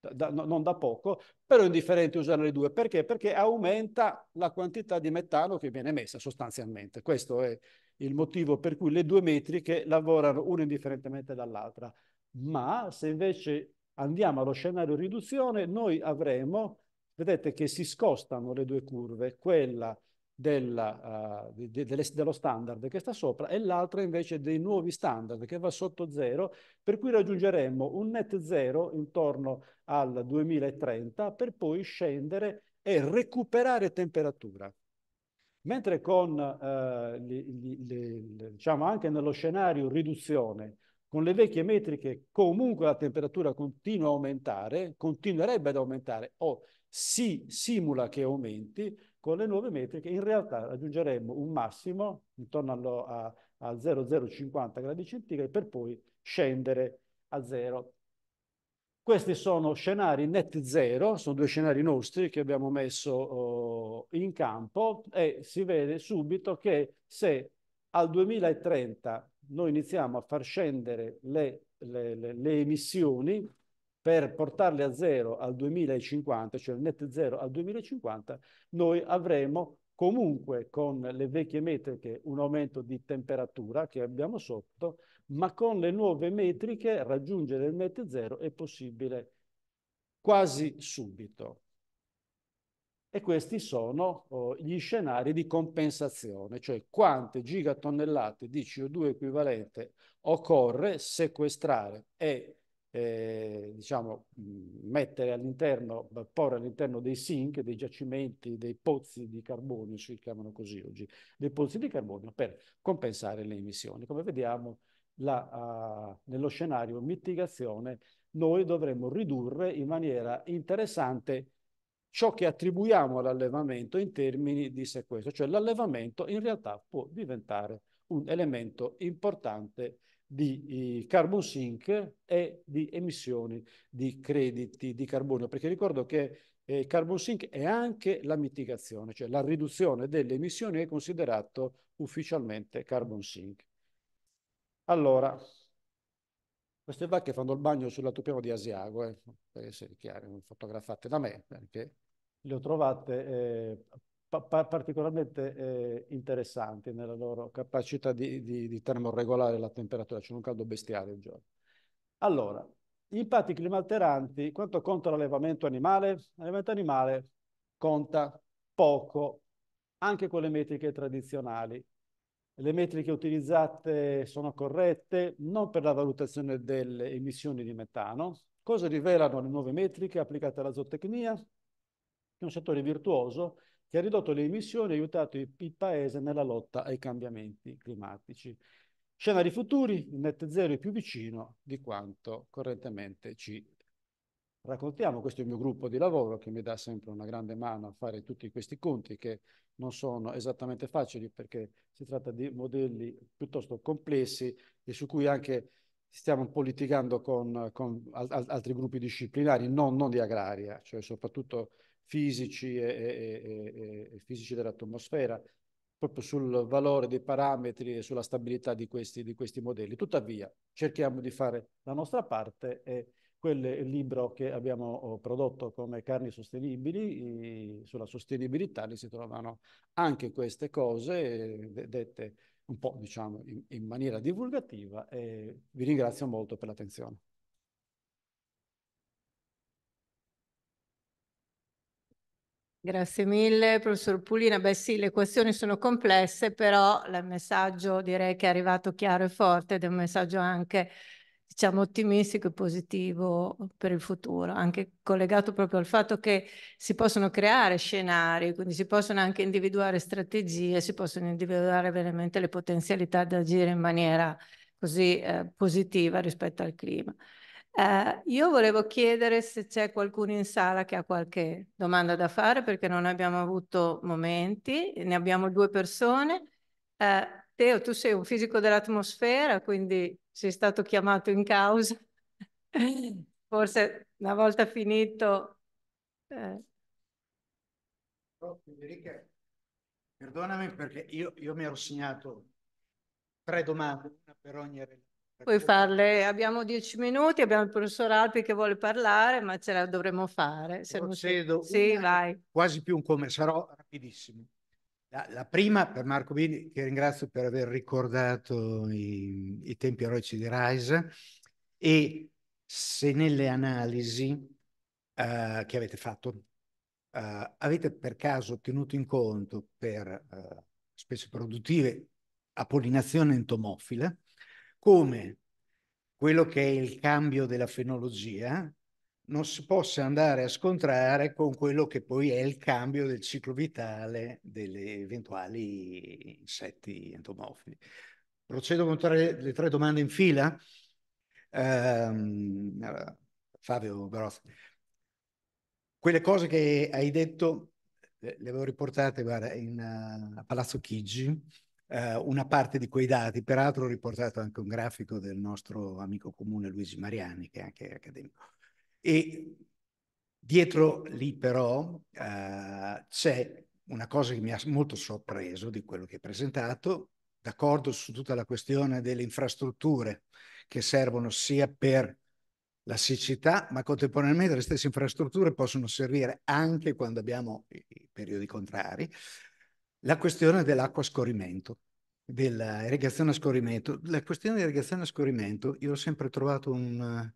da, no, non da poco, però è indifferente usare le due. Perché? Perché aumenta la quantità di metano che viene emessa sostanzialmente. Questo è il motivo per cui le due metriche lavorano una indifferentemente dall'altra. Ma se invece andiamo allo scenario riduzione, noi avremo, vedete che si scostano le due curve, quella della, uh, de, de, dello standard che sta sopra e l'altra invece dei nuovi standard che va sotto zero, per cui raggiungeremo un net zero intorno al 2030 per poi scendere e recuperare temperatura. Mentre con, eh, le, le, le, diciamo anche nello scenario riduzione, con le vecchie metriche comunque la temperatura continua a aumentare, continuerebbe ad aumentare o si simula che aumenti, con le nuove metriche in realtà raggiungeremmo un massimo intorno allo, a, a 0,050 gradi centigradi per poi scendere a zero. Questi sono scenari net zero, sono due scenari nostri che abbiamo messo uh, in campo e si vede subito che se al 2030 noi iniziamo a far scendere le, le, le, le emissioni per portarle a zero al 2050, cioè net zero al 2050, noi avremo comunque con le vecchie metriche un aumento di temperatura che abbiamo sotto ma con le nuove metriche raggiungere il MET 0 è possibile quasi subito. E questi sono oh, gli scenari di compensazione, cioè quante gigatonnellate di CO2 equivalente occorre sequestrare e eh, diciamo, mettere all'interno, porre all'interno dei sink, dei giacimenti, dei pozzi di carbonio, si chiamano così oggi, dei pozzi di carbonio per compensare le emissioni. Come vediamo la, uh, nello scenario mitigazione, noi dovremmo ridurre in maniera interessante ciò che attribuiamo all'allevamento in termini di sequestro, cioè l'allevamento in realtà può diventare un elemento importante di carbon sink e di emissioni di crediti di carbonio, perché ricordo che eh, carbon sink è anche la mitigazione, cioè la riduzione delle emissioni è considerato ufficialmente carbon sink. Allora, queste vacche fanno il bagno sull'altopiano di Asiago, eh, per essere chiari, fotografate da me, perché le ho trovate eh, pa particolarmente eh, interessanti nella loro capacità di, di, di termoregolare la temperatura, c'è un caldo bestiale un giorno. Allora, gli impatti climalteranti, quanto conta l'allevamento animale? L'allevamento animale conta poco, anche con le metriche tradizionali le metriche utilizzate sono corrette non per la valutazione delle emissioni di metano. Cosa rivelano le nuove metriche applicate alla zootecnia? è un settore virtuoso che ha ridotto le emissioni e aiutato il Paese nella lotta ai cambiamenti climatici. Scenari futuri, il net zero è più vicino di quanto correntemente ci raccontiamo. Questo è il mio gruppo di lavoro che mi dà sempre una grande mano a fare tutti questi conti che non sono esattamente facili perché si tratta di modelli piuttosto complessi e su cui anche stiamo politicando con, con al, altri gruppi disciplinari, non, non, di agraria, cioè soprattutto fisici e, e, e, e fisici dell'atmosfera, proprio sul valore dei parametri e sulla stabilità di questi, di questi modelli. Tuttavia, cerchiamo di fare la nostra parte e quel libro che abbiamo oh, prodotto come Carni Sostenibili, sulla sostenibilità lì si trovano anche queste cose eh, dette un po' diciamo in, in maniera divulgativa e vi ringrazio molto per l'attenzione. Grazie mille, professor Pulina. Beh sì, le questioni sono complesse, però il messaggio direi che è arrivato chiaro e forte ed è un messaggio anche diciamo, ottimistico e positivo per il futuro, anche collegato proprio al fatto che si possono creare scenari, quindi si possono anche individuare strategie, si possono individuare veramente le potenzialità di agire in maniera così eh, positiva rispetto al clima. Eh, io volevo chiedere se c'è qualcuno in sala che ha qualche domanda da fare perché non abbiamo avuto momenti, ne abbiamo due persone. Eh, Teo, tu sei un fisico dell'atmosfera, quindi sei stato chiamato in causa. Forse una volta finito... Eh. Oh, Federica, perdonami perché io, io mi ero segnato tre domande, una per ogni Puoi farle, abbiamo dieci minuti, abbiamo il professor Alpi che vuole parlare, ma ce la dovremo fare. Se Procedo, non si... Sì, vai. quasi più un come, sarò rapidissimo. La, la, prima per Marco Bini, che ringrazio per aver ricordato i, i tempi eroici di Rise e se nelle analisi uh, che avete fatto uh, avete per caso tenuto in conto per uh, eh, specie produttive a pollinazione entomofila come quello che è il cambio della fenologia non si possa andare a scontrare con quello che poi è il cambio del ciclo vitale degli eventuali insetti entomofili. Procedo con tre, le tre domande in fila. Um, Fabio Barozzi, quelle cose che hai detto le avevo riportate guarda, in, uh, a Palazzo Chigi, uh, una parte di quei dati, peraltro ho riportato anche un grafico del nostro amico comune Luigi Mariani, che è anche accademico. E dietro lì però eh, c'è una cosa che mi ha molto sorpreso di quello che hai presentato, d'accordo su tutta la questione delle infrastrutture che servono sia per la siccità, ma contemporaneamente le stesse infrastrutture possono servire anche quando abbiamo i periodi contrari, la questione dell'acqua a scorrimento, dell'irrigazione a scorrimento. La questione dell'irrigazione a scorrimento io ho sempre trovato un,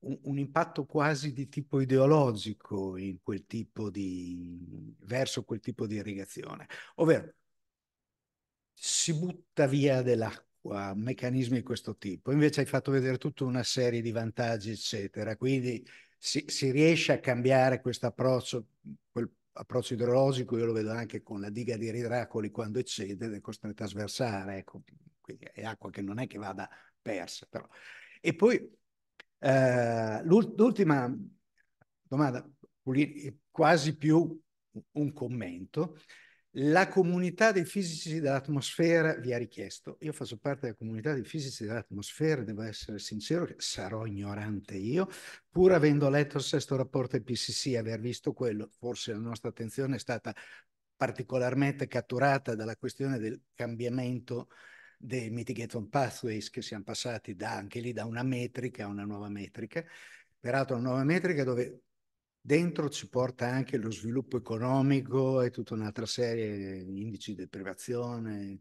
un, impatto quasi di tipo ideologico in quel tipo di, verso quel tipo di irrigazione. Ovvero, si butta via dell'acqua, meccanismi di questo tipo. Invece hai fatto vedere tutta una serie di vantaggi, eccetera. Quindi si, si riesce a cambiare questo approccio, quel approccio idrologico, io lo vedo anche con la diga di Ridracoli quando eccede ed è costretta a sversare, ecco. quindi è acqua che non è che vada persa. Però. E poi eh, l'ultima domanda, quasi più un commento. La comunità dei fisici dell'atmosfera vi ha richiesto, io faccio parte della comunità dei fisici dell'atmosfera, devo essere sincero che sarò ignorante io, pur avendo letto il sesto rapporto IPCC, aver visto quello, forse la nostra attenzione è stata particolarmente catturata dalla questione del cambiamento dei mitigation pathways che siamo passati da, anche lì da una metrica a una nuova metrica, peraltro una nuova metrica dove dentro ci porta anche lo sviluppo economico e tutta un'altra serie di indici di privazione.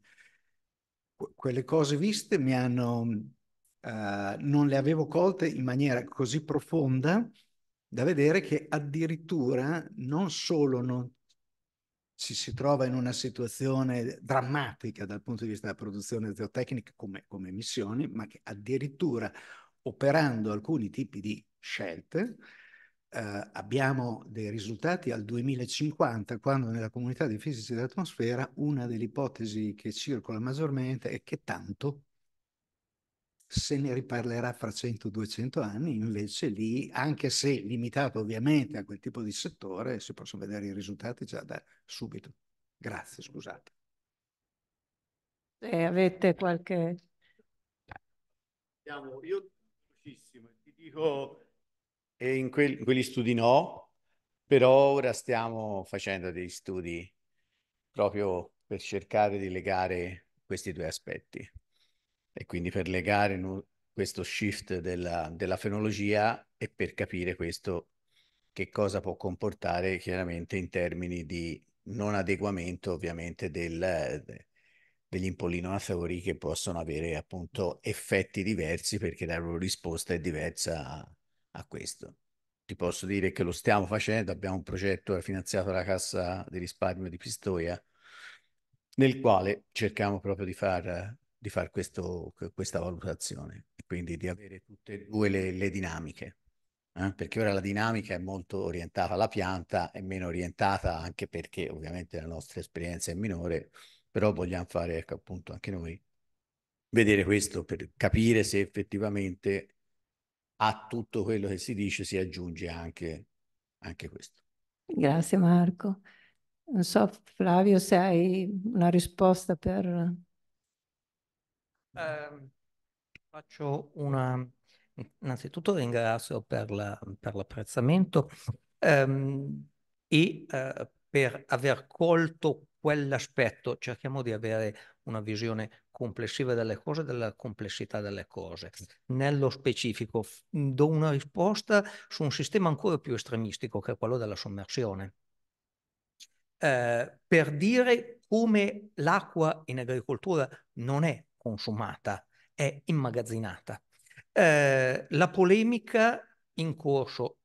Quelle cose viste mi hanno, uh, non le avevo colte in maniera così profonda da vedere che addirittura non solo non ci si trova in una situazione drammatica dal punto di vista della produzione zootecnica come, come emissioni, ma che addirittura operando alcuni tipi di scelte eh, abbiamo dei risultati al 2050, quando nella comunità di fisici dell'atmosfera una delle ipotesi che circola maggiormente è che tanto se ne riparlerà fra 100-200 anni, invece lì, anche se limitato ovviamente a quel tipo di settore, si possono vedere i risultati già da subito. Grazie, scusate. Eh, avete qualche... Io ti dico e in, que in quegli studi no, però ora stiamo facendo degli studi proprio per cercare di legare questi due aspetti e quindi per legare nu- questo shift della, della fenologia e per capire questo che cosa può comportare chiaramente in termini di non adeguamento ovviamente del, de, degli impollinatori che possono avere appunto effetti diversi perché la loro risposta è diversa a, a questo. Ti posso dire che lo stiamo facendo, abbiamo un progetto finanziato dalla Cassa di risparmio di Pistoia nel quale cerchiamo proprio di far di fare questa valutazione quindi di avere tutte e due le, le dinamiche. Eh? Perché ora la dinamica è molto orientata alla pianta e meno orientata anche perché ovviamente la nostra esperienza è minore, però vogliamo fare ecco, appunto anche noi vedere questo per capire se effettivamente a tutto quello che si dice si aggiunge anche, anche questo. Grazie Marco. Non so Flavio se hai una risposta per eh, faccio una... Innanzitutto ringrazio per, la, l'apprezzamento ehm, e eh, per aver colto quell'aspetto. Cerchiamo di avere una visione complessiva delle cose, della complessità delle cose. Nello specifico do una risposta su un sistema ancora più estremistico che è quello della sommersione. Eh, per dire come l'acqua in agricoltura non è consumata, è immagazzinata. Eh, la polemica in corso,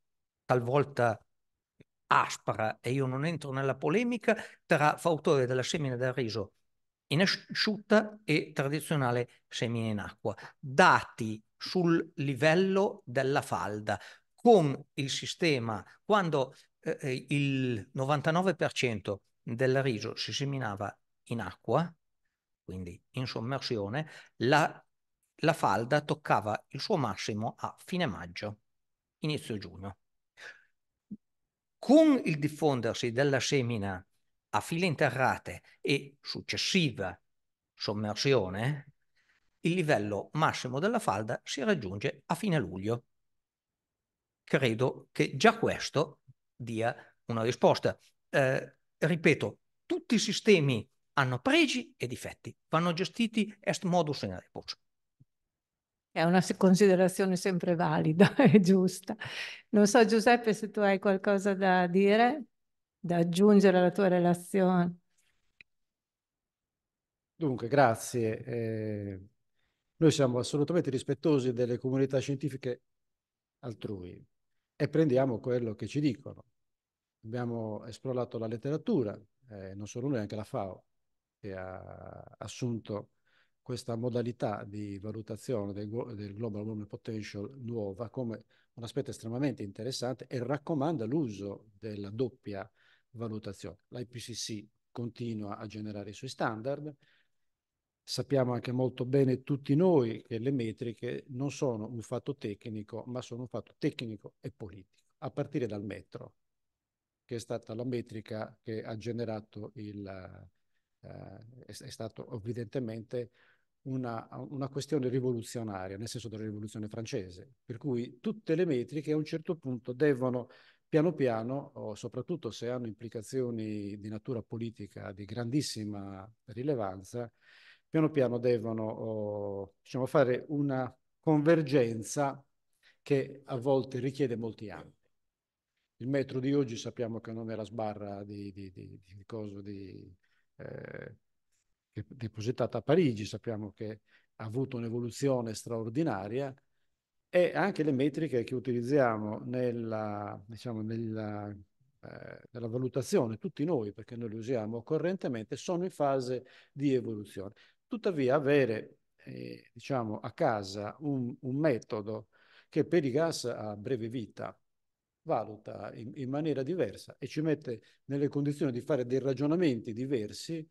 talvolta aspra, e io non entro nella polemica, tra fautore della semina del riso in asciutta e tradizionale semina in acqua, dati sul livello della falda con il sistema, quando eh, eh il 99% del riso si seminava in acqua, quindi in sommersione, la, la falda toccava il suo massimo a fine maggio, inizio giugno. Con il diffondersi della semina a file interrate e successiva sommersione, il livello massimo della falda si raggiunge a fine luglio. Credo che già questo dia una risposta. Eh, ripeto, tutti i sistemi hanno pregi e difetti, vanno gestiti est modus in rebus. È una considerazione sempre valida e giusta. Non so Giuseppe se tu hai qualcosa da dire, da aggiungere alla tua relazione. Dunque, grazie. Eh, noi siamo assolutamente rispettosi delle comunità scientifiche altrui e prendiamo quello che ci dicono. Abbiamo esplorato la letteratura, eh, non solo noi, anche la FAO che ha assunto questa modalità di valutazione del, del Global Warming Potential nuova come un aspetto estremamente interessante e raccomanda l'uso della doppia valutazione. L'IPCC continua a generare i suoi standard, Sappiamo anche molto bene tutti noi che le metriche non sono un fatto tecnico, ma sono un fatto tecnico e politico, a partire dal metro, che è stata la metrica che ha generato il, eh, è, è stato evidentemente una, una, questione rivoluzionaria, nel senso della rivoluzione francese, per cui tutte le metriche a un certo punto devono piano piano, soprattutto se hanno implicazioni di natura politica di grandissima rilevanza, piano piano devono diciamo, fare una convergenza che a volte richiede molti anni. Il metro di oggi sappiamo che non è la sbarra di, di, di, di, di, coso, di eh, depositata a Parigi, sappiamo che ha avuto un'evoluzione straordinaria e anche le metriche che utilizziamo nella, diciamo, nella, eh, nella, valutazione, tutti noi, perché noi le usiamo correntemente, sono in fase di evoluzione. Tuttavia avere eh, diciamo, a casa un, un metodo che per i gas ha breve vita, valuta in, in, maniera diversa e ci mette nelle condizioni di fare dei ragionamenti diversi,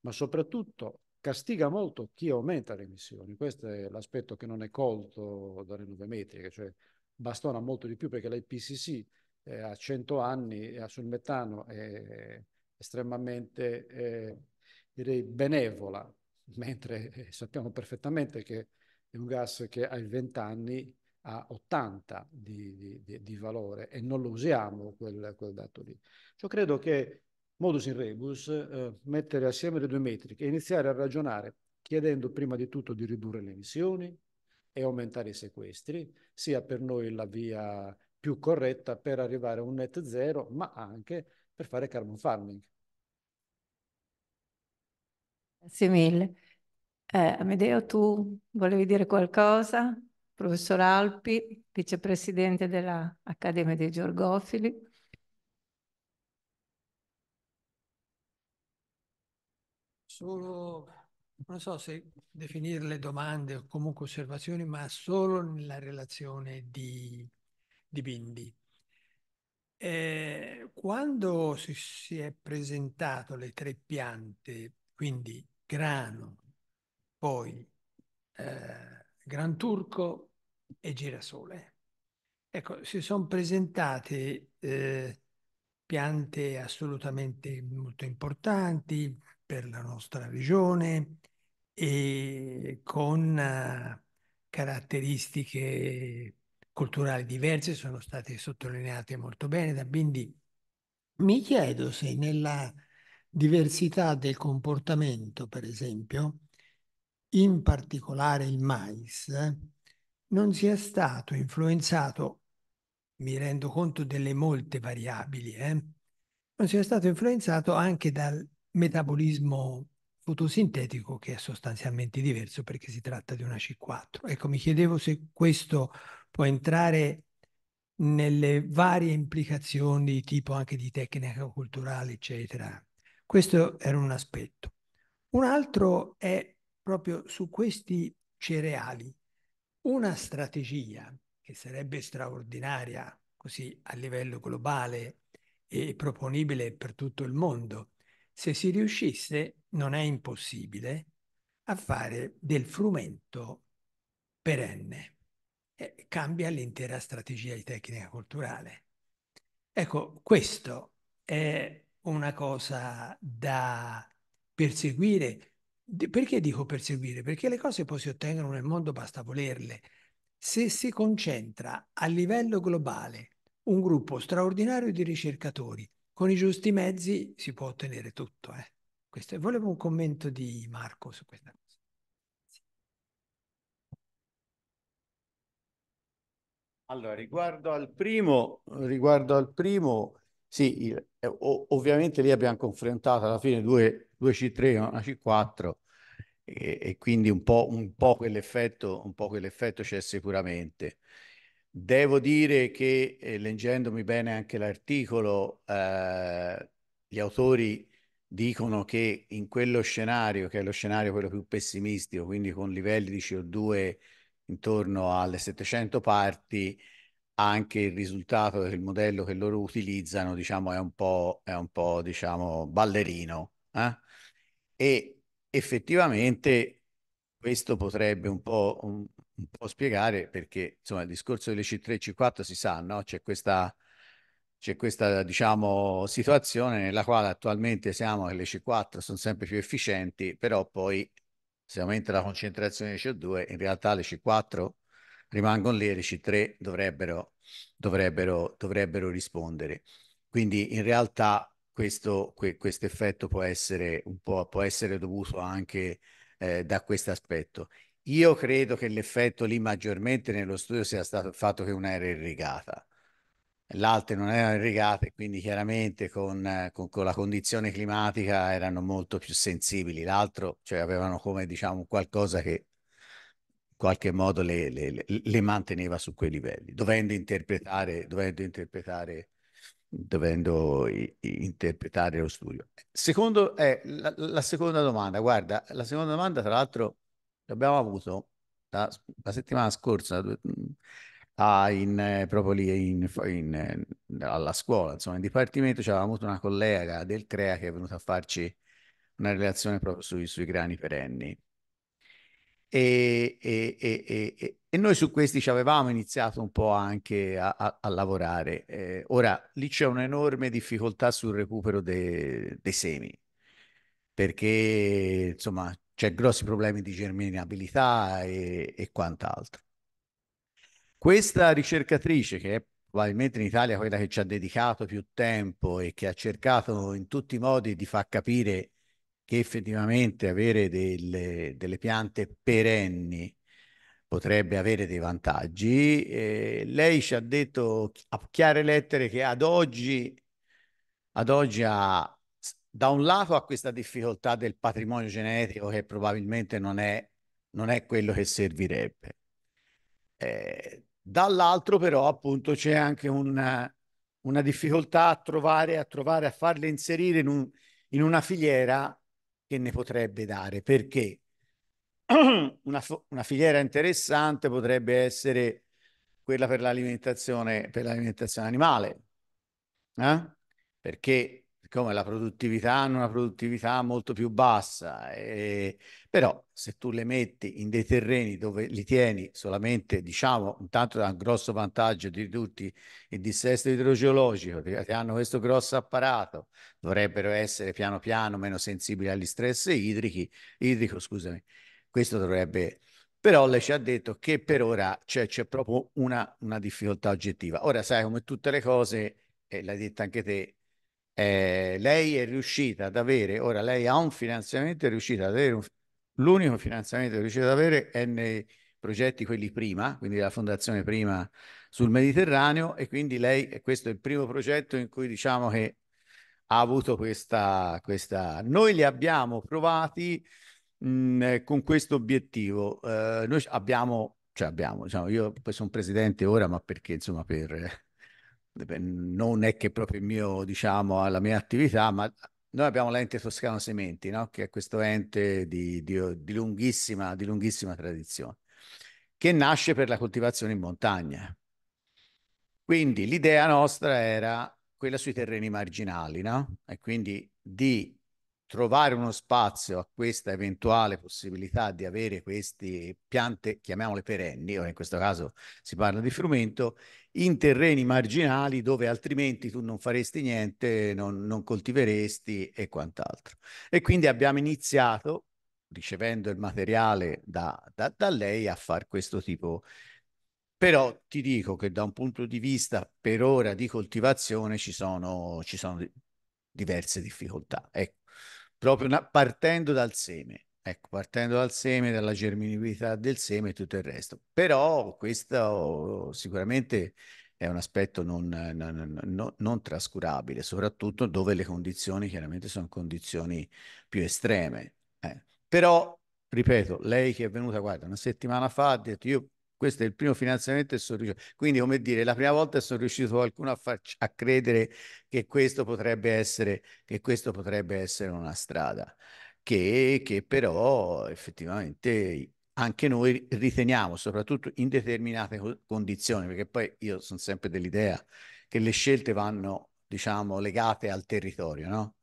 ma soprattutto castiga molto chi aumenta le emissioni. Questo è l'aspetto che non è colto dalle nuove metriche, cioè bastona molto di più perché l'IPCC eh, a 100 anni sul metano è estremamente eh, direi benevola, mentre sappiamo perfettamente che è un gas che ai 20 anni a 80 di, di, di valore e non lo usiamo quel, quel, dato lì. Io credo che modus in rebus, eh, mettere assieme le due metriche e iniziare a ragionare chiedendo prima di tutto di ridurre le emissioni e aumentare i sequestri, sia per noi la via più corretta per arrivare a un net zero, ma anche per fare carbon farming. Grazie mille. Eh, Amedeo, tu volevi dire qualcosa? professor Alpi, vicepresidente dell'Accademia dei Giorgofili. Solo, non so se definire le domande o comunque osservazioni, ma solo nella relazione di, di Bindi. Eh, quando si, si, è presentato le tre piante, quindi grano, poi eh, Gran Turco e Girasole. Ecco, si sono presentate eh, piante assolutamente molto importanti per la nostra regione e con eh, caratteristiche culturali diverse sono state sottolineate molto bene da Bindi. Mi chiedo se nella diversità del comportamento, per esempio, in particolare il mais, non sia stato influenzato, mi rendo conto delle molte variabili, eh, non sia stato influenzato anche dal metabolismo fotosintetico che è sostanzialmente diverso perché si tratta di una C4. Ecco, mi chiedevo se questo può entrare nelle varie implicazioni tipo anche di tecnica culturale, eccetera. Questo era un aspetto. Un altro è proprio su questi cereali una strategia che sarebbe straordinaria così a livello globale e proponibile per tutto il mondo, se si riuscisse, non è impossibile, a fare del frumento perenne. E cambia l'intera strategia di tecnica culturale. Ecco, questo è una cosa da perseguire perché dico perseguire? Perché le cose poi si ottengono nel mondo, basta volerle. Se si concentra a livello globale un gruppo straordinario di ricercatori con i giusti mezzi si può ottenere tutto. Eh. Questo, volevo un commento di Marco su questa cosa. Allora, riguardo al primo, riguardo al primo sì, il, eh, ov ovviamente lì abbiamo confrontato alla fine 2 C3 e una C4 e, e, quindi un po', un po' quell'effetto, quell c'è sicuramente. Devo dire che eh, leggendomi bene anche l'articolo, eh, gli autori dicono che in quello scenario, che è lo scenario quello più pessimistico, quindi con livelli di CO2 intorno alle 700 parti, anche il risultato del modello che loro utilizzano, diciamo, è un po', è un po' diciamo, ballerino. Eh? E effettivamente questo potrebbe un po', un, un po', spiegare perché insomma il discorso delle C3 e C4 si sa, no? C'è questa, c'è questa diciamo, situazione nella quale attualmente siamo che le C4 sono sempre più efficienti, però poi se aumenta la concentrazione di CO2, in realtà le C4 rimangono lirici, tre dovrebbero, dovrebbero, dovrebbero rispondere. Quindi in realtà questo que, effetto può essere, può essere dovuto anche eh, da questo aspetto. Io credo che l'effetto lì maggiormente nello studio sia stato il fatto che una era irrigata, l'altra non era irrigata e quindi chiaramente con, con, con, la condizione climatica erano molto più sensibili, l'altro cioè avevano come diciamo qualcosa che qualche modo le, le, le, manteneva su quei livelli, dovendo interpretare, dovendo interpretare, dovendo interpretare lo studio. Secondo, eh, la, la, seconda domanda, guarda, la seconda domanda tra l'altro l'abbiamo avuto la, la settimana scorsa ah, in, eh, proprio lì in, in, alla scuola, insomma in dipartimento c'era avuto una collega del CREA che è venuta a farci una relazione proprio sui, sui grani perenni e, e, e, e, noi su questi ci avevamo iniziato un po' anche a, a, a lavorare. Eh, ora lì c'è un'enorme difficoltà sul recupero de, dei semi, perché insomma c'è grossi problemi di germinabilità e, quant'altro. Questa ricercatrice, che è probabilmente in Italia quella che ci ha dedicato più tempo e che ha cercato in tutti i modi di far capire che effettivamente avere delle, delle piante perenni potrebbe avere dei vantaggi. Eh, lei ci ha detto a chiare lettere che ad oggi, ad oggi ha, da un lato ha questa difficoltà del patrimonio genetico che probabilmente non è, non è quello che servirebbe. Eh, dall'altro però appunto c'è anche una, una difficoltà a trovare, a trovare, a farle inserire in, un, in una filiera che ne potrebbe dare, perché una, una filiera interessante potrebbe essere quella per l'alimentazione, per l'alimentazione animale, eh? perché come la produttività hanno una produttività molto più bassa, e, eh, però se tu le metti in dei terreni dove li tieni solamente, diciamo, intanto da un grosso vantaggio di tutti il dissesto idrogeologico, che hanno questo grosso apparato, dovrebbero essere piano piano meno sensibili agli stress idrichi, idrico, scusami, questo dovrebbe... Però lei ci ha detto che per ora c'è, c'è proprio una, una difficoltà oggettiva. Ora sai, come tutte le cose, e l'hai detto anche te, eh, lei è riuscita ad avere, ora lei ha un finanziamento, è riuscita ad avere, l'unico finanziamento che è riuscita ad avere è nei progetti quelli prima, quindi la fondazione prima sul Mediterraneo e quindi lei, questo è il primo progetto in cui diciamo che ha avuto questa... questa... Noi li abbiamo provati mh, con questo obiettivo, eh, noi abbiamo, cioè abbiamo, diciamo, io poi sono presidente ora, ma perché insomma per non è che proprio il mio, diciamo, alla mia attività, ma noi abbiamo l'ente Toscano Sementi, no? che è questo ente di, di, di, lunghissima, di lunghissima tradizione, che nasce per la coltivazione in montagna. Quindi l'idea nostra era quella sui terreni marginali, no? E quindi di trovare uno spazio a questa eventuale possibilità di avere queste piante, chiamiamole perenni, o in questo caso si parla di frumento, in terreni marginali dove altrimenti tu non faresti niente, non, non coltiveresti e quant'altro. E quindi abbiamo iniziato, ricevendo il materiale da, da, da lei, a fare questo tipo di però ti dico che da un punto di vista per ora di coltivazione ci sono, ci sono diverse difficoltà. Ecco proprio una, partendo dal seme. Ecco, partendo dal seme, dalla germinabilità del seme e tutto il resto. Però questo sicuramente è un aspetto non, non, non, non, trascurabile, soprattutto dove le condizioni chiaramente sono condizioni più estreme. Eh. Però, ripeto, lei che è venuta, guarda, una settimana fa ha detto io questo è il primo finanziamento e sono riuscito. Quindi, come dire, la prima volta sono riuscito qualcuno a, far, a credere che questo, potrebbe essere, che questo potrebbe essere una strada, che, che però effettivamente anche noi riteniamo, soprattutto in determinate condizioni, perché poi io sono sempre dell'idea che le scelte vanno, diciamo, legate al territorio, no?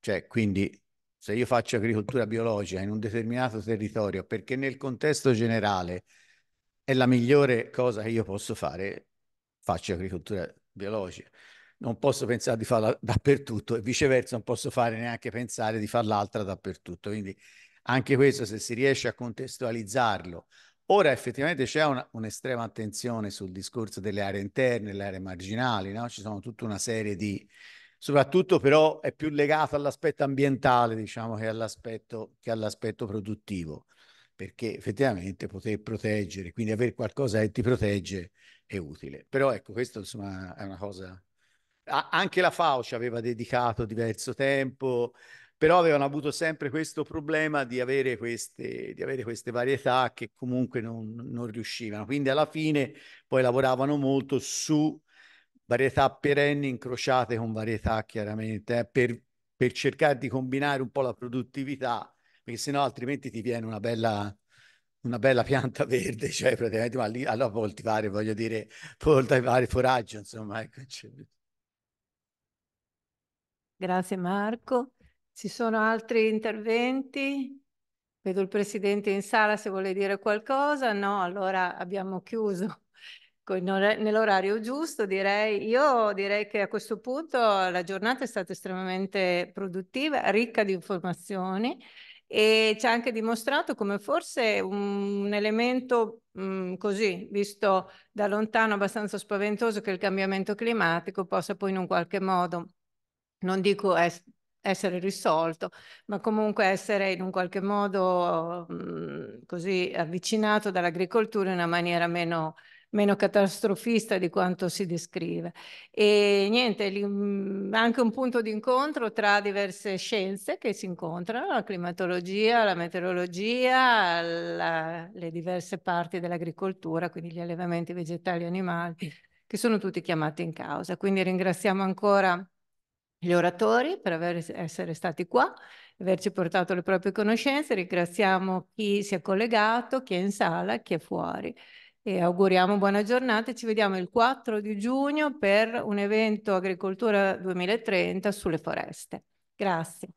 Cioè, quindi se io faccio agricoltura biologica in un determinato territorio, perché nel contesto generale è la migliore cosa che io posso fare, faccio agricoltura biologica. Non posso pensare di farla dappertutto e viceversa non posso fare neanche pensare di farl'altra dappertutto. Quindi anche questo, se si riesce a contestualizzarlo. Ora effettivamente c'è un'estrema attenzione sul discorso delle aree interne, le aree marginali, no? ci sono tutta una serie di... Soprattutto però è più legato all'aspetto ambientale, diciamo, che all'aspetto all produttivo perché effettivamente poter proteggere, quindi avere qualcosa che ti protegge è utile. Però ecco, questo insomma è una cosa... A- anche la FAO ci aveva dedicato diverso tempo, però avevano avuto sempre questo problema di avere queste, di avere queste varietà che comunque non, non, riuscivano. Quindi alla fine poi lavoravano molto su varietà perenni incrociate con varietà chiaramente eh, per, per cercare di combinare un po' la produttività perché sennò altrimenti ti viene una bella, una bella pianta verde, cioè praticamente, ma lì allora puoi coltivare, voglio dire, puoi coltivare foraggio, insomma. Ecco. Cioè. Grazie Marco. Ci sono altri interventi? Vedo il Presidente in sala se vuole dire qualcosa. No, allora abbiamo chiuso nell'orario giusto, direi. Io direi che a questo punto la giornata è stata estremamente produttiva, ricca di informazioni e ci ha anche dimostrato come forse un elemento mh, così, visto da lontano abbastanza spaventoso che il cambiamento climatico possa poi in un qualche modo, non dico es essere risolto, ma comunque essere in un qualche modo mh, così avvicinato dall'agricoltura in una maniera meno meno catastrofista di quanto si descrive. E niente, mm, anche un punto di incontro tra diverse scienze che si incontrano, la climatologia, la meteorologia, la, le diverse parti dell'agricoltura, quindi gli allevamenti vegetali e animali, che sono tutti chiamati in causa. Quindi ringraziamo ancora gli oratori per aver, essere stati qua averci portato le proprie conoscenze. Ringraziamo chi si è collegato, chi è in sala, chi è fuori e auguriamo buona giornata e ci vediamo il 4 di giugno per un evento Agricoltura 2030 sulle foreste. Grazie.